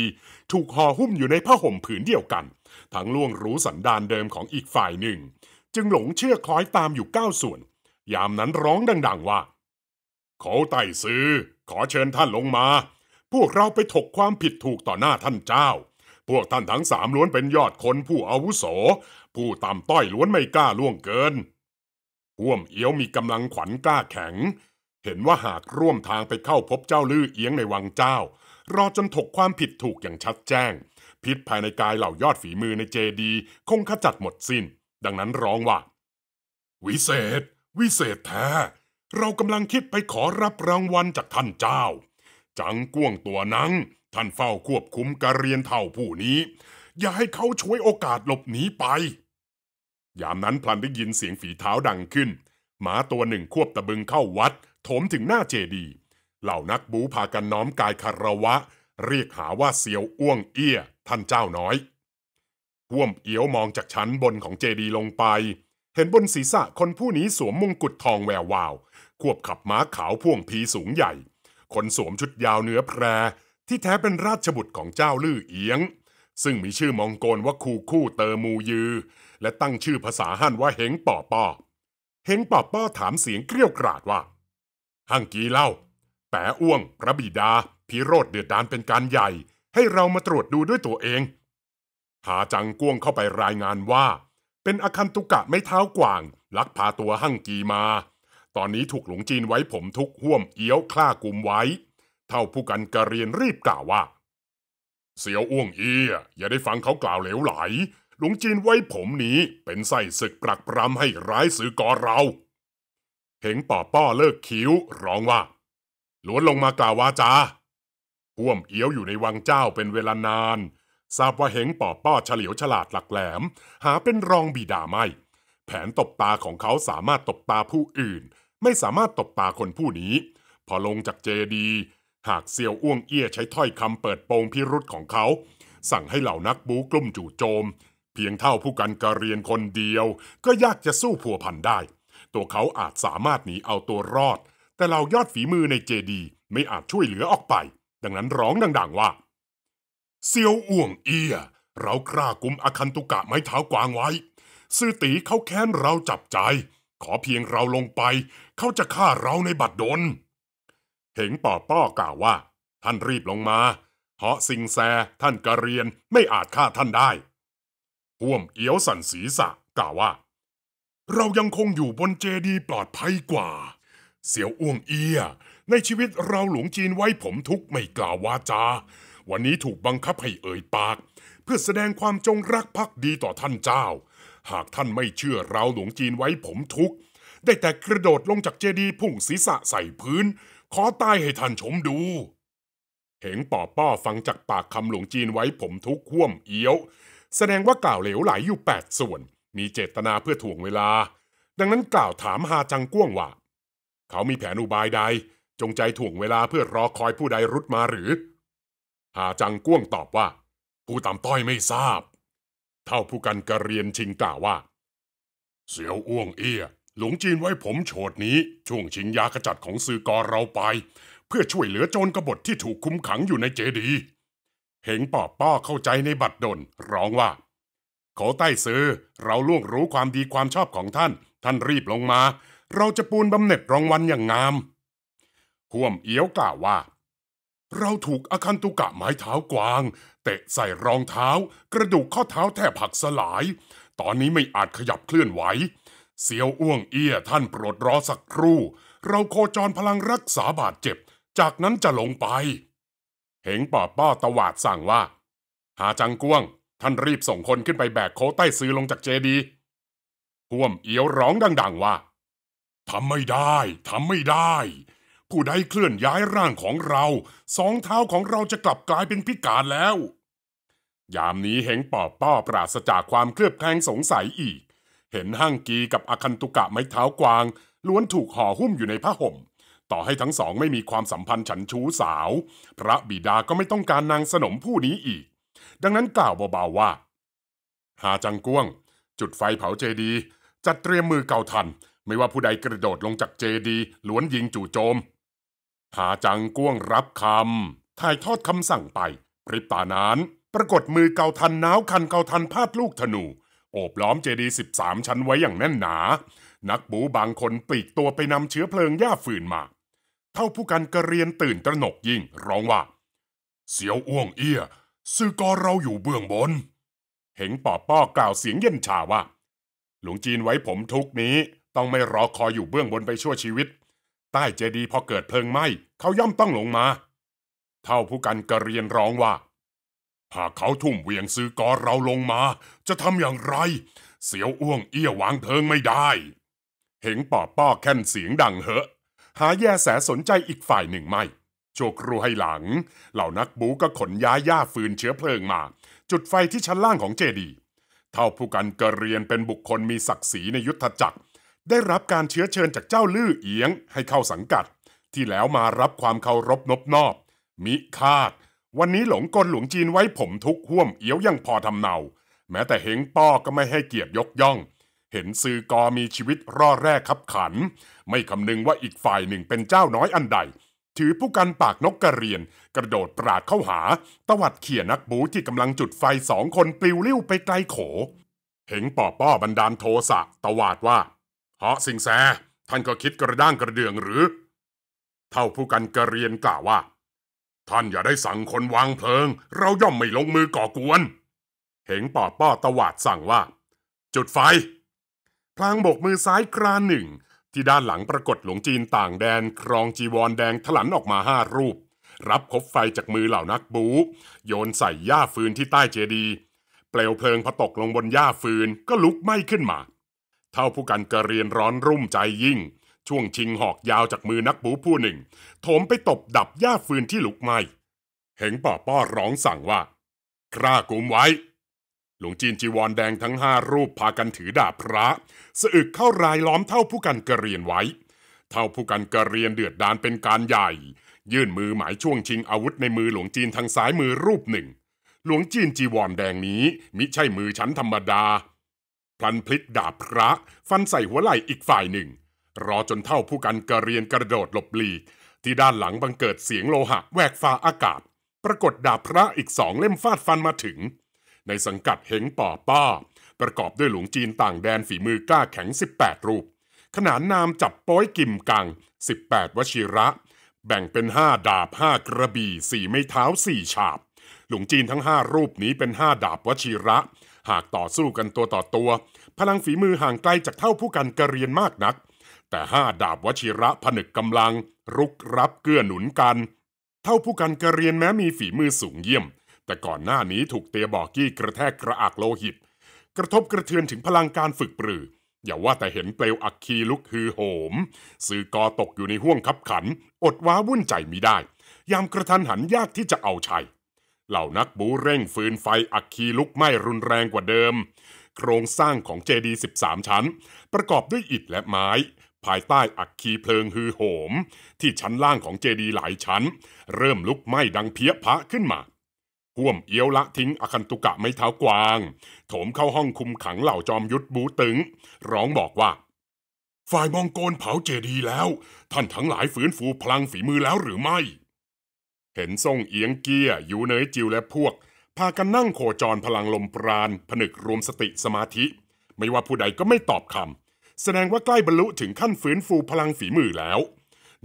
Speaker 1: ถูกห่อหุ้มอยู่ในผ้าห่มผืนเดียวกันทั้งล่วงรู้สันดานเดิมของอีกฝ่ายหนึ่ง จึงหลงเชื่อคล้อยตามอยู่ก้าวส่วนยามนั้นร้องดัง ๆว่าเขาไต่ซื้อขอเชิญท่านลงมา พวกเราไปถกความผิดถูกต่อหน้าท่านเจ้า พวกท่านทั้งสามล้วนเป็นยอดคนผู้อาวุโส ผู้ต่ำต้อยล้วนไม่กล้าล่วงเกินห่วมเอี้ยวมีกำลังขวัญกล้าแข็ง เห็นว่าหากร่วมทางไปเข้าพบเจ้าลือเอียงในวังเจ้า รอจนถกความผิดถูกอย่างชัดแจ้งพิษภายในกายเหล่ายอดฝีมือในเจดีคงขจัดหมดสิน้น ดังนั้นร้องว่าวิเศษวิเศษแท้เรากำลังคิดไปขอรับรางวัลจากท่านเจ้า จังก้วงตัวนั้งท่านเฝ้าควบคุมการเรียนเท่าผู้นี้ อย่าให้เขาช่วยโอกาสหลบหนีไป ยามนั้นพลันได้ยินเสียงฝีเท้าดังขึ้น หมาตัวหนึ่งควบตะบึงเข้าวัด โถมถึงหน้าเจดี เหล่านักบูพากันน้อมกายคารวะ เรียกหาว่าเสียวอ้วงเอี้ยท่านเจ้าน้อยพ่วมเอียวมองจากชั้นบนของเจดีลงไปเห็นบนศีรษะคนผู้นี้สวมมงกุฎทองแวววาว ควบขับม้าขาวพ่วงพีสูงใหญ่ คนสวมชุดยาวเนื้อแพรที่แท้เป็นราชบุตรของเจ้าลื่อเอียง ซึ่งมีชื่อมองโกนว่าคูคู่เตอร์มูยือ และตั้งชื่อภาษาฮั่นว่าเฮงป่อป้อเฮงป่อป้อถามเสียงเกรี้ยวกราดว่าฮั่งกีเล่า แปอ้วง พระบิดา พิโรธเดือดดานเป็นการใหญ่ ให้เรามาตรวจดูด้วยตัวเอง หาจังก้วงเข้าไปรายงานว่าเป็นอคันตุกะไม่เท้ากว่าง ลักพาตัวหั่งกีมา ตอนนี้ถูกหลงจีนไว้ผมทุกห่วมเอี้ยวคล้ากุมไว้ เท่าผู้กันกระเรียนรีบกล่าวว่า เสียวอ้วงเอี้ยอย่าได้ฟังเขากล่าวเหลวไหล หลงจีนไว้ผมนี้ เป็นไส้ศึกปรักปรำให้ร้ายสือกอเราเหงป่อป้อเลิกคิ้ว ร้องว่าล้วนลงมากล่าววาจาห่วมเอี้ยวอยู่ในวังเจ้าเป็นเวลานานทราบว่าเหงป่อป้อเฉลียวฉลาดหลักแหลม หาเป็นรองบีดาไม่แผนตบตาของเขาสามารถตบตาผู้อื่น ไม่สามารถตบตาคนผู้นี้ พอลงจากเจดี หากเซียวอ้วงเอี้ยใช้ถ้อยคำเปิดโปงพิรุษของเขา สั่งให้เหล่านักบูกลุ่มจู่โจม เพียงเท่าผู้กันกระเรียนคนเดียว ก็ยากจะสู้ผัวพันได้ ตัวเขาอาจสามารถหนีเอาตัวรอด แต่เรายอดฝีมือในเจดี ไม่อาจช่วยเหลือออกไป ดังนั้นร้องดังๆว่าเซียวอ่วงเอีย เรากล้ากุมอคันตุกะไม้เท้ากวางไว้ซื่อตีเขาแค้นเราจับใจ ขอเพียงเราลงไป เขาจะฆ่าเราในบัดดลเหงป่อป้อกล่าวว่า ท่านรีบลงมาเหาะสิงแซท่านกะเรียนไม่อาจฆ่าท่านได้ห่วมเอียวสันศีษะกล่าวว่า เรายังคงอยู่บนเจดีปลอดภัยกว่า เสียวอ้วงเอียในชีวิตเราหลวงจีนไว้ผมทุกไม่กล่าววาจาวันนี้ถูกบังคับให้เอ่ยปากเพื่อแสดงความจงรักภักดีต่อท่านเจ้า หากท่านไม่เชื่อเราหลวงจีนไว้ผมทุกข์ได้แต่กระโดดลงจากเจดีย์พุ่งศีรษะใส่พื้น ขอตายให้ท่านชมดู เหงป่อป้อฟังจากปากคำหลวงจีนไว้ผมทุกข์ข่วมเอี้ยว แสดงว่ากล่าวเหลวไหลอยู่แปดส่วน มีเจตนาเพื่อถ่วงเวลา ดังนั้นกล่าวถามฮาจังก้วงว่าเขามีแผนอุบายใดจงใจถ่วงเวลาเพื่อรอคอยผู้ใดรุดมาหรือหาจังก้วงตอบว่าผู้ตามต้อยไม่ทราบ เท่าผู้กันกระเรียนชิงกล่าวว่า เสียวอ้วงเอี้ยหลงจีนไว้ผมโฉดนี้ ช่วงชิงยากระจัดของซือกอเราไป เพื่อช่วยเหลือโจรกบฏที่ถูกคุมขังอยู่ในเจดี เหงปอบป้อเข้าใจในบัตรดลร้องว่าขอใต้ซื้อเราล่วงรู้ความดีความชอบของท่าน ท่านรีบลงมา เราจะปูนบำเหน็จรองวันอย่างงามห่วมเอี้ยวกล่าวว่าเราถูกอาคันตุกะไม้เท้ากวาง เตะใส่รองเท้า กระดูกข้อเท้าแทบผักสลาย ตอนนี้ไม่อาจขยับเคลื่อนไหวเสียวอ้วงเอี้ย ท่านโปรดรอสักครู่ เราโคจรพลังรักษาบาดเจ็บ จากนั้นจะลงไป เหงป่าป้าตวาดสั่งว่า หาจังกวง ท่านรีบส่งคนขึ้นไปแบกโคใต้ซื้อลงจากเจดีพ่วมเอียวร้องดังๆว่าทำไม่ได้ทำไม่ได้ผู้ใดเคลื่อนย้ายร่างของเรา สองเท้าของเราจะกลับกลายเป็นพิการแล้ว ยามนี้เหงปอบป้อปราศจากความเคลือบแคลงสงสัยอีก เห็นห้างกีกับอคันตุกะไม้เท้ากวางล้วนถูกห่อหุ้มอยู่ในผ้าห่ม ต่อให้ทั้งสองไม่มีความสัมพันธ์ฉันชู้สาว พระบิดาก็ไม่ต้องการนางสนมผู้นี้อีก ดังนั้นกล่าวเบาๆว่า หาจังก้วงจุดไฟเผาเจดีจัดเตรียมมือเก่าทัน ไม่ว่าผู้ใดกระโดดลงจากเจดีล้วนยิงจู่โจมพาจังก้วงรับคำถ่ายทอดคำสั่งไปพริบตานั้นปรากฏมือเกาทันน้าวคันเกาทันพาดลูกธนู โอบล้อมเจดีย์ามชั้นไว้อย่างแน่นหนา นักบูบางคนปลีกตัวไปนำเชื้อเพลิงหญ้าฝืนมา เท่าผู้กันกระเรียนตื่นตระหนกยิ่งร้องว่า เสียวอ้วงเอี้ยซื่อกอเราอยู่เบื้องบน เหงปอบป้อกล่าวเสียงเย็นชาว่า หลวงจีนไว้ผมทุกนี้ ต้องไม่รอคอยอยู่เบื้องบนไปชั่วชีวิตใต้เจดีย์พอเกิดเพลิงไหม้เขาย่อมต้องลงมา เท่าผู้กันกระเรียนร้องว่าหากเขาทุ่มเวียงซื้อกอเราลงมา จะทำอย่างไร เสียวอ้วงเอี้ยวางเพลิงไม่ได้ เหงป่อป้อแค่นเสียงดังเหอะ หาแย่แสสนใจอีกฝ่ายหนึ่งไม่โชครูให้หลัง เหล่านักบูก็ขนย้ายหญ้าฟืนเชื้อเพลิงมา จุดไฟที่ชั้นล่างของเจดีย์เท่าผู้กันกระเรียนเป็นบุคคลมีศักดิ์ศรีในยุทธจักรได้รับการเชื้อเชิญจากเจ้าลื่อเอียงให้เข้าสังกัด ที่แล้วมารับความเคารพนบนอบ มิคาด วันนี้หลงกลหลวงจีนไว้ผมทุกห่วมเอี้ยวยังพอทำเนา แม้แต่เฮงป้อก็ไม่ให้เกียรติยกย่อง เห็นซือกอมีชีวิตร่ดแร่ขับขัน ไม่คำนึงว่าอีกฝ่ายหนึ่งเป็นเจ้าน้อยอันใด ถือผู้กันปากนกกระเรียนกระโดดปราดเข้าหาตวัดเขี่ยนักบูที่กำลังจุดไฟสองคนปลิวลิ้วไปไกลโขเหงป่อป้อบันดาลโทสะตวาดว่าเหาะสิงแสท่านก็คิดกระด้างกระเดืองหรือ เท่าผู้กันกระเรียนกล่าวว่า ท่านอย่าได้สั่งคนวางเพลิง เราย่อมไม่ลงมือก่อกวน เหงป่อป้อตวาดสั่งว่า จุดไฟ พลางบกมือซ้ายกรานหนึ่ง ที่ด้านหลังปรากฏหลวงจีนต่างแดนครองจีวรแดงถลันออกมาห้ารูป รับคบไฟจากมือเหล่านักบูโยนใส่หญ้าฟืนที่ใต้เจดีเปลวเพลิงพอตกลงบนหญ้าฟืนก็ลุกไหม้ขึ้นมาเท่าผู้กันกระเรียนร้อนรุ่มใจยิ่ง ช่วงชิงหอกยาวจากมือนักบูผู้หนึ่งโถมไปตบดับหญ้าฟืนที่ลุกไหมเห็งป่อป้อร้องสั่งว่า คร่า กุมไว้ หลวงจีนจีวรแดงทั้งห้ารูปพากันถือดาบพระสะอึกเข้ารายล้อมเท่าผู้กันกระเรียนไว้ เท่าผู้กันกระเรียนเดือดดานเป็นการใหญ่ ยื่นมือหมายช่วงชิงอาวุธในมือหลวงจีนทางซ้ายมือรูปหนึ่ง หลวงจีนจีวรแดงนี้ มิใช่มือชั้นธรรมดาพลันพลิกดาบพระ ฟันใส่หัวไหล่อีกฝ่ายหนึ่ง รอจนเท่าผู้กันกระเรียนกระโดดหลบหลีก ที่ด้านหลังบังเกิดเสียงโลหะแวกฟ้าอากาศ ปรากฏดาบพระอีกสองเล่มฟาดฟันมาถึง ในสังกัดเหงป่อป้า ประกอบด้วยหลวงจีนต่างแดนฝีมือกล้าแข็ง 18 รูป ขนานนามจับป้อยกิมกัง 18วชิระ แบ่งเป็น5ดาบ5กระบี่4ไม้เท้า4ฉาบ หลวงจีนทั้ง5รูปนี้เป็น5ดาบวชิระหากต่อสู้กันตัวต่อตัว พลังฝีมือห่างไกลจากเท่าผู้กันกระเรียนมากนัก แต่ห้าดาบวชิระผนึกกำลังรุกรับเกื้อหนุนกันเท่าผู้กันกระเรียนแม้มีฝีมือสูงเยี่ยม แต่ก่อนหน้านี้ถูกเตียบอกกี้ กระแทกกระอักโลหิต กระทบกระเทือนถึงพลังการฝึกปรืออย่าว่าแต่เห็นเปลวอักคีลุกฮือโหมสื่อกอตกอยู่ในห่วงคับขัน อดว้าวุ่นใจมิได้ ยามกระทันหันยากที่จะเอาชัยเหล่านักบูเร่งฟืนไฟอักคีลุกไหม้รุนแรงกว่าเดิม โครงสร้างของเจดี 13 ชั้นประกอบด้วยอิฐและไม้ ภายใต้อักคีเพลิงฮือโหม ที่ชั้นล่างของเจดีหลายชั้น เริ่มลุกไหม้ดังเพี้ยพระขึ้นมาห่วมเอียวละทิ้งอคันตุกะไม้เท้ากวางโถมเข้าห้องคุมขังเหล่าจอมยุทธบูตึงร้องบอกว่า ฝ่ายมองโกนเผาเจดีแล้วท่านทั้งหลายฝืนฟูพลังฝีมือแล้วหรือไม่เห็นส่งเอียงเกียอยู่เนยจิวและพวก พากันนั่งโคจรพลังลมปราณผนึกรวมสติสมาธิ ไม่ว่าผู้ใดก็ไม่ตอบคำแสดงว่าใกล้บรรลุถึงขั้นฟื้นฟูพลังฝีมือแล้ว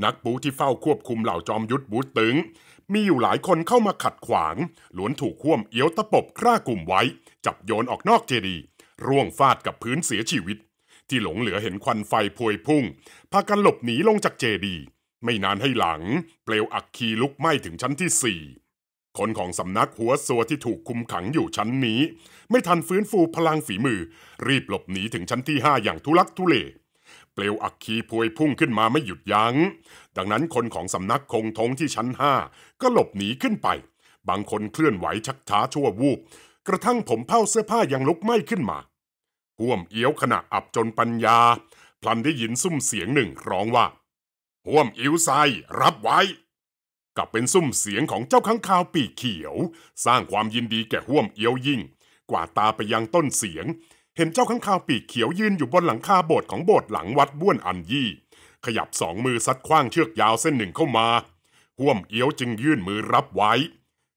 Speaker 1: นักบูที่เฝ้าควบคุมเหล่าจอมยุทธบูตึง มีอยู่หลายคนเข้ามาขัดขวางล้วนถูกข่วมเอียวตะปบคร่ากลุ่มไว้ จับโยนออกนอกเจดีร่วงฟาดกับพื้นเสียชีวิต ที่หลงเหลือเห็นควันไฟพวยพุ่ง พากันหลบหนีลงจากเจดีไม่นานให้หลัง เปลวอักคีลุกไหม้ถึงชั้นที่สี่คนของสำนักหัวซัวที่ถูกคุมขังอยู่ชั้นนี้ ไม่ทันฟื้นฟูพลังฝีมือ รีบหลบหนีถึงชั้นที่ห้าอย่างทุลักทุเล เปลวอักคีพวยพุ่งขึ้นมาไม่หยุดยัง้ง ดังนั้นคนของสำนักคงทงที่ชั้นห้าก็หลบหนีขึ้นไป บางคนเคลื่อนไหวชักช้าชั่ววูบกระทั่งผมเผ้าเสื้อผ้ายังลุกไหม้ขึ้นมาห่วมเอี้ยวขณะอับจนปัญญาพลันได้ยินซุ้มเสียงหนึ่งร้องว่าห่วมอิวไซรับไว้กับเป็นซุ้มเสียงของเจ้าข้างคาวปีกเขียว สร้างความยินดีแก่ห่วมเอียวยิ่ง กว่าตาไปยังต้นเสียง เห็นเจ้าข้างคาวปีกเขียวยืนอยู่บนหลังคาโบสถ์ของโบสถ์หลังวัดบ้วนอันยี่ขยับสองมือซัดคว้างเชือกยาวเส้นหนึ่งเข้ามา ห่วมเอียวจึงยื่นมือรับไว้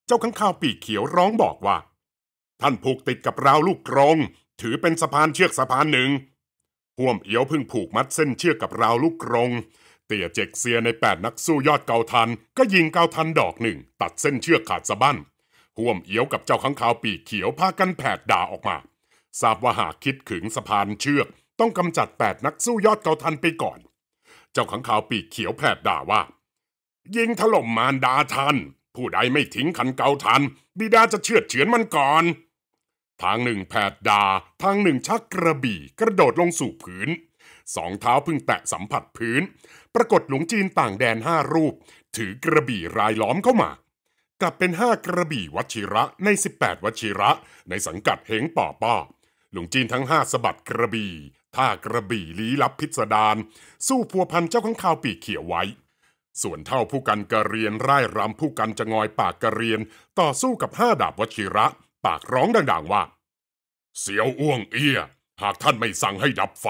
Speaker 1: เจ้าข้างคาวปีกเขียวร้องบอกว่า ท่านผูกติดกับราวลูกกรง ถือเป็นสะพานเชือกสะพานหนึ่งห่วมเอียวพึ่งผูกมัดเส้นเชือกกับราวลูกกรงเตี่ยเจกเซียใน 8 นักสู้ยอดเกาทัน ก็ยิงเกาทันดอกหนึ่ง ตัดเส้นเชือกขาดสะบั้นห่วมเอี้ยวกับเจ้าขังขาวปีกเขียวพากันแผดด่าออกมาทราบว่าหากคิดขึงสะพานเชือก ต้องกำจัด8นักสู้ยอดเกาทันไปก่อนเจ้าขังขาวปีกเขียวแผดด่าว่า ยิงถล่มมารดาทัน ผู้ใดไม่ทิ้งขันเกาทัน บิดาจะเชือดเฉือนมันก่อน ทางหนึ่งแผดดาทางหนึ่งชักกระบี่กระโดดลงสู่ผืนสองเท้าพึ่งแตะสัมผัสพื้น ปรากฏหลวงจีนต่างแดนห้ารูป ถือกระบี่รายล้อมเข้ามา กลับเป็นห้ากระบี่วชิระใน 18วชิระ ในสังกัดเหงป่อป้อหลวงจีนทั้งห้าสะบัดกระบี่ท่ากระบี่ลี้ลับพิสดารสู้พัวพันเจ้าข้างข่าวปีกเขียวไว้ ส่วนเท่าผู้กันกระเรียนร่ายรำผู้กันจะงอยปากกระเรียน ต่อสู้กับห้าดาบวชิระ ปากร้องดังๆว่า เสียวอ้วงเอี้ยหากท่านไม่สั่งให้ดับไฟ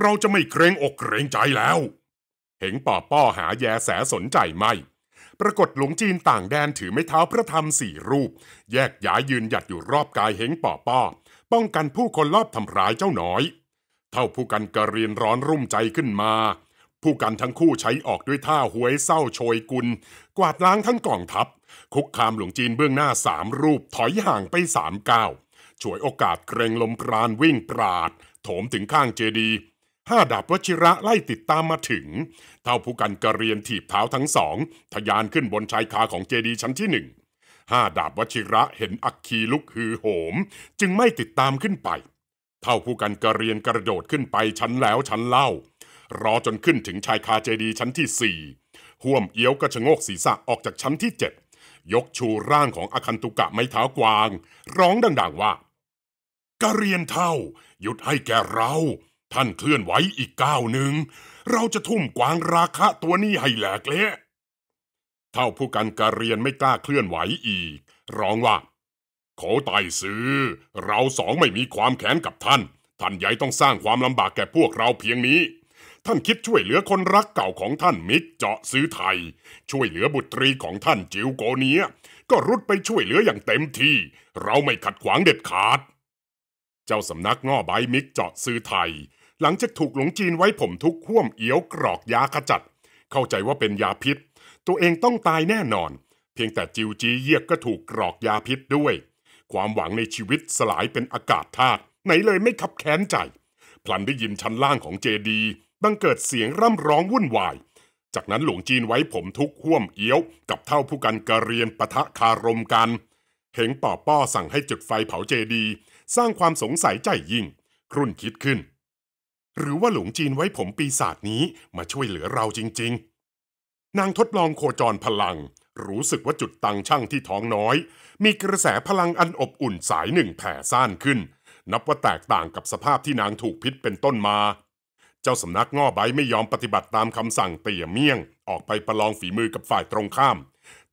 Speaker 1: เราจะไม่เกรงอกเกรงใจแล้ว เหงป่อป้อหาแยแสสนใจไม่ ปรากฏหลวงจีนต่างแดนถือไม้เท้าพระธรรมสี่รูป แยกย้ายยืนหยัดอยู่รอบกายเหงป่อป้อป้องกันผู้คนรอบทำร้ายเจ้าน้อย เท่าผู้กันกระเรียนร้อนรุ่มใจขึ้นมา ผู้กันทั้งคู่ใช้ออกด้วยท่าหวยเศร้าโชยกุลกวาดล้างทั้งกองทัพ คุกคามหลวงจีนเบื้องหน้าสามรูปถอยห่างไปสามก้าวฉวยโอกาสเกรงลมปราณวิ่งปราดโถมถึงข้างเจดีย์ห้าดาบวชิระไล่ติดตามมาถึง เท่าผู้กันกระเรียนถีบเท้าทั้งสองทยานขึ้นบนชายคาของเจดีชั้นที่หนึ่ง ห้าดาบวชิระเห็นอักคีลุกฮือโหมจึงไม่ติดตามขึ้นไป เท่าผู้กันกระเรียนกระโดดขึ้นไปชั้นแล้วชั้นเล่ารอจนขึ้นถึงชายคาเจดีชั้นที่สี่ห่วมเอี้ยวกระชงกศีรษะออกจากชั้นที่เจ็ดยกชูร่างของอคันตุกะไม้เท้ากวาง ร้องดังๆว่ากระเรียนเท่า หยุดให้แกเราท่านเคลื่อนไหวอีกก้าวหนึ่ง เราจะทุ่มกวางราคะตัวนี้ให้แหลกเละเท่าผู้กันการเรียนไม่กล้าเคลื่อนไหวอีก ร้องว่าโขไต่ซื้อ เราสองไม่มีความแค้นกับท่าน ท่านใหญ่ต้องสร้างความลำบากแก่พวกเราเพียงนี้ ท่านคิดช่วยเหลือคนรักเก่าของท่านมิกเจาะซื้อไทย ช่วยเหลือบุตรีของท่านจิวโกเนีย ก็รุดไปช่วยเหลืออย่างเต็มที่ เราไม่ขัดขวางเด็ดขาด เจ้าสำนักง่อใบมิกเจาะซื้อไทยหลังจากถูกหลงจีนไว้ผมทุกข่วมเอียวกรอกยาขจัด เข้าใจว่าเป็นยาพิษ ตัวเองต้องตายแน่นอน เพียงแต่จิวจีเยียกก็ถูกกรอกยาพิษด้วย ความหวังในชีวิตสลายเป็นอากาศธาตุไหนเลยไม่ขับแค้นใจ พลันได้ยินชั้นล่างของเจดีบังเกิดเสียงร่ำร้องวุ่นวาย จากนั้นหลวงจีนไว้ผมทุกข่วมเอียวกับเท่าผู้กันกระเรียนปะทะคารมกัน เหงป่อป้อสั่งให้จุดไฟเผาเจดี สร้างความสงสัยใจยิ่ง ครุ่นคิดขึ้นหรือว่าหลงจีนไว้ผมปีศาจนี้มาช่วยเหลือเราจริง ๆ นางทดลองโคจรพลัง รู้สึกว่าจุดตังช่างที่ท้องน้อย มีกระแสพลังอันอบอุ่นสายหนึ่งแผ่ซ่านขึ้น นับว่าแตกต่างกับสภาพที่นางถูกพิษเป็นต้นมา เจ้าสำนักง่อใบไม่ยอมปฏิบัติตามคำสั่งเตี่ยเมี่ยง ออกไปประลองฝีมือกับฝ่ายตรงข้าม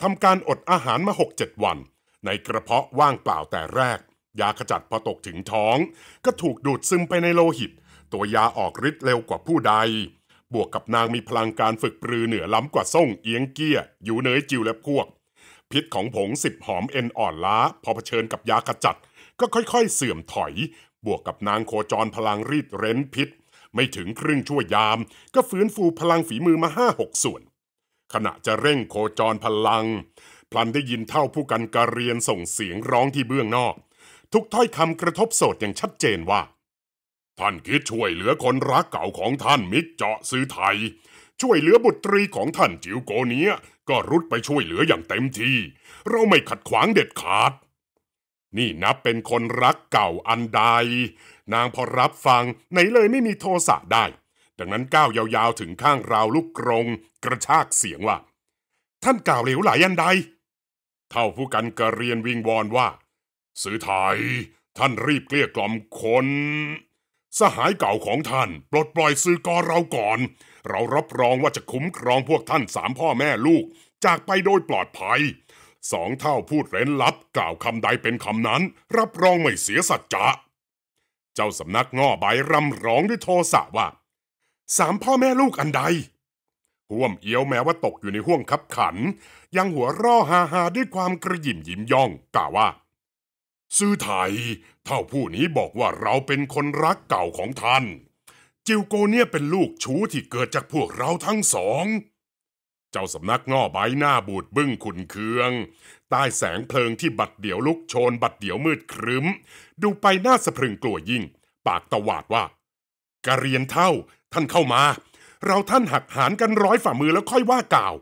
Speaker 1: ทำการอดอาหารมาหกเจ็ดวัน ในกระเพาะว่างเปล่าแต่แรก ยาขจัดพอตกถึงท้องก็ถูกดูดซึมไปในโลหิตตัวยาออกฤทธิ์เร็วกว่าผู้ใด บวกกับนางมีพลังการฝึกปรือเหนือล้ำกว่าส่งเอียงเกี้ยอยู่เนยจิวและพวก พิษของผงสิบหอมเอ็นอ่อนล้าพอเผชิญกับยาขจัดก็ค่อยๆเสื่อมถอย บวกกับนางโคจรพลังรีดเร้นพิษไม่ถึงครึ่งชั่วยามก็ฟื้นฟูพลังฝีมือมาห้าหกส่วน ขณะจะเร่งโคจรพลังพลันได้ยินเท่าผู้กันการเรียนส่งเสียงร้องที่เบื้องนอก ทุกถ้อยคำกระทบโสดอย่างชัดเจนว่าท่านคิดช่วยเหลือคนรักเก่าของท่านมิกเจาะซื้อไทยช่วยเหลือบุตรีของท่านจิ๋วโกเนี้ยก็รุดไปช่วยเหลืออย่างเต็มที่ เราไม่ขัดขวางเด็ดขาด นี่นับเป็นคนรักเก่าอันใด นางพอรับฟังไหนเลยไม่มีโทสะได้ดังนั้นก้าวยาวๆถึงข้างราวลูกกรงกระชากเสียงว่า ท่านกล่าวเหลวไหลอันใดเท่าผู้กันกระเรียนวิงวอนว่า ซื้อไทยท่านรีบเกลี้ยกล่อมคนสหายเก่าของท่านปลดปล่อยซื้อกอเราก่อน เรารับรองว่าจะคุ้มครองพวกท่านสามพ่อแม่ลูก จากไปโดยปลอดภัย สองเท่าพูดเร้นลับกล่าวคำใดเป็นคำนั้น รับรองไม่เสียสัจจะเจ้าสำนักง่อใบรำร้องด้วยโทสะว่า สามพ่อแม่ลูกอันใดห่วมเอี้ยวแม้ว่าตกอยู่ในห่วงคับขัน ยังหัวร่อฮาฮาด้วยความกระยิมยิ้มย่อง กล่าวว่าซื่อไทยเท่าผู้นี้บอกว่าเราเป็นคนรักเก่าของท่าน จิวโกเนี่ยเป็นลูกชู้ที่เกิดจากพวกเราทั้งสอง เจ้าสำนักง่อใบหน้าบูดบึ้งขุนเคือง ใต้แสงเพลิงที่บัดเดี๋ยวลุกโชนบัดเดี๋ยวมืดครึ้ม ดูไปหน้าสะพรึงกลัวยิ่ง ปากตวาดว่ากะเรียนเท่า ท่านเข้ามา เราท่านหักหานกันร้อยฝ่ามือแล้วค่อยว่ากล่าว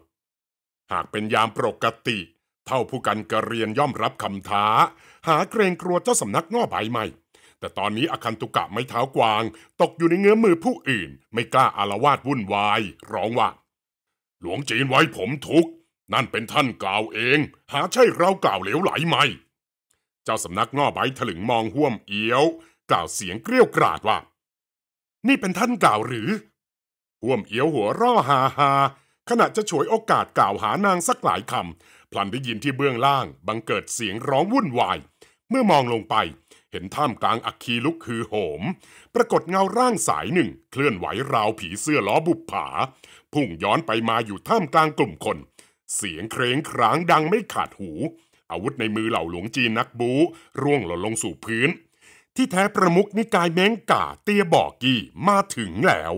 Speaker 1: หากเป็นยามปกติ เท่าผู้กันกะเรียนย่อมรับคำท้าหาเกรงกลัวเจ้าสำนักง้อใบใหม่แต่ตอนนี้อคันตุกะไม้เท้ากวาง ตกอยู่ในเงื้อมือผู้อื่นไม่กล้าอารวาดวุ่นวายร้องว่าหลวงจีนไว้ผมทุก นั่นเป็นท่านกล่าวเอง หาใช่เรากล่าวเหลวไหลไหมเจ้าสำนักง้อใบถลึงมองห่วมเอี้ยวกล่าวเสียงเกลี้ยวกราดว่า นี่เป็นท่านกล่าวหรือห่วมเอี้ยวหัวร่อฮาฮาขณะจะฉวยโอกาสกล่าวหานางสักหลายคำพลันได้ยินที่เบื้องล่าง บังเกิดเสียงร้องวุ่นวาย เมื่อมองลงไป เห็นท่ามกลางอัคคีลุกคือโหม ปรากฏเงาร่างสายหนึ่ง เคลื่อนไหวราวผีเสื้อล้อบุบผาพุ่งย้อนไปมาอยู่ท่ามกลางกลุ่มคน เสียงเครงครางดังไม่ขาดหู อาวุธในมือเหล่าหลวงจีนนักบูร่วงหล่นลงสู่พื้น ที่แท้ประมุกนิกายแมงก่าเตียบอกกี้มาถึงแล้ว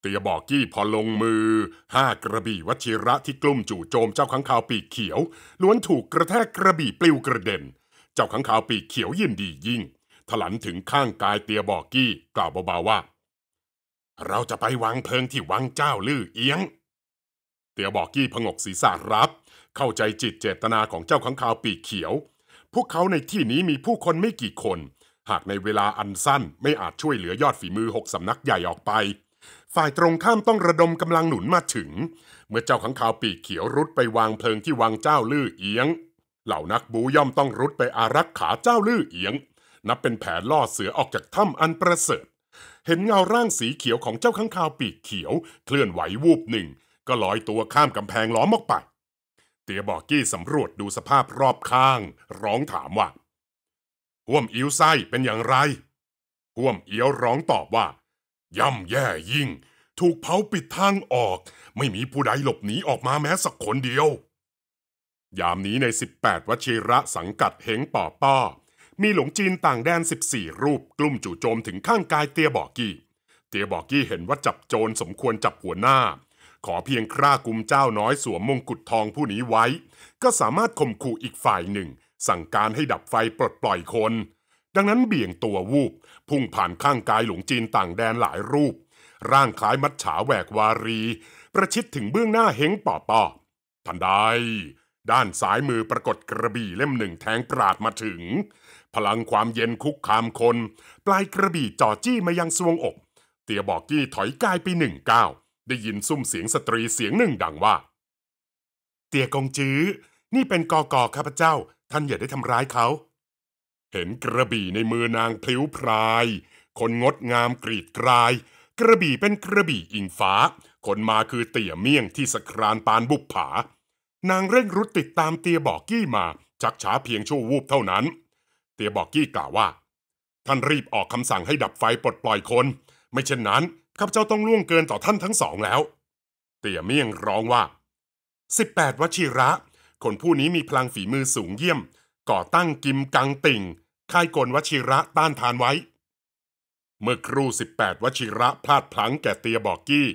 Speaker 1: เตียบอกกี้พอลงมือห้ากระบี่วชิระที่กลุ่มจู่โจมเจ้าขังขาวปีกเขียวล้วนถูกกระแทกกระบี่ปลิวกระเด็นเจ้าขังขาวปีกเขียวยินดียิ่งถลันถึงข้างกายเตียบอกกี้กล่าวเบาๆว่า เราจะไปวางเพลิงที่วังเจ้าลื้อเอียง เตียบอกกี้พงกศีรษะรับ เข้าใจจิตเจตนาของเจ้าขังขาวปีกเขียว พวกเขาในที่นี้มีผู้คนไม่กี่คน หากในเวลาอันสั้นไม่อาจช่วยเหลือยอดฝีมือหกสำนักใหญ่ออกไปฝ่ายตรงข้ามต้องระดมกำลังหนุนมาถึง เมื่อเจ้าขังข่าวปีกเขียวรุดไปวางเพลิงที่วังเจ้าลื่อเอียง เหล่านักบูย่อมต้องรุดไปอารักขาเจ้าลื่อเอียง นับเป็นแผนล่อเสือออกจากถ้ำอันประเสริฐ เห็นเงาร่างสีเขียวของเจ้าขังข่าวปีกเขียว เคลื่อนไหววูบหนึ่ง ก็ลอยตัวข้ามกำแพงล้อมออกไป เตียบอกกี้สำรวจดูสภาพรอบข้าง ร้องถามว่าห่วมอิ้วไส้เป็นอย่างไรห่วมเอียวร้องตอบว่าย่ำแย่ยิ่ง ถูกเผาปิดทางออก ไม่มีผู้ใดหลบหนีออกมาแม้สักคนเดียว ยามนี้ใน 18วชิระสังกัดเหงป่อป้อ มีหลงจีนต่างแดน 14 รูปกลุ่มจู่โจมถึงข้างกายเตียบอกกี้เตียบอกกี้เห็นว่าจับโจรสมควรจับหัวหน้า ขอเพียงคร่ากุมเจ้าน้อยสวมมงกุฎทองผู้นี้ไว้ ก็สามารถข่มขู่อีกฝ่ายหนึ่ง สั่งการให้ดับไฟปลดปล่อยคนดังนั้นเบี่ยงตัววูบพุ่งผ่านข้างกายหลวงจีนต่างแดนหลายรูป ร่างคล้ายมัดฉาแหวกวารี ประชิดถึงเบื้องหน้าเฮงป่อป่อทันใดด้านซ้ายมือปรากฏกระบี่เล่มหนึ่งแทงปราดมาถึง พลังความเย็นคุกคามคน ปลายกระบี่จ่อจี้มายังสวงอกเตียบอกกี้ถอยกายไปหนึ่งก้าวได้ยินซุ้มเสียงสตรีเสียงหนึ่งดังว่า เตียกงจื้อนี่เป็นกอกอข้าพเจ้าท่านอย่าได้ทำร้ายเขาเห็นกระบี่ในมือนางพลิ้วพราย คนงดงามกรีดกราย กระบี่เป็นกระบี่อิงฟ้า คนมาคือเตี่ยเมี่ยงที่สครานปานบุกผา นางเร่งรุดติดตามเตียบอกกี้มาชักช้าเพียงชั่ววูบเท่านั้น เตียบอกกี้กล่าวว่าท่านรีบออกคำสั่งให้ดับไฟปลดปล่อยคน ไม่เช่นนั้นข้าพเจ้าต้องล่วงเกินต่อท่านทั้งสองแล้ว เตี่ยเมี่ยงร้องว่าสิบแปดวชิระ คนผู้นี้มีพลังฝีมือสูงเยี่ยม ก่อตั้งกิมกังติ่งค่ายกลวชิระต้านทานไว้ เมื่อครู18วชิระพลาดพลั้งแก่เตียบอกกี้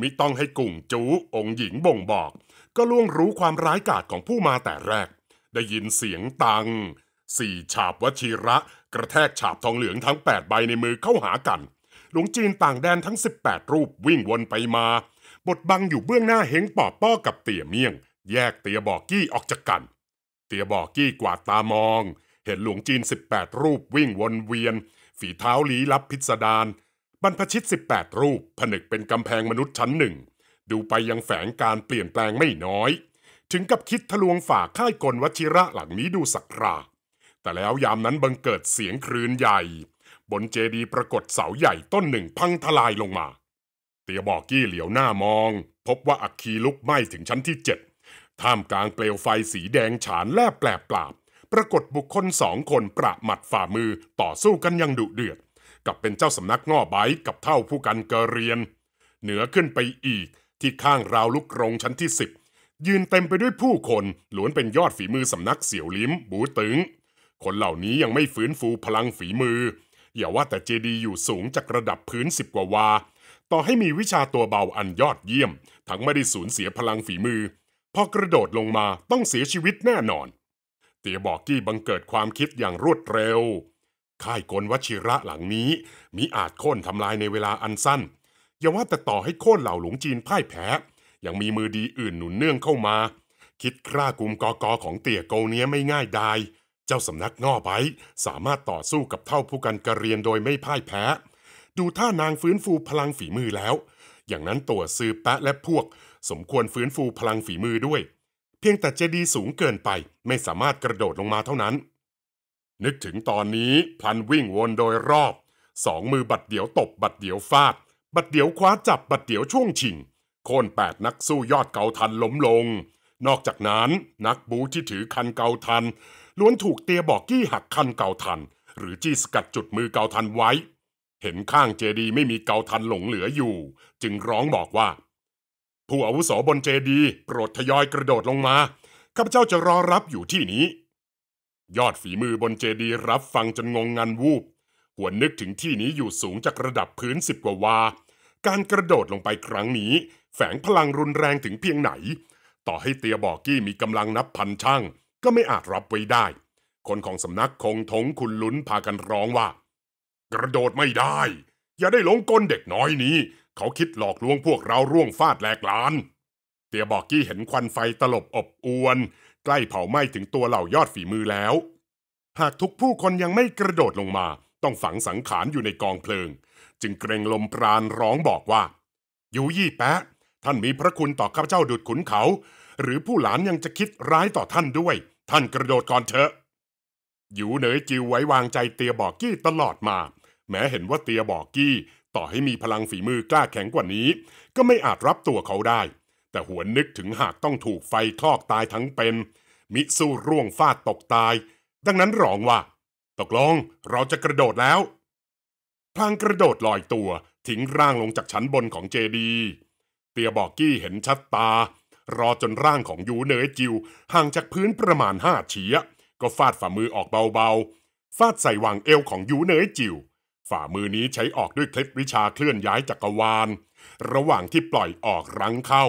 Speaker 1: มิต้องให้กุ่งจูองหญิงบ่งบอก ก็ล่วงรู้ความร้ายกาจของผู้มาแต่แรก ได้ยินเสียงตังสี่ฉาบวชิระกระแทกฉาบทองเหลืองทั้ง 8 ใบในมือเข้าหากันหลวงจีนต่างแดนทั้ง 18 รูปวิ่งวนไปมา บทบังอยู่เบื้องหน้าเฮงปอบป้อกับเตี่ยเมี่ยง แยกเตียบอกกี้ออกจากกัน เตียบอกกี้กวาดตามองเห็นหลวงจีน 18 รูปวิ่งวนเวียน ฝีเท้าลี้ลับพิสดารบรรพชิต 18 รูป ผนึกเป็นกำแพงมนุษย์ชั้นหนึ่ง ดูไปยังแฝงการเปลี่ยนแปลงไม่น้อย ถึงกับคิดทะลวงฝ่า ค่ายกลวชิระหลังนี้ดูสักรา แต่แล้วยามนั้นบังเกิดเสียงครืนใหญ่ บนเจดีปรากฏเสาใหญ่ต้นหนึ่งพังทลายลงมา เตียบอกกี้เหลียวหน้ามอง พบว่าอัคคีลุกไหม้ถึงชั้นที่เจ็ดท่ามกลางเปลวไฟสีแดงฉานแลบแปลบปราบปรากฏบุคคลสองคนประหมัดฝ่ามือต่อสู้กันยังดุเดือด กับเป็นเจ้าสำนักง่อไบกับเท่าผู้กันเกเรียน เหนือขึ้นไปอีกที่ข้างราวลุกรงชั้นที่สิบยืนเต็มไปด้วยผู้คนล้วนเป็นยอดฝีมือสำนักเสี่ยวลิ้มบูตึง คนเหล่านี้ยังไม่ฟื้นฟูพลังฝีมือ อย่าว่าแต่เจดีอยู่สูงจากระดับพื้นสิบกว่าวาต่อให้มีวิชาตัวเบาอันยอดเยี่ยมทั้งไม่ได้สูญเสียพลังฝีมือพอกระโดดลงมาต้องเสียชีวิตแน่นอนเตียบอกกี้บังเกิดความคิดอย่างรวดเร็ว ค่ายกลวชิระหลังนี้มิอาจโค่นทำลายในเวลาอันสั้นอย่าว่าแต่ต่อให้โค่นเหล่าหลวงจีนพ่ายแพ้ ยังมีมือดีอื่นหนุนเนื่องเข้ามา คิดคร่ากลุ่มกอกอของเตียโกเนี้ยไม่ง่ายดายเจ้าสำนักง่อไปสามารถต่อสู้กับเท่าผู้กันกระเรียนโดยไม่พ่ายแพ้ ดูท่านางฟื้นฟูพลังฝีมือแล้ว อย่างนั้นตัวซื้อแปะและพวกสมควรฟื้นฟูพลังฝีมือด้วยพียงแต่เจดีสูงเกินไปไม่สามารถกระโดดลงมาเท่านั้น นึกถึงตอนนี้พลันวิ่งวนโดยรอบสองมือบัดเดียวตบบัดเดียวฟาด บัดเดียวคว้าจับบัดเดียวช่วงชิงโค่นแปดนักสู้ยอดเกาทันล้มลงนอกจากนั้นนักบูที่ถือคันเกาทัน ล้วนถูกเตียบอกกี้หักคันเกาทัน หรือจี้สกัดจุดมือเกาทันไว้ เห็นข้างเจดีไม่มีเกาทันหลงเหลืออยู่ จึงร้องบอกว่าผู้อาวุโสบนเจดี โปรดทยอยกระโดดลงมาข้าพเจ้าจะรอรับอยู่ที่นี้ ยอดฝีมือบนเจดีรับฟังจนงงงันวูบหวนนึกถึงที่นี้อยู่สูงจากระดับพื้นสิบกว่าวา การกระโดดลงไปครั้งนี้ แฝงพลังรุนแรงถึงเพียงไหน ต่อให้เตียบอกกี้มีกำลังนับพันช่างก็ไม่อาจรับไว้ได้ คนของสำนักคงทงคุณลุ้นพากันร้องว่า กระโดดไม่ได้ อย่าได้หลงกลเด็กน้อยนี้เขาคิดหลอกลวงพวกเราร่วงฟาดแหลกลาน เตียบอกกี้เห็นควันไฟตลบอบอวน ใกล้เผาไหม้ถึงตัวเหล่ายอดฝีมือแล้ว หากทุกผู้คนยังไม่กระโดดลงมา ต้องฝังสังขารอยู่ในกองเพลิง จึงเกรงลมปราณร้องบอกว่าอยู่ยี่แปะท่านมีพระคุณต่อข้าพเจ้าดุดขุนเขา หรือผู้หลานยังจะคิดร้ายต่อท่านด้วย ท่านกระโดดก่อนเถอะ อยู่เหนือจิวไว้วางใจเตียบอกกี้ตลอดมา แม้เห็นว่าเตียบอกกี้ต่อให้มีพลังฝีมือกล้าแข็งกว่านี้ ก็ไม่อาจรับตัวเขาได้ แต่หวนนึกถึงหากต้องถูกไฟคลอกตายทั้งเป็น มิสู้ร่วงฟาดตกตาย ดังนั้นร้องว่า ตกลง เราจะกระโดดแล้ว พลางกระโดดลอยตัวทิ้งร่างลงจากชั้นบนของเจดีเตียบอกกี้เห็นชัดตา รอจนร่างของยูเนยจิว ห่างจากพื้นประมาณห้าเฉียก็ฟาดฝ่ามือออกเบาๆฟาดใส่วางเอวของยูเนยจิวฝ่ามือนี้ใช้ออกด้วยเคล็ดวิชาเคลื่อนย้ายจักรวาล ระหว่างที่ปล่อยออกรั้งเข้า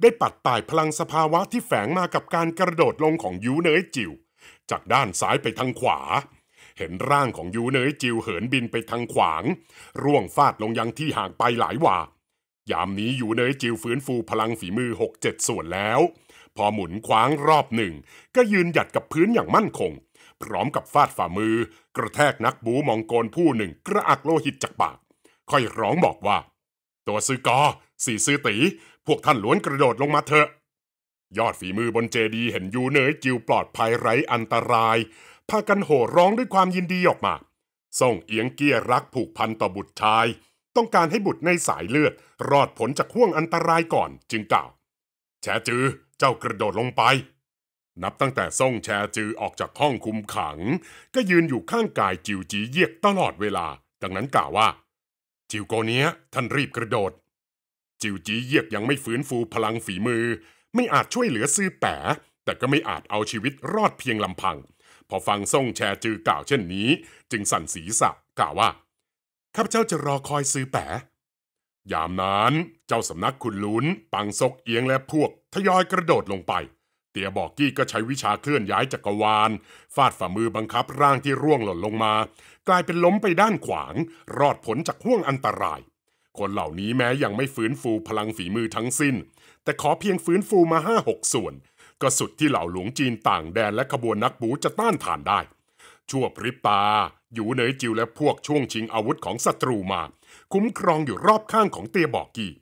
Speaker 1: ได้ปัดตายพลังสภาวะที่แฝงมากับการกระโดดลงของยูเนยจิว จากด้านซ้ายไปทางขวา เห็นร่างของยูเนยจิวเหินบินไปทางขวาง ร่วงฟาดลงยังที่ห่างไปหลายว่า ยามนี้ยูเนยจิวฟื้นฟูพลังฝีมือ6-7ส่วนแล้ว พอหมุนคว้างรอบหนึ่งก็ยืนหยัดกับพื้นอย่างมั่นคงพร้อมกับฟาดฝ่ามือ กระแทกนักบูมองโกนผู้หนึ่งกระอักโลหิตจากปากค่อยร้องบอกว่า ตัวซื้อกอ สี่ซื้อตีพวกท่านล้วนกระโดดลงมาเถอะยอดฝีมือบนเจดีเห็นยูเนยจิวปลอดภัยไร้อันตราย พากันโห่ร้องด้วยความยินดีออกมา ส่งเอียงเกียรักผูกพันต่อบุตรชาย ต้องการให้บุตรในสายเลือด รอดผลจากห่วงอันตรายก่อนจึงกล่าวแฉจือเจ้ากระโดดลงไปนับตั้งแต่ส่งแชจือออกจากห้องคุมขัง ก็ยืนอยู่ข้างกายจิวจีเยียกตลอดเวลา ดังนั้นกล่าวว่า จิวโกเนี้ยท่านรีบกระโดด จิวจีเยียกยังไม่ฟื้นฟูพลังฝีมือ ไม่อาจช่วยเหลือซื่อแปะแต่ก็ไม่อาจเอาชีวิตรอดเพียงลำพัง พอฟังส่งแชจือกล่าวเช่นนี้ จึงสั่นศีรษะกล่าวว่าข้าพเจ้าจะรอคอยซื่อแปะยามนั้น เจ้าสำนักคุณลุ้นปังซกเอียงและพวกทยอยกระโดดลงไปเตียบอกกี้ก็ใช้วิชาเคลื่อนย้ายจักรวาลฟาดฝ่ามือบังคับร่างที่ร่วงหล่นลงมา กลายเป็นล้มไปด้านขวาง รอดผลจากห่วงอันตราย คนเหล่านี้แม้ยังไม่ฟื้นฟูพลังฝีมือทั้งสิ้น แต่ขอเพียงฟื้นฟูมาห้าหกส่วน ก็สุดที่เหล่าหลวงจีนต่างแดนและขบวนนักบูจะต้านทานได้ ชั่วพริบตาอยู่เหนยจิวและพวกช่วงชิงอาวุธของศัตรูมา คุ้มครองอยู่รอบข้างของเตียบอกกี้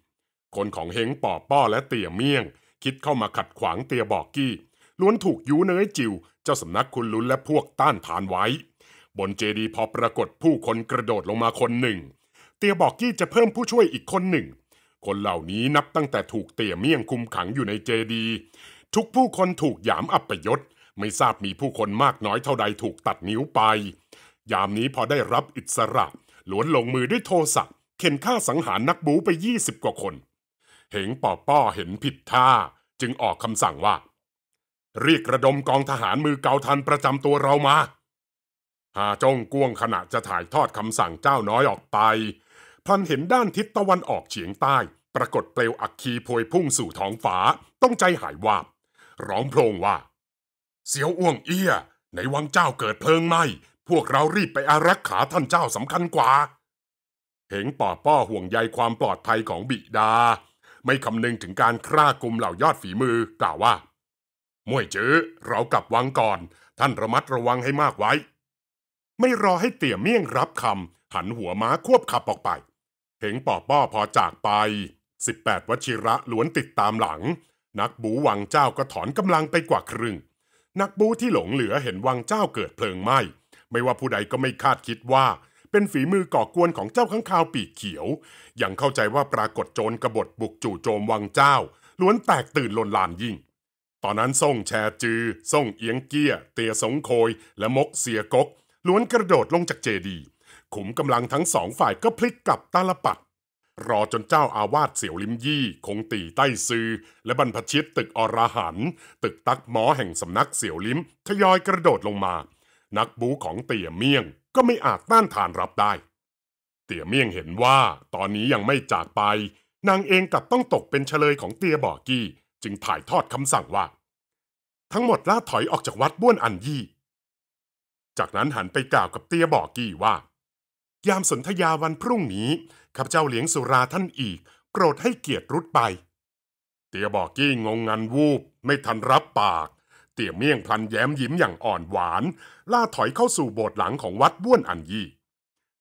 Speaker 1: คนของเฮงป่อป้อและเตียเมี่ยงคิดเข้ามาขัดขวางเตียบอกกี้ล้วนถูกยูเนยจิวเจ้าสำนักคุณลุนและพวกต้านทานไว้ บนเจดีพอปรากฏผู้คนกระโดดลงมาคนหนึ่ง เตียบอกกี้จะเพิ่มผู้ช่วยอีกคนหนึ่ง คนเหล่านี้นับตั้งแต่ถูกเตี่ยเมี่ยงคุมขังอยู่ในเจดี ทุกผู้คนถูกหยามอัปยศไม่ทราบมีผู้คนมากน้อยเท่าใดถูกตัดนิ้วไป ยามนี้พอได้รับอิสระล้วนลงมือด้วยโทสะเข็นฆ่าสังหารนักบูไปยี่สิบกว่าคนเหงป่อป้อเห็นผิดท่า จึงออกคำสั่งว่า เรียกระดมกองทหารมือเกาทันประจำตัวเรามาหาจงก้วงขณะจะถ่ายทอดคำสั่งเจ้าน้อยออกไปพันเห็นด้านทิศตะวันออกเฉียงใต้ ปรากฏเปลวอักคีพวยพุ่งสู่ท้องฟ้าต้องใจหายวาบร้องโพลงว่า เสียวอ้วงเอี้ยในวังเจ้าเกิดเพลิงไหมพวกเรารีบไปอารักขาท่านเจ้าสำคัญกว่า เหงป่อป้อห่วงใยความปลอดภัยของบิดาไม่คำนึงถึงการฆ่ากลุ่มเหล่ายอดฝีมือกล่าวว่าม่วยจื้อเรากลับวังก่อน ท่านระมัดระวังให้มากไว้ ไม่รอให้เตี่ยเมี่ยงรับคำหันหัวม้าควบขับออกไปเหงป่อป้อพอจากไป18วชิระล้วนติดตามหลัง นักบูวังเจ้าก็ถอนกำลังไปกว่าครึ่ง นักบูที่หลงเหลือเห็นวังเจ้าเกิดเพลิงไหม้ไม่ว่าผู้ใดก็ไม่คาดคิดว่าเป็นฝีมือก่อกวนของเจ้าข้างคาวปีกเขียว ยังเข้าใจว่าปรากฏโจรกบฏบุกจู่โจมวังเจ้า ล้วนแตกตื่นลนลานยิ่ง ตอนนั้นส่งแชจือ ส่งเอียงเกี้ยเตียสงโคย และมกเสียกก ล้วนกระโดดลงจากเจดี ขุมกำลังทั้งสองฝ่ายก็พลิกกลับตาลปัด รอจนเจ้าอาวาสเสี่ยวลิมยี่ คงตีใต้ซือและบรรพชิตตึกอรหัน ตึกตักหมอแห่งสำนักเสี่ยวลิมทยอยกระโดดลงมา นักบูของเตี่ยเมี่ยงก็ไม่อาจต้านทานรับได้ เตี่ยเมี่ยงเห็นว่าตอนนี้ยังไม่จากไป นางเองกลับต้องตกเป็นเฉลยของเตียบอกี้จึงถ่ายทอดคำสั่งว่า ทั้งหมดล่าถอยออกจากวัดบ้วนอันยี่จากนั้นหันไปกล่าวกับเตียบอกี้ว่า ยามสนธยาวันพรุ่งนี้ข้าพเจ้าเลี้ยงสุราท่านอีกโกรธให้เกียรติรุดไป เตียบอกี้งงงันวูบไม่ทันรับปากเตี่ยเมี่ยงพลันแย้มยิ้มอย่างอ่อนหวานล่าถอยเข้าสู่โบสถ์หลังของวัดบ้วนอันยี่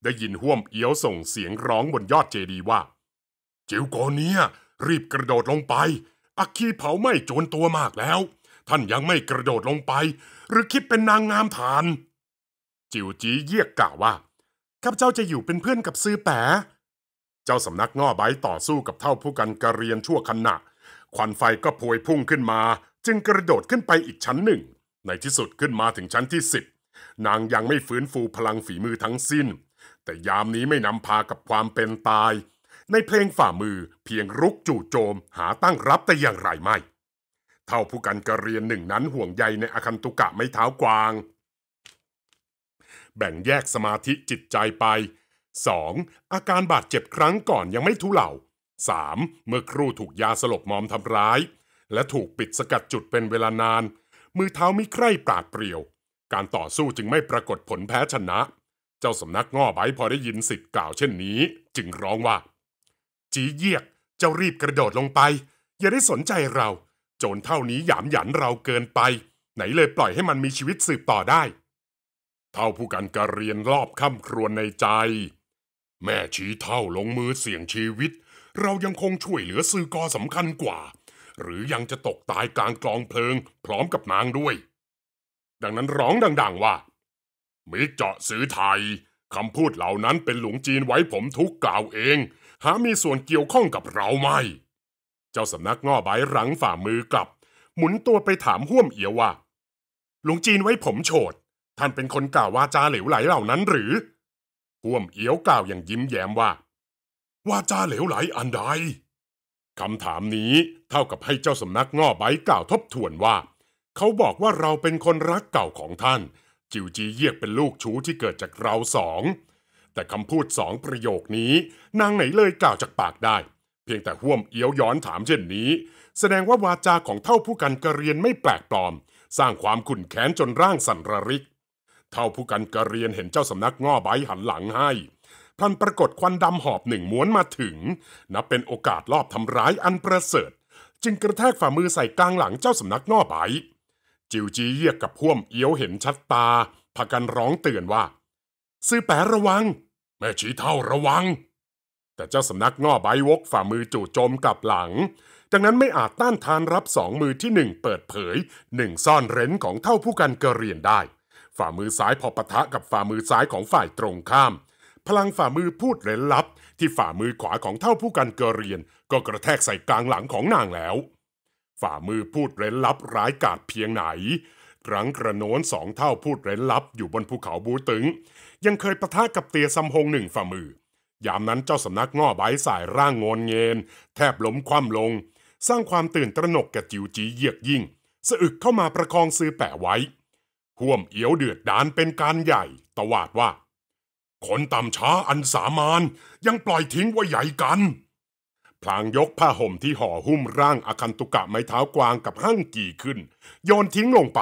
Speaker 1: ได้ยินห่วมเอียวส่งเสียงร้องบนยอดเจดีว่า จิวโกเนียรีบกระโดดลงไป อักคีเผาไหม้โจนตัวมากแล้ว ท่านยังไม่กระโดดลงไป หรือคิดเป็นนางงามฐาน จิวจีเยียกกล่าวว่าข้าพเจ้าจะอยู่เป็นเพื่อนกับซื้อแปะเจ้าสำนักง่อใบต่อสู้กับเท่าผู้กันกระเรียนชั่วขณะควันไฟก็พวยพุ่งขึ้นมาจึงกระโดดขึ้นไปอีกชั้นหนึ่ง ในที่สุดขึ้นมาถึงชั้นที่สิบนางยังไม่ฟื้นฟูพลังฝีมือทั้งสิ้น แต่ยามนี้ไม่นำพากับความเป็นตาย ในเพลงฝ่ามือ เพียงรุกจู่โจมหาตั้งรับแต่อย่างไรไม่ เท่าผู้กันกระเรียนหนึ่งนั้นห่วงใยในอคันตุกะไม่เท้ากวาง แบ่งแยกสมาธิจิตใจไป 2. อาการบาดเจ็บครั้งก่อนยังไม่ทุเลา 3. เมื่อครูถูกยาสลบมอมทำร้ายและถูกปิดสกัดจุดเป็นเวลานาน มือเท้ามิใคร่ปราดเปรียว การต่อสู้จึงไม่ปรากฏผลแพ้ชนะ เจ้าสำนักง่อใบพอได้ยินสิทธิ์กล่าวเช่นนี้ จึงร้องว่า จีเยียกเจ้ารีบกระโดดลงไป อย่าได้สนใจเรา โจรเท่านี้หยามหยันเราเกินไป ไหนเลยปล่อยให้มันมีชีวิตสืบต่อได้ เท่าผู้กันกระเรียนรอบค่ำครวญในใจ แม่ชี้เท่าลงมือเสี่ยงชีวิต เรายังคงช่วยเหลือสื่อกอสำคัญกว่าหรือยังจะตกตายกลางกลองเพลิงพร้อมกับนางด้วย ดังนั้นร้องดังๆว่ามิเจาะสือไทยคำพูดเหล่านั้นเป็นหลวงจีนไว้ผมทุกกล่าวเอง หามีส่วนเกี่ยวข้องกับเราไม่ เจ้าสำนักง่อใบรังฝ่ามือกลับ หมุนตัวไปถามห่วมเอียวว่าหลวงจีนไว้ผมโฉด ท่านเป็นคนกล่าววาจาเหลวไหลเหล่านั้นหรือห่วมเอียวกล่าวอย่างยิ้มแย้มว่าวาจาเหลวไหลอันใดคำถามนี้เท่ากับให้เจ้าสำนักง่อใบกล่าวทบทวนว่า เขาบอกว่าเราเป็นคนรักเก่าของท่าน จิวจีเยียกเป็นลูกชู้ที่เกิดจากเราสองแต่คำพูดสองประโยคนี้นางไหนเลยกล่าวจากปากได้ เพียงแต่ห่วมเอี้ยวย้อนถามเช่นนี้ แสดงว่าวาจาของเท่าผู้กันกระเรียนไม่แปลกปลอม สร้างความขุ่นแค้นจนร่างสั่นระริกเท่าผู้กันกระเรียนเห็นเจ้าสำนักง่อใบหันหลังให้พลันปรากฏควันดำหอบหนึ่งม้วนมาถึง นับเป็นโอกาสลอบทำร้ายอันประเสริฐ จึงกระแทกฝ่ามือใส่กลางหลังเจ้าสำนักน่อใบ จิวจีเยียกกับพ่วมเอี้ยวเห็นชัดตาพากันร้องเตือนว่า ซื้อแปรระวัง แม่ชีเท่าระวัง แต่เจ้าสำนักง่อใบวกฝ่ามือจู่โจมกลับหลังดังนั้นไม่อาจต้านทานรับสองมือที่หนึ่งเปิดเผยหนึ่งซ่อนเร้นของเท่าผู้กันเกเรียนได้ ฝ่ามือซ้ายพอปะทะกับฝ่ามือซ้ายของฝ่ายตรงข้ามพลังฝ่ามือพูดเร้นลับที่ฝ่ามือขวาของเท่าผู้กันเกเรียนก็กระแทกใส่กลางหลังของนางแล้ว ฝ่ามือพูดเร้นลับร้ายกาจเพียงไหนครั้งกระโน้นสองเท่าพูดเร้นลับอยู่บนภูเขาบูตึงยังเคยประทะกับเตียซัมฮงหนึ่งฝ่ามือ ยามนั้นเจ้าสำนักง่อใบสายร่างงนเงินแทบล้มคว่ำลง สร้างความตื่นตระหนกแก่จิวจีเยียกยิ่งสะอึกเข้ามาประคองซื้อแปะไว้ห่วมเอียวเดือดดานเป็นการใหญ่ ตวาดว่าคนต่ำช้าอันสามานยังปล่อยทิ้งไว้ใหญ่กัน พลางยกผ้าห่มที่ห่อหุ้มร่างอาคันตุกะไม้เท้ากวางกับห้างกี่ขึ้นโยนทิ้งลงไป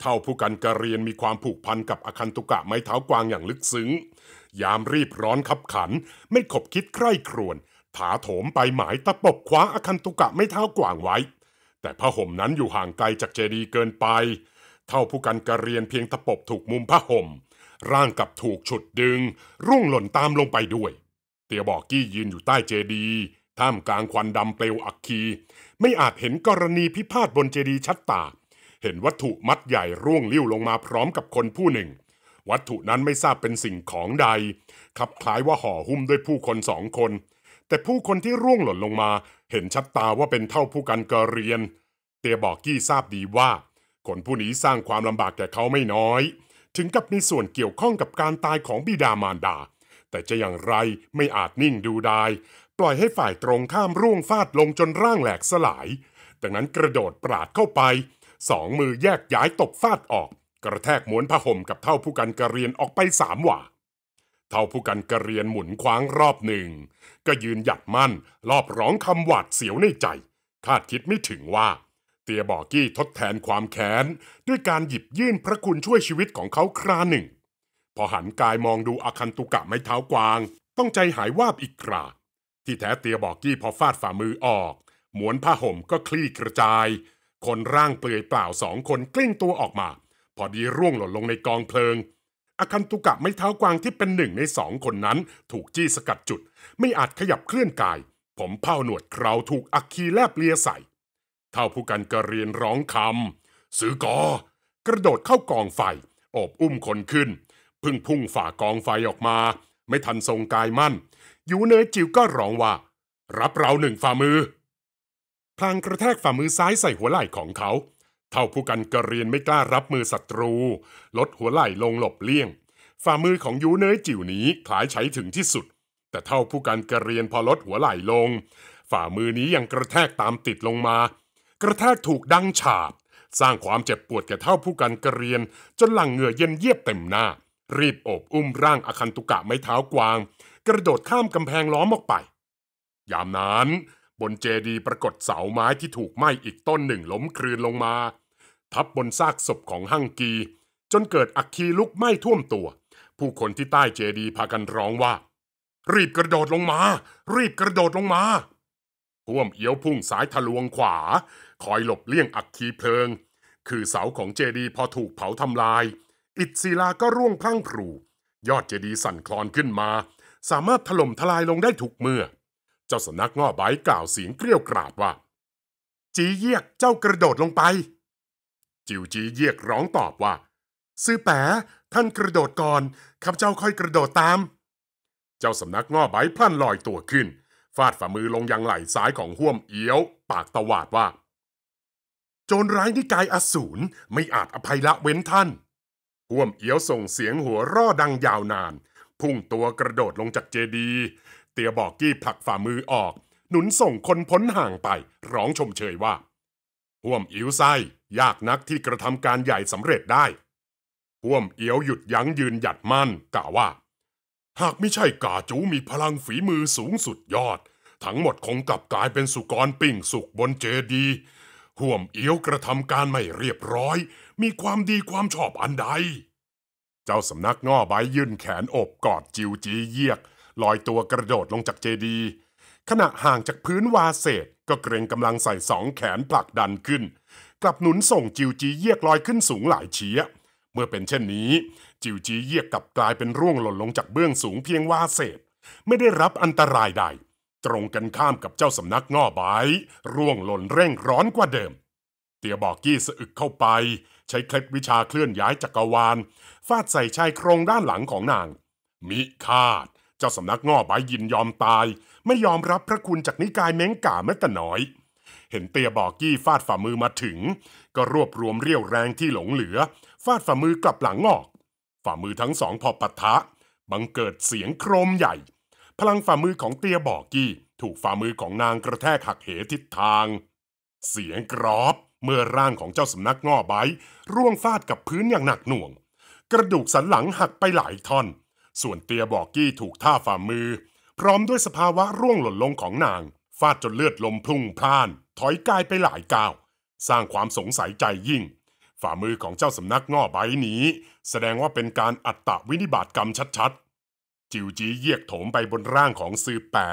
Speaker 1: เท่าผู้กันกระเรียนมีความผูกพันกับอาคันตุกะไม้เท้ากวางอย่างลึกซึ้งยามรีบร้อนขับขัน ไม่ขบคิดใคร่ครวญถาโถมไปหมายตะปบคว้าอาคันตุกะไม้เท้ากวางไว้ แต่ผ้าห่มนั้นอยู่ห่างไกลจากเจดีเกินไปเท่าผู้กันกระเรียนเพียงตะปบถูกมุมผ้าห่มร่างกับถูกฉุดดึง ร่วงหล่นตามลงไปด้วย เตียบอกกี้ยืนอยู่ใต้เจดีท่ามกลางควันดำเปลวอักคี ไม่อาจเห็นกรณีพิพาทบนเจดีชัดตา เห็นวัตถุมัดใหญ่ร่วงลิ้วลงมาพร้อมกับคนผู้หนึ่ง วัตถุนั้นไม่ทราบเป็นสิ่งของใด คับคล้ายว่าห่อหุ้มด้วยผู้คนสองคน แต่ผู้คนที่ร่วงหล่นลงมา เห็นชัดตาว่าเป็นเท่าผู้กันกระเรียน เตียบอกกี้ทราบดีว่า คนผู้นี้สร้างความลำบากแก่เขาไม่น้อยถึงกับมีส่วนเกี่ยวข้องกับการตายของบิดามารดา แต่จะอย่างไรไม่อาจนิ่งดูได้ปล่อยให้ฝ่ายตรงข้ามร่วงฟาดลงจนร่างแหลกสลายดังนั้นกระโดดปราดเข้าไปสองมือแยกย้ายตบฟาดออก กระแทกม้วนผ้าห่มกับเท่าผู้กันกระเรียนออกไปสามหว่าเท่าผู้กันกระเรียนหมุนคว้างรอบหนึ่งก็ยืนหยัดมั่นรอบร้องคำหวาดเสียวในใจ คาดคิดไม่ถึงว่าเตียบอกกี้ทดแทนความแค้นด้วยการหยิบยื่นพระคุณช่วยชีวิตของเขาคราหนึ่ง พอหันกายมองดูอาคันตุกะไม้เท้ากวาง ต้องใจหายวาบอีกครา ที่แท้เตียบอกกี้พอฟาดฝ่ามือออกหมวนผ้าห่มก็คลี่กระจาย คนร่างเปลือยเปล่าสองคนกลิ้งตัวออกมา พอดีร่วงหล่นลงในกองเพลิงอาคันตุกะไม้เท้ากวางที่เป็นหนึ่งในสองคนนั้น ถูกจี้สกัดจุด ไม่อาจขยับเคลื่อนกาย ผมเผ้าหนวดเคราถูกอักคีแลบเลียใส่เท่าผู้กันกระเรียนร้องคำสือกอ กระโดดเข้ากองไฟอบอุ้มคนขึ้น พึ่งพุ่งฝ่ากองไฟออกมา ไม่ทันทรงกายมั่น ยูเนยจิ๋วก็ร้องว่า รับเราหนึ่งฝ่ามือ พลางกระแทกฝ่ามือซ้ายใส่หัวไหล่ของเขา เท่าผู้กันกระเรียนไม่กล้ารับมือศัตรู ลดหัวไหล่ลงหลบเลี่ยง ฝ่ามือของยูเนยจิ๋วนี้คลายใช้ถึงที่สุด แต่เท่าผู้กันกระเรียนพอลดหัวไหล่ลง ฝ่ามือนี้ยังกระแทกตามติดลงมากระแทกถูกดังฉาบ สร้างความเจ็บปวดแก่เท่าผู้กันกระเรียน จนหลังเหงื่อเย็นเยียบเต็มหน้า รีบโอบอุ้มร่างอคันตุกะไม้เท้ากวาง กระโดดข้ามกำแพงล้อมออกไป ยามนั้น บนเจดีปรากฏเสาไม้ที่ถูกไหม้อีกต้นหนึ่งล้มคลืนลงมา ทับบนซากศพของฮั่งกี จนเกิดอักคีลุกไหม้ท่วมตัว ผู้คนที่ใต้เจดีพากันร้องว่า รีบกระโดดลงมา รีบกระโดดลงมาท่วมเอี้ยวพุ่งสายทะลวงขวา คอยหลบเลี่ยงอักคีเพลิง คือเสาของเจดีพอถูกเผาทำลาย อิฐศิลาก็ร่วงพลังพลูยอดเจดีสั่นคลอนขึ้นมา สามารถถล่มทลายลงได้ทุกเมื่อ เจ้าสนักง่อใบกล่าวเสียงเกลี้ยวกราดว่า จีเยียกเจ้ากระโดดลงไป จิวจีเยียกร้องตอบว่า ซื้อแปะท่านกระโดดก่อนข้าเจ้าค่อยกระโดดตาม เจ้าสำนักง่อใบพลันลอยตัวขึ้นฟาดฝ่ามือลงยังไหล่ซ้ายของห้วมเอี้ยวปากตวาดว่า โจรร้ายนิกายอสูรไม่อาจอภัยละเว้นท่านห้วมเอี้ยวส่งเสียงหัวร่อดังยาวนาน พุ่งตัวกระโดดลงจากเจดี เตียบอกกี้ผลักฝ่ามือออก หนุนส่งคนพ้นห่างไป ร้องชมเชยว่าห่วมอิ๋วไส้ยากนักที่กระทำการใหญ่สำเร็จได้ห่วมเอี้ยวหยุดยั้งยืนหยัดมั่นกล่าวว่าหากไม่ใช่กาจูมีพลังฝีมือสูงสุดยอด ทั้งหมดคงกลับกลายเป็นสุกรปิ้งสุกบนเจดี ห่วมเอียวกระทำการไม่เรียบร้อย มีความดีความชอบอันใด เจ้าสำนักง่อใบยื่นแขนอบกอดจิวจีเยียก ลอยตัวกระโดดลงจากเจดี ขณะห่างจากพื้นวาเศษ ก็เกรงกำลังใส่สองแขนผลักดันขึ้น กลับหนุนส่งจิวจีเยียกลอยขึ้นสูงหลายเชียเมื่อเป็นเช่นนี้จิวจีเยียกกลับกลายเป็นร่วงหล่นลงจากเบื้องสูงเพียงว่าเศษ ไม่ได้รับอันตรายใดตรงกันข้ามกับเจ้าสำนักง่อบายร่วงหล่นเร่งร้อนกว่าเดิม เตียบอกกี้สะอึกเข้าไป ใช้เคล็ดวิชาเคลื่อนย้ายจักรวาลฟาดใส่ชายโครงด้านหลังของนาง มิคาดเจ้าสำนักง่อบายยินยอมตาย ไม่ยอมรับพระคุณจากนิกายเม้งก่าแม้แต่น้อย เห็นเตียบอกกี้ฟาดฝ่ามือมาถึง ก็รวบรวมเรี่ยวแรงที่หลงเหลือ ฟาดฝ่ามือกลับหลังออกฝ่ามือทั้งสองพอปะทะ บังเกิดเสียงโครมใหญ่ พลังฝ่ามือของเตียบอกกี้ ถูกฝ่ามือของนางกระแทกหักเหทิศทาง เสียงกรอบเมื่อร่างของเจ้าสำนักง่อใบร่วงฟาดกับพื้นอย่างหนักหน่วง กระดูกสันหลังหักไปหลายท่อน ส่วนเตียบอกกี้ถูกท่าฝ่ามือ พร้อมด้วยสภาวะร่วงหล่นลงของนาง ฟาดจนเลือดลมพุ่งพล่าน ถอยกายไปหลายก้าว สร้างความสงสัยใจยิ่งฝ่ามือของเจ้าสำนักง่อใบนี้ แสดงว่าเป็นการอัตตวินิบาตกรรมชัดๆ จิวจีเยียกโถมไปบนร่างของซือแปะ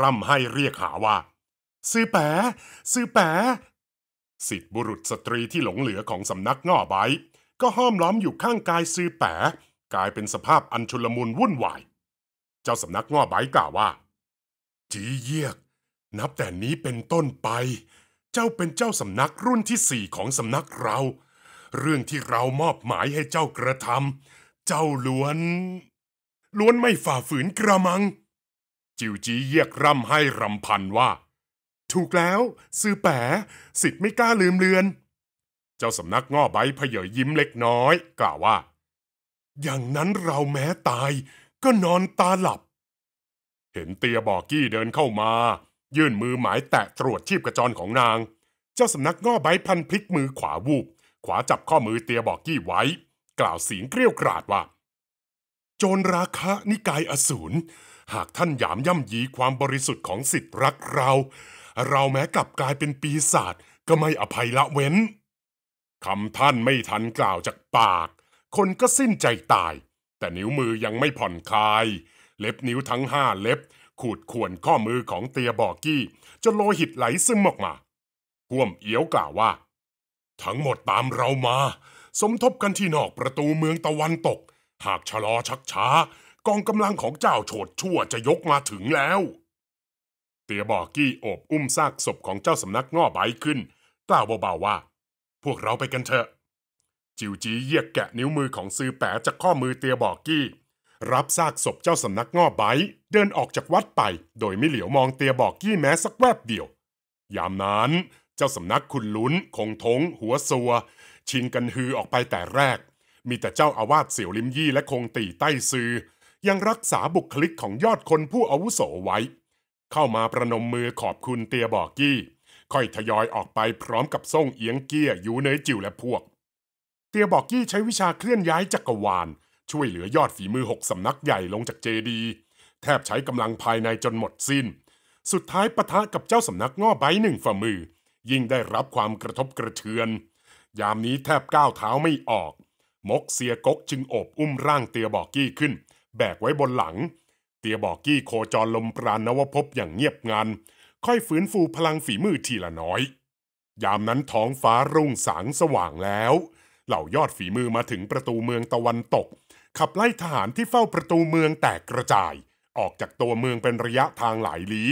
Speaker 1: ร่ำให้เรียกหาว่า ซือแปะซือแปะสิทธิบุรุษสตรีที่หลงเหลือของสำนักง่อใบก็ห้อมล้อมอยู่ข้างกายซือแปะกลายเป็นสภาพอันชุลมุนวุ่นวายเจ้าสำนักง่อใบกล่าวว่า จีเยียกนับแต่นี้เป็นต้นไป เจ้าเป็นเจ้าสำนักรุ่นที่สี่ของสำนักเราเรื่องที่เรามอบหมายให้เจ้ากระทำ เจ้าล้วน ล้วนไม่ฝ่าฝืนกระมัง จิวจีเยียกร่ำให้รำพันว่า ถูกแล้วซื่อแปะสิทธิ์ไม่กล้าลืมเลือน เจ้าสำนักง่อใบพเยยยิ้มเล็กน้อย กล่าวว่า อย่างนั้นเราแม้ตายก็นอนตาหลับ เห็นเตียบอกกี้เดินเข้ามา ยื่นมือหมายแตะตรวจชีพกระจรของนาง เจ้าสำนักง่อใบพันพลิกมือขวาวูบขวาจับข้อมือเตียบอกกี้ไว้ กล่าวเสียงเกรี้ยวกราดว่า โจรราคะนิกายอสูรหากท่านหยามย่ำยีความบริสุทธิ์ของสิทธิ์รักเรา เราแม้กลับกลายเป็นปีศาจก็ไม่อภัยละเว้นคำท่านไม่ทันกล่าวจากปาก คนก็สิ้นใจตาย แต่นิ้วมือยังไม่ผ่อนคลาย เล็บนิ้วทั้งห้าเล็บ ขูดข่วนข้อมือของเตียบอกกี้จนโลหิตไหลซึมออกมาห่วมเอี้ยวกล่าวว่าทั้งหมดตามเรามา สมทบกันที่นอกประตูเมืองตะวันตก หากชะลอชักช้า กองกำลังของเจ้าโฉดชั่วจะยกมาถึงแล้ว เตียบอกกี้โอบ อุ้มซากศพของเจ้าสำนักง่อใบขึ้นกล่าวเบาๆว่าพวกเราไปกันเถอะ จิวจีเยียกแกะนิ้วมือของซือแปะจากข้อมือเตียบอกกี้ รับซากศพเจ้าสำนักง่อใบเดินออกจากวัดไป โดยไม่เหลียวมองเตียบอกกี้แม้สักแวบเดียว ยามนั้นจ้าสำนักคุณลุ้นคงทง หัวซัวชิงกันฮือออกไปแต่แรก มีแต่เจ้าอาวาสเสี่ยวลิมยี่และคงตีใต้ซือยังรักษาบุคลิกของยอดคนผู้อาวุโสไว้ เข้ามาประนมมือขอบคุณเตียบอกกี้ ค่อยทยอยออกไปพร้อมกับส่งเอียงเกี้ยยูเนยจิวและพวก เตียบอกกี้ใช้วิชาเคลื่อนย้ายจักรวาล ช่วยเหลือยอดฝีมือหกสำนักใหญ่ลงจากเจดีแทบใช้กำลังภายในจนหมดสิน้น สุดท้ายปะทะกับเจ้าสำนักง้อใบหนึ่งฝ่ามือยิ่งได้รับความกระทบกระเทือน ยามนี้แทบก้าวเท้าไม่ออก มกเสียกกจึงโอบอุ้มร่างเตียบอกกี้ขึ้น แบกไว้บนหลัง เตียบอกกี้โคจรลมปราณนวพบอย่างเงียบงนันค่อยฝืนฟูพลังฝีมือทีละน้อย ยามนั้นท้องฟ้ารุ่งสางสว่างแล้วเหล่ายอดฝีมือมาถึงประตูเมืองตะวันตก ขับไล่ทหารที่เฝ้าประตูเมืองแตกกระจาย ออกจากตัวเมืองเป็นระยะทางหลายลี้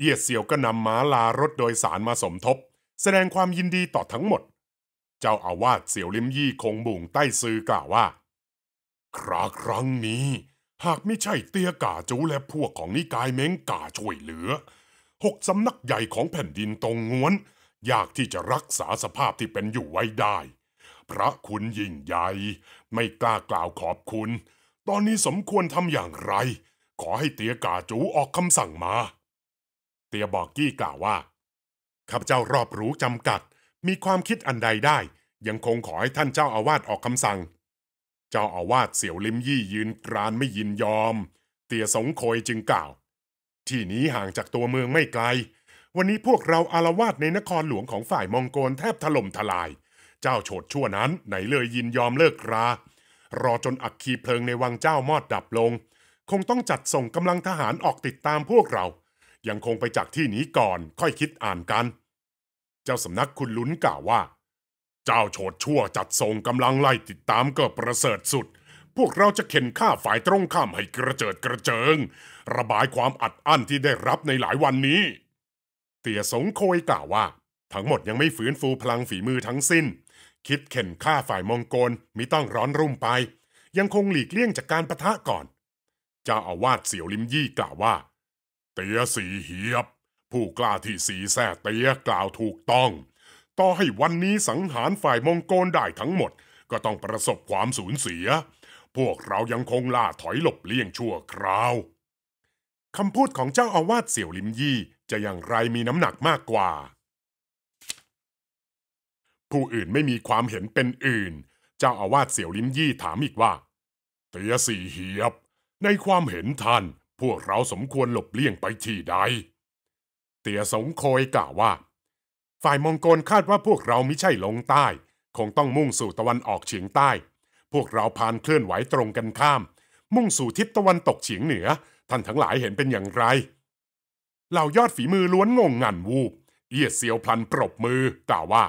Speaker 1: เอียดเสี่ยวก็นำม้าลารถโดยสารมาสมทบ แสดงความยินดีต่อทั้งหมด เจ้าอาวาสเสี่ยวลิมยี่คงบุงใต้ซือกล่าวว่า คราครั้งนี้ หากไม่ใช่เตี้ยก่าจูและพวกของนิกายเม้งก่าช่วยเหลือ หกสำนักใหญ่ของแผ่นดินตรงงวนยากที่จะรักษาสภาพที่เป็นอยู่ไว้ได้ พระคุณยิ่งใหญ่ ไม่กล้ากล่าวขอบคุณ ตอนนี้สมควรทำอย่างไร ขอให้เตียกาจูออกคำสั่งมาเตียบอกกี้กล่าวว่าข้าพเจ้ารอบรู้จำกัด มีความคิดอันใดได้ ยังคงขอให้ท่านเจ้าอาวาสออกคำสั่ง เจ้าอาวาสเสี่ยวลิมยี่ยืนกรานไม่ยินยอม เตียสงโคยจึงกล่าว ที่นี้ห่างจากตัวเมืองไม่ไกล วันนี้พวกเราอารวาสในนครหลวงของฝ่ายมองโกลแทบถล่มทลาย เจ้าโฉดชั่วนั้นไหนเลยยินยอมเลิกรารอจนอักคีเพลิงในวังเจ้ามอดดับลง คงต้องจัดส่งกำลังทหารออกติดตามพวกเรายังคงไปจากที่นี้ก่อน ค่อยคิดอ่านกัน เจ้าสำนักคุณลุ้นกล่าวว่า เจ้าโฉดชั่วจัดทรงกำลังไล่ ติดตามเกิดประเสริฐสุด พวกเราจะเข็นฆ่าฝ่ายตรงข้ามให้กระเจิดกระเจิง ระบายความอัดอั้นที่ได้รับในหลายวันนี้ เตี่ยสงโคยกล่าวว่า ทั้งหมดยังไม่ฝืนฟูพลังฝีมือทั้งสิ้น คิดเข็นฆ่าฝ่ายมองโกลมิต้องร้อนรุ่มไป ยังคงหลีกเลี่ยงจากการประทะก่อน เจ้าอาวาสเสี่ยวลิมยี่กล่าวว่าเตียสีเหียบผู้กล้าที่สีแส่เตียกล่าวถูกต้อง ต่อให้วันนี้สังหารฝ่ายมองโกนได้ทั้งหมดก็ต้องประสบความสูญเสีย พวกเรายังคงล่าถอยหลบเลี่ยงชั่วคราวคำพูดของเจ้าอาวาสเสี่ยวลิมยี่จะอย่างไรมีน้ำหนักมากกว่า ผู้อื่นไม่มีความเห็นเป็นอื่น เจ้าอาวาสเสี่ยวลิมยี่ถามอีกว่า เตียสีเหียบ ในความเห็นท่านพวกเราสมควรหลบเลี่ยงไปที่ใด เตียสงโคยกล่าวว่า ฝ่ายมองโกลคาดว่าพวกเราไม่ใช่ลงใต้ คงต้องมุ่งสู่ตะวันออกเฉียงใต้ พวกเราพานเคลื่อนไหวตรงกันข้าม มุ่งสู่ทิศตะวันตกเฉียงเหนือท่านทั้งหลายเห็นเป็นอย่างไร เหล่ายอดฝีมือล้วนงงงันวูบเอียดเซียวพลันปรบมือกล่าวว่า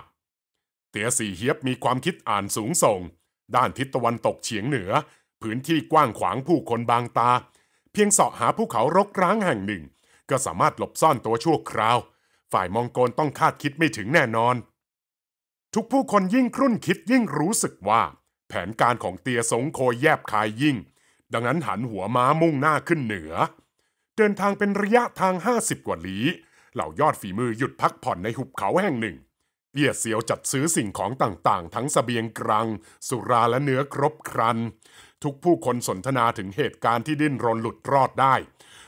Speaker 1: เตียสี่เฮียบมีความคิดอ่านสูงส่ง ด้านทิศตะวันตกเฉียงเหนือพื้นที่กว้างขวางผู้คนบางตาเพียงเสาะหาภูเขารกร้างแห่งหนึ่ง ก็สามารถหลบซ่อนตัวชั่วคราว ฝ่ายมองโกลต้องคาดคิดไม่ถึงแน่นอน ทุกผู้คนยิ่งครุ่นคิดยิ่งรู้สึกว่า แผนการของเตียสงโคแยบคายยิ่ง ดังนั้นหันหัวม้ามุ่งหน้าขึ้นเหนือเดินทางเป็นระยะทาง50กว่าลี้เหล่ายอดฝีมือหยุดพักผ่อนในหุบเขาแห่งหนึ่งเอียเสียวจัดซื้อสิ่งของต่างๆ ทั้งสเสบียงกลางสุราและเนื้อครบครันทุกผู้คนสนทนาถึงเหตุการณ์ที่ดิ้นรนหลุดรอดได้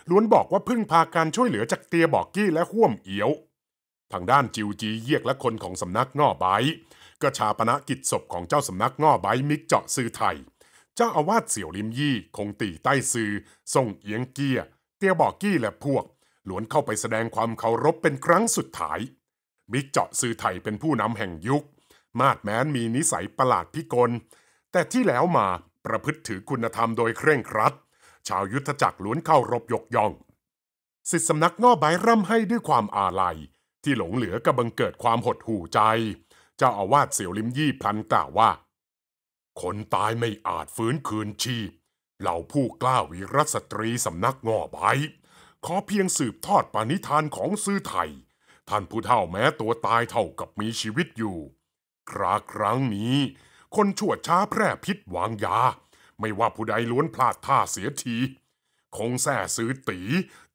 Speaker 1: ล้วนบอกว่าพึ่งพาการช่วยเหลือจากเตียบอกกี้และห่วมเอียว ทางด้านจิวจีเยียกและคนของสำนักง่อไบก็ชาปนกิจศพของเจ้าสำนักง่อไบมิกเจาะซือไทยเจ้าอาวาสเสี่ยวลิมยี่คงตีใต้ซือส่งเอียงเกียเตียบอกกี้และพวกล้วนเข้าไปแสดงความเคารพเป็นครั้งสุดท้าย มิกเจาะซือไทยเป็นผู้นำแห่งยุค มาดแม้นมีนิสัยประหลาดพิกลแต่ที่แล้วมาประพฤติถือคุณธรรมโดยเคร่งครัด ชาวยุทธจักรล้วนเข้ารบยกย่อง สิทธิสำนักง้อใบร่ำให้ด้วยความอาลัย ที่หลงเหลือก็บังเกิดความหดหู่ใจเจ้าอาวาสเสี่ยวลิมยี่พลันกล่าวว่า คนตายไม่อาจฟื้นคืนชีพเหล่าผู้กล้าวีรสตรีสำนักง้อใบขอเพียงสืบทอดปณิธานของซื่อไทยท่านผู้เฒ่าแม้ตัวตายเท่ากับมีชีวิตอยู่คราครั้งนี้คนชั่วช้าแพร่พิษวางยา ไม่ว่าผู้ใดล้วนพลาดท่าเสียที คงแส่ซื้อตี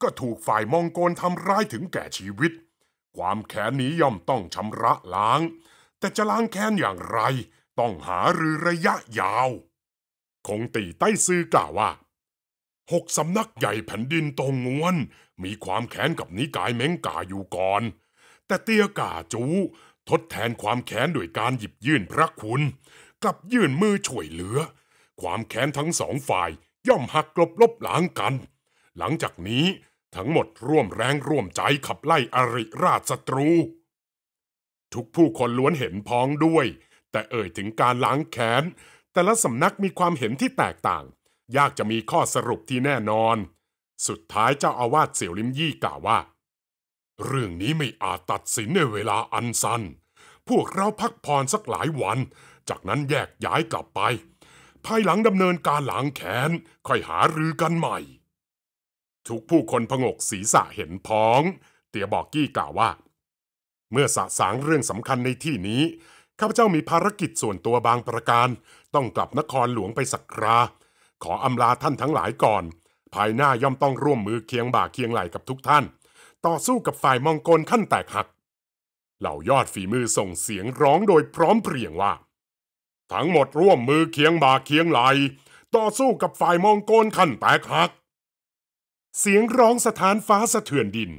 Speaker 1: ก็ถูกฝ่ายมองโกนทำร้ายถึงแก่ชีวิต ความแค้นนี้ย่อมต้องชำระล้าง แต่จะล้างแค้นอย่างไร ต้องหาหรือระยะยาว คงตีใต้ซื้อกล่าวว่าหกสำนักใหญ่แผ่นดินตรงงวน มีความแค้นกับนิกายเม้งกาอยู่ก่อน แต่เตี้ยกาจูทดแทนความแค้นโดยการหยิบยื่นพระคุณกลับยื่นมือช่วยเหลือ ความแค้นทั้งสองฝ่ายย่อมหักกลบลบล้างกัน หลังจากนี้ทั้งหมดร่วมแรงร่วมใจขับไล่อริราชศัตรู ทุกผู้คนล้วนเห็นพ้องด้วย แต่เอ่ยถึงการล้างแค้น แต่ละสำนักมีความเห็นที่แตกต่าง ยากจะมีข้อสรุปที่แน่นอน สุดท้ายเจ้าอาวาสเสี่ยวลิมยี่กล่าวว่า เรื่องนี้ไม่อาจตัดสินในเวลาอันสัน้นพวกเราพักผ่อนสักหลายวันจากนั้นแยกย้ายกลับไป ภายหลังดำเนินการหลังแขนค่อยหารือกันใหม่ ทุกผู้คนพงกศีสษะเห็นพ้อง เตียบอกกี้กล่าวว่า เมื่อสะสางเรื่องสำคัญในที่นี้ข้าพเจ้ามีภารกิจส่วนตัวบางประการ ต้องกลับนครหลวงไปสักครา ขออำลาท่านทั้งหลายก่อน ภายหน้าย่อมต้องร่วมมือเคียงบ่าเคียงไหลกับทุกท่าน ต่อสู้กับฝ่ายมองโกนขั้นแตกหักเหล่ายอดฝีมือส่งเสียงร้องโดยพร้อมเพรียงว่าทั้งหมดร่วมมือเคียงบ่าเคียงไหลต่อสู้กับฝ่ายมองโกนขันแตกหัก เสียงร้องสถานฟ้าสะเทือนดิน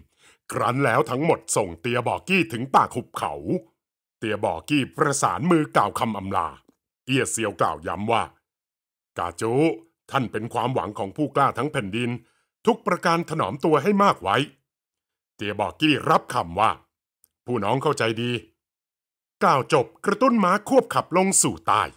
Speaker 1: ครั้นแล้วทั้งหมดส่งเตียบอกกี้ถึงป่าขุบเขา เตียบอกกี้ประสานมือกล่าวคำอำลาเอียเซียวกล่าวย้ำว่า กาจูท่านเป็นความหวังของผู้กล้าทั้งแผ่นดิน ทุกประการถนอมตัวให้มากไว้ เตียบอกกี้รับคำว่า ผู้น้องเข้าใจดีกล่าวจบกระตุ้นม้าควบขับลงสู่ใตย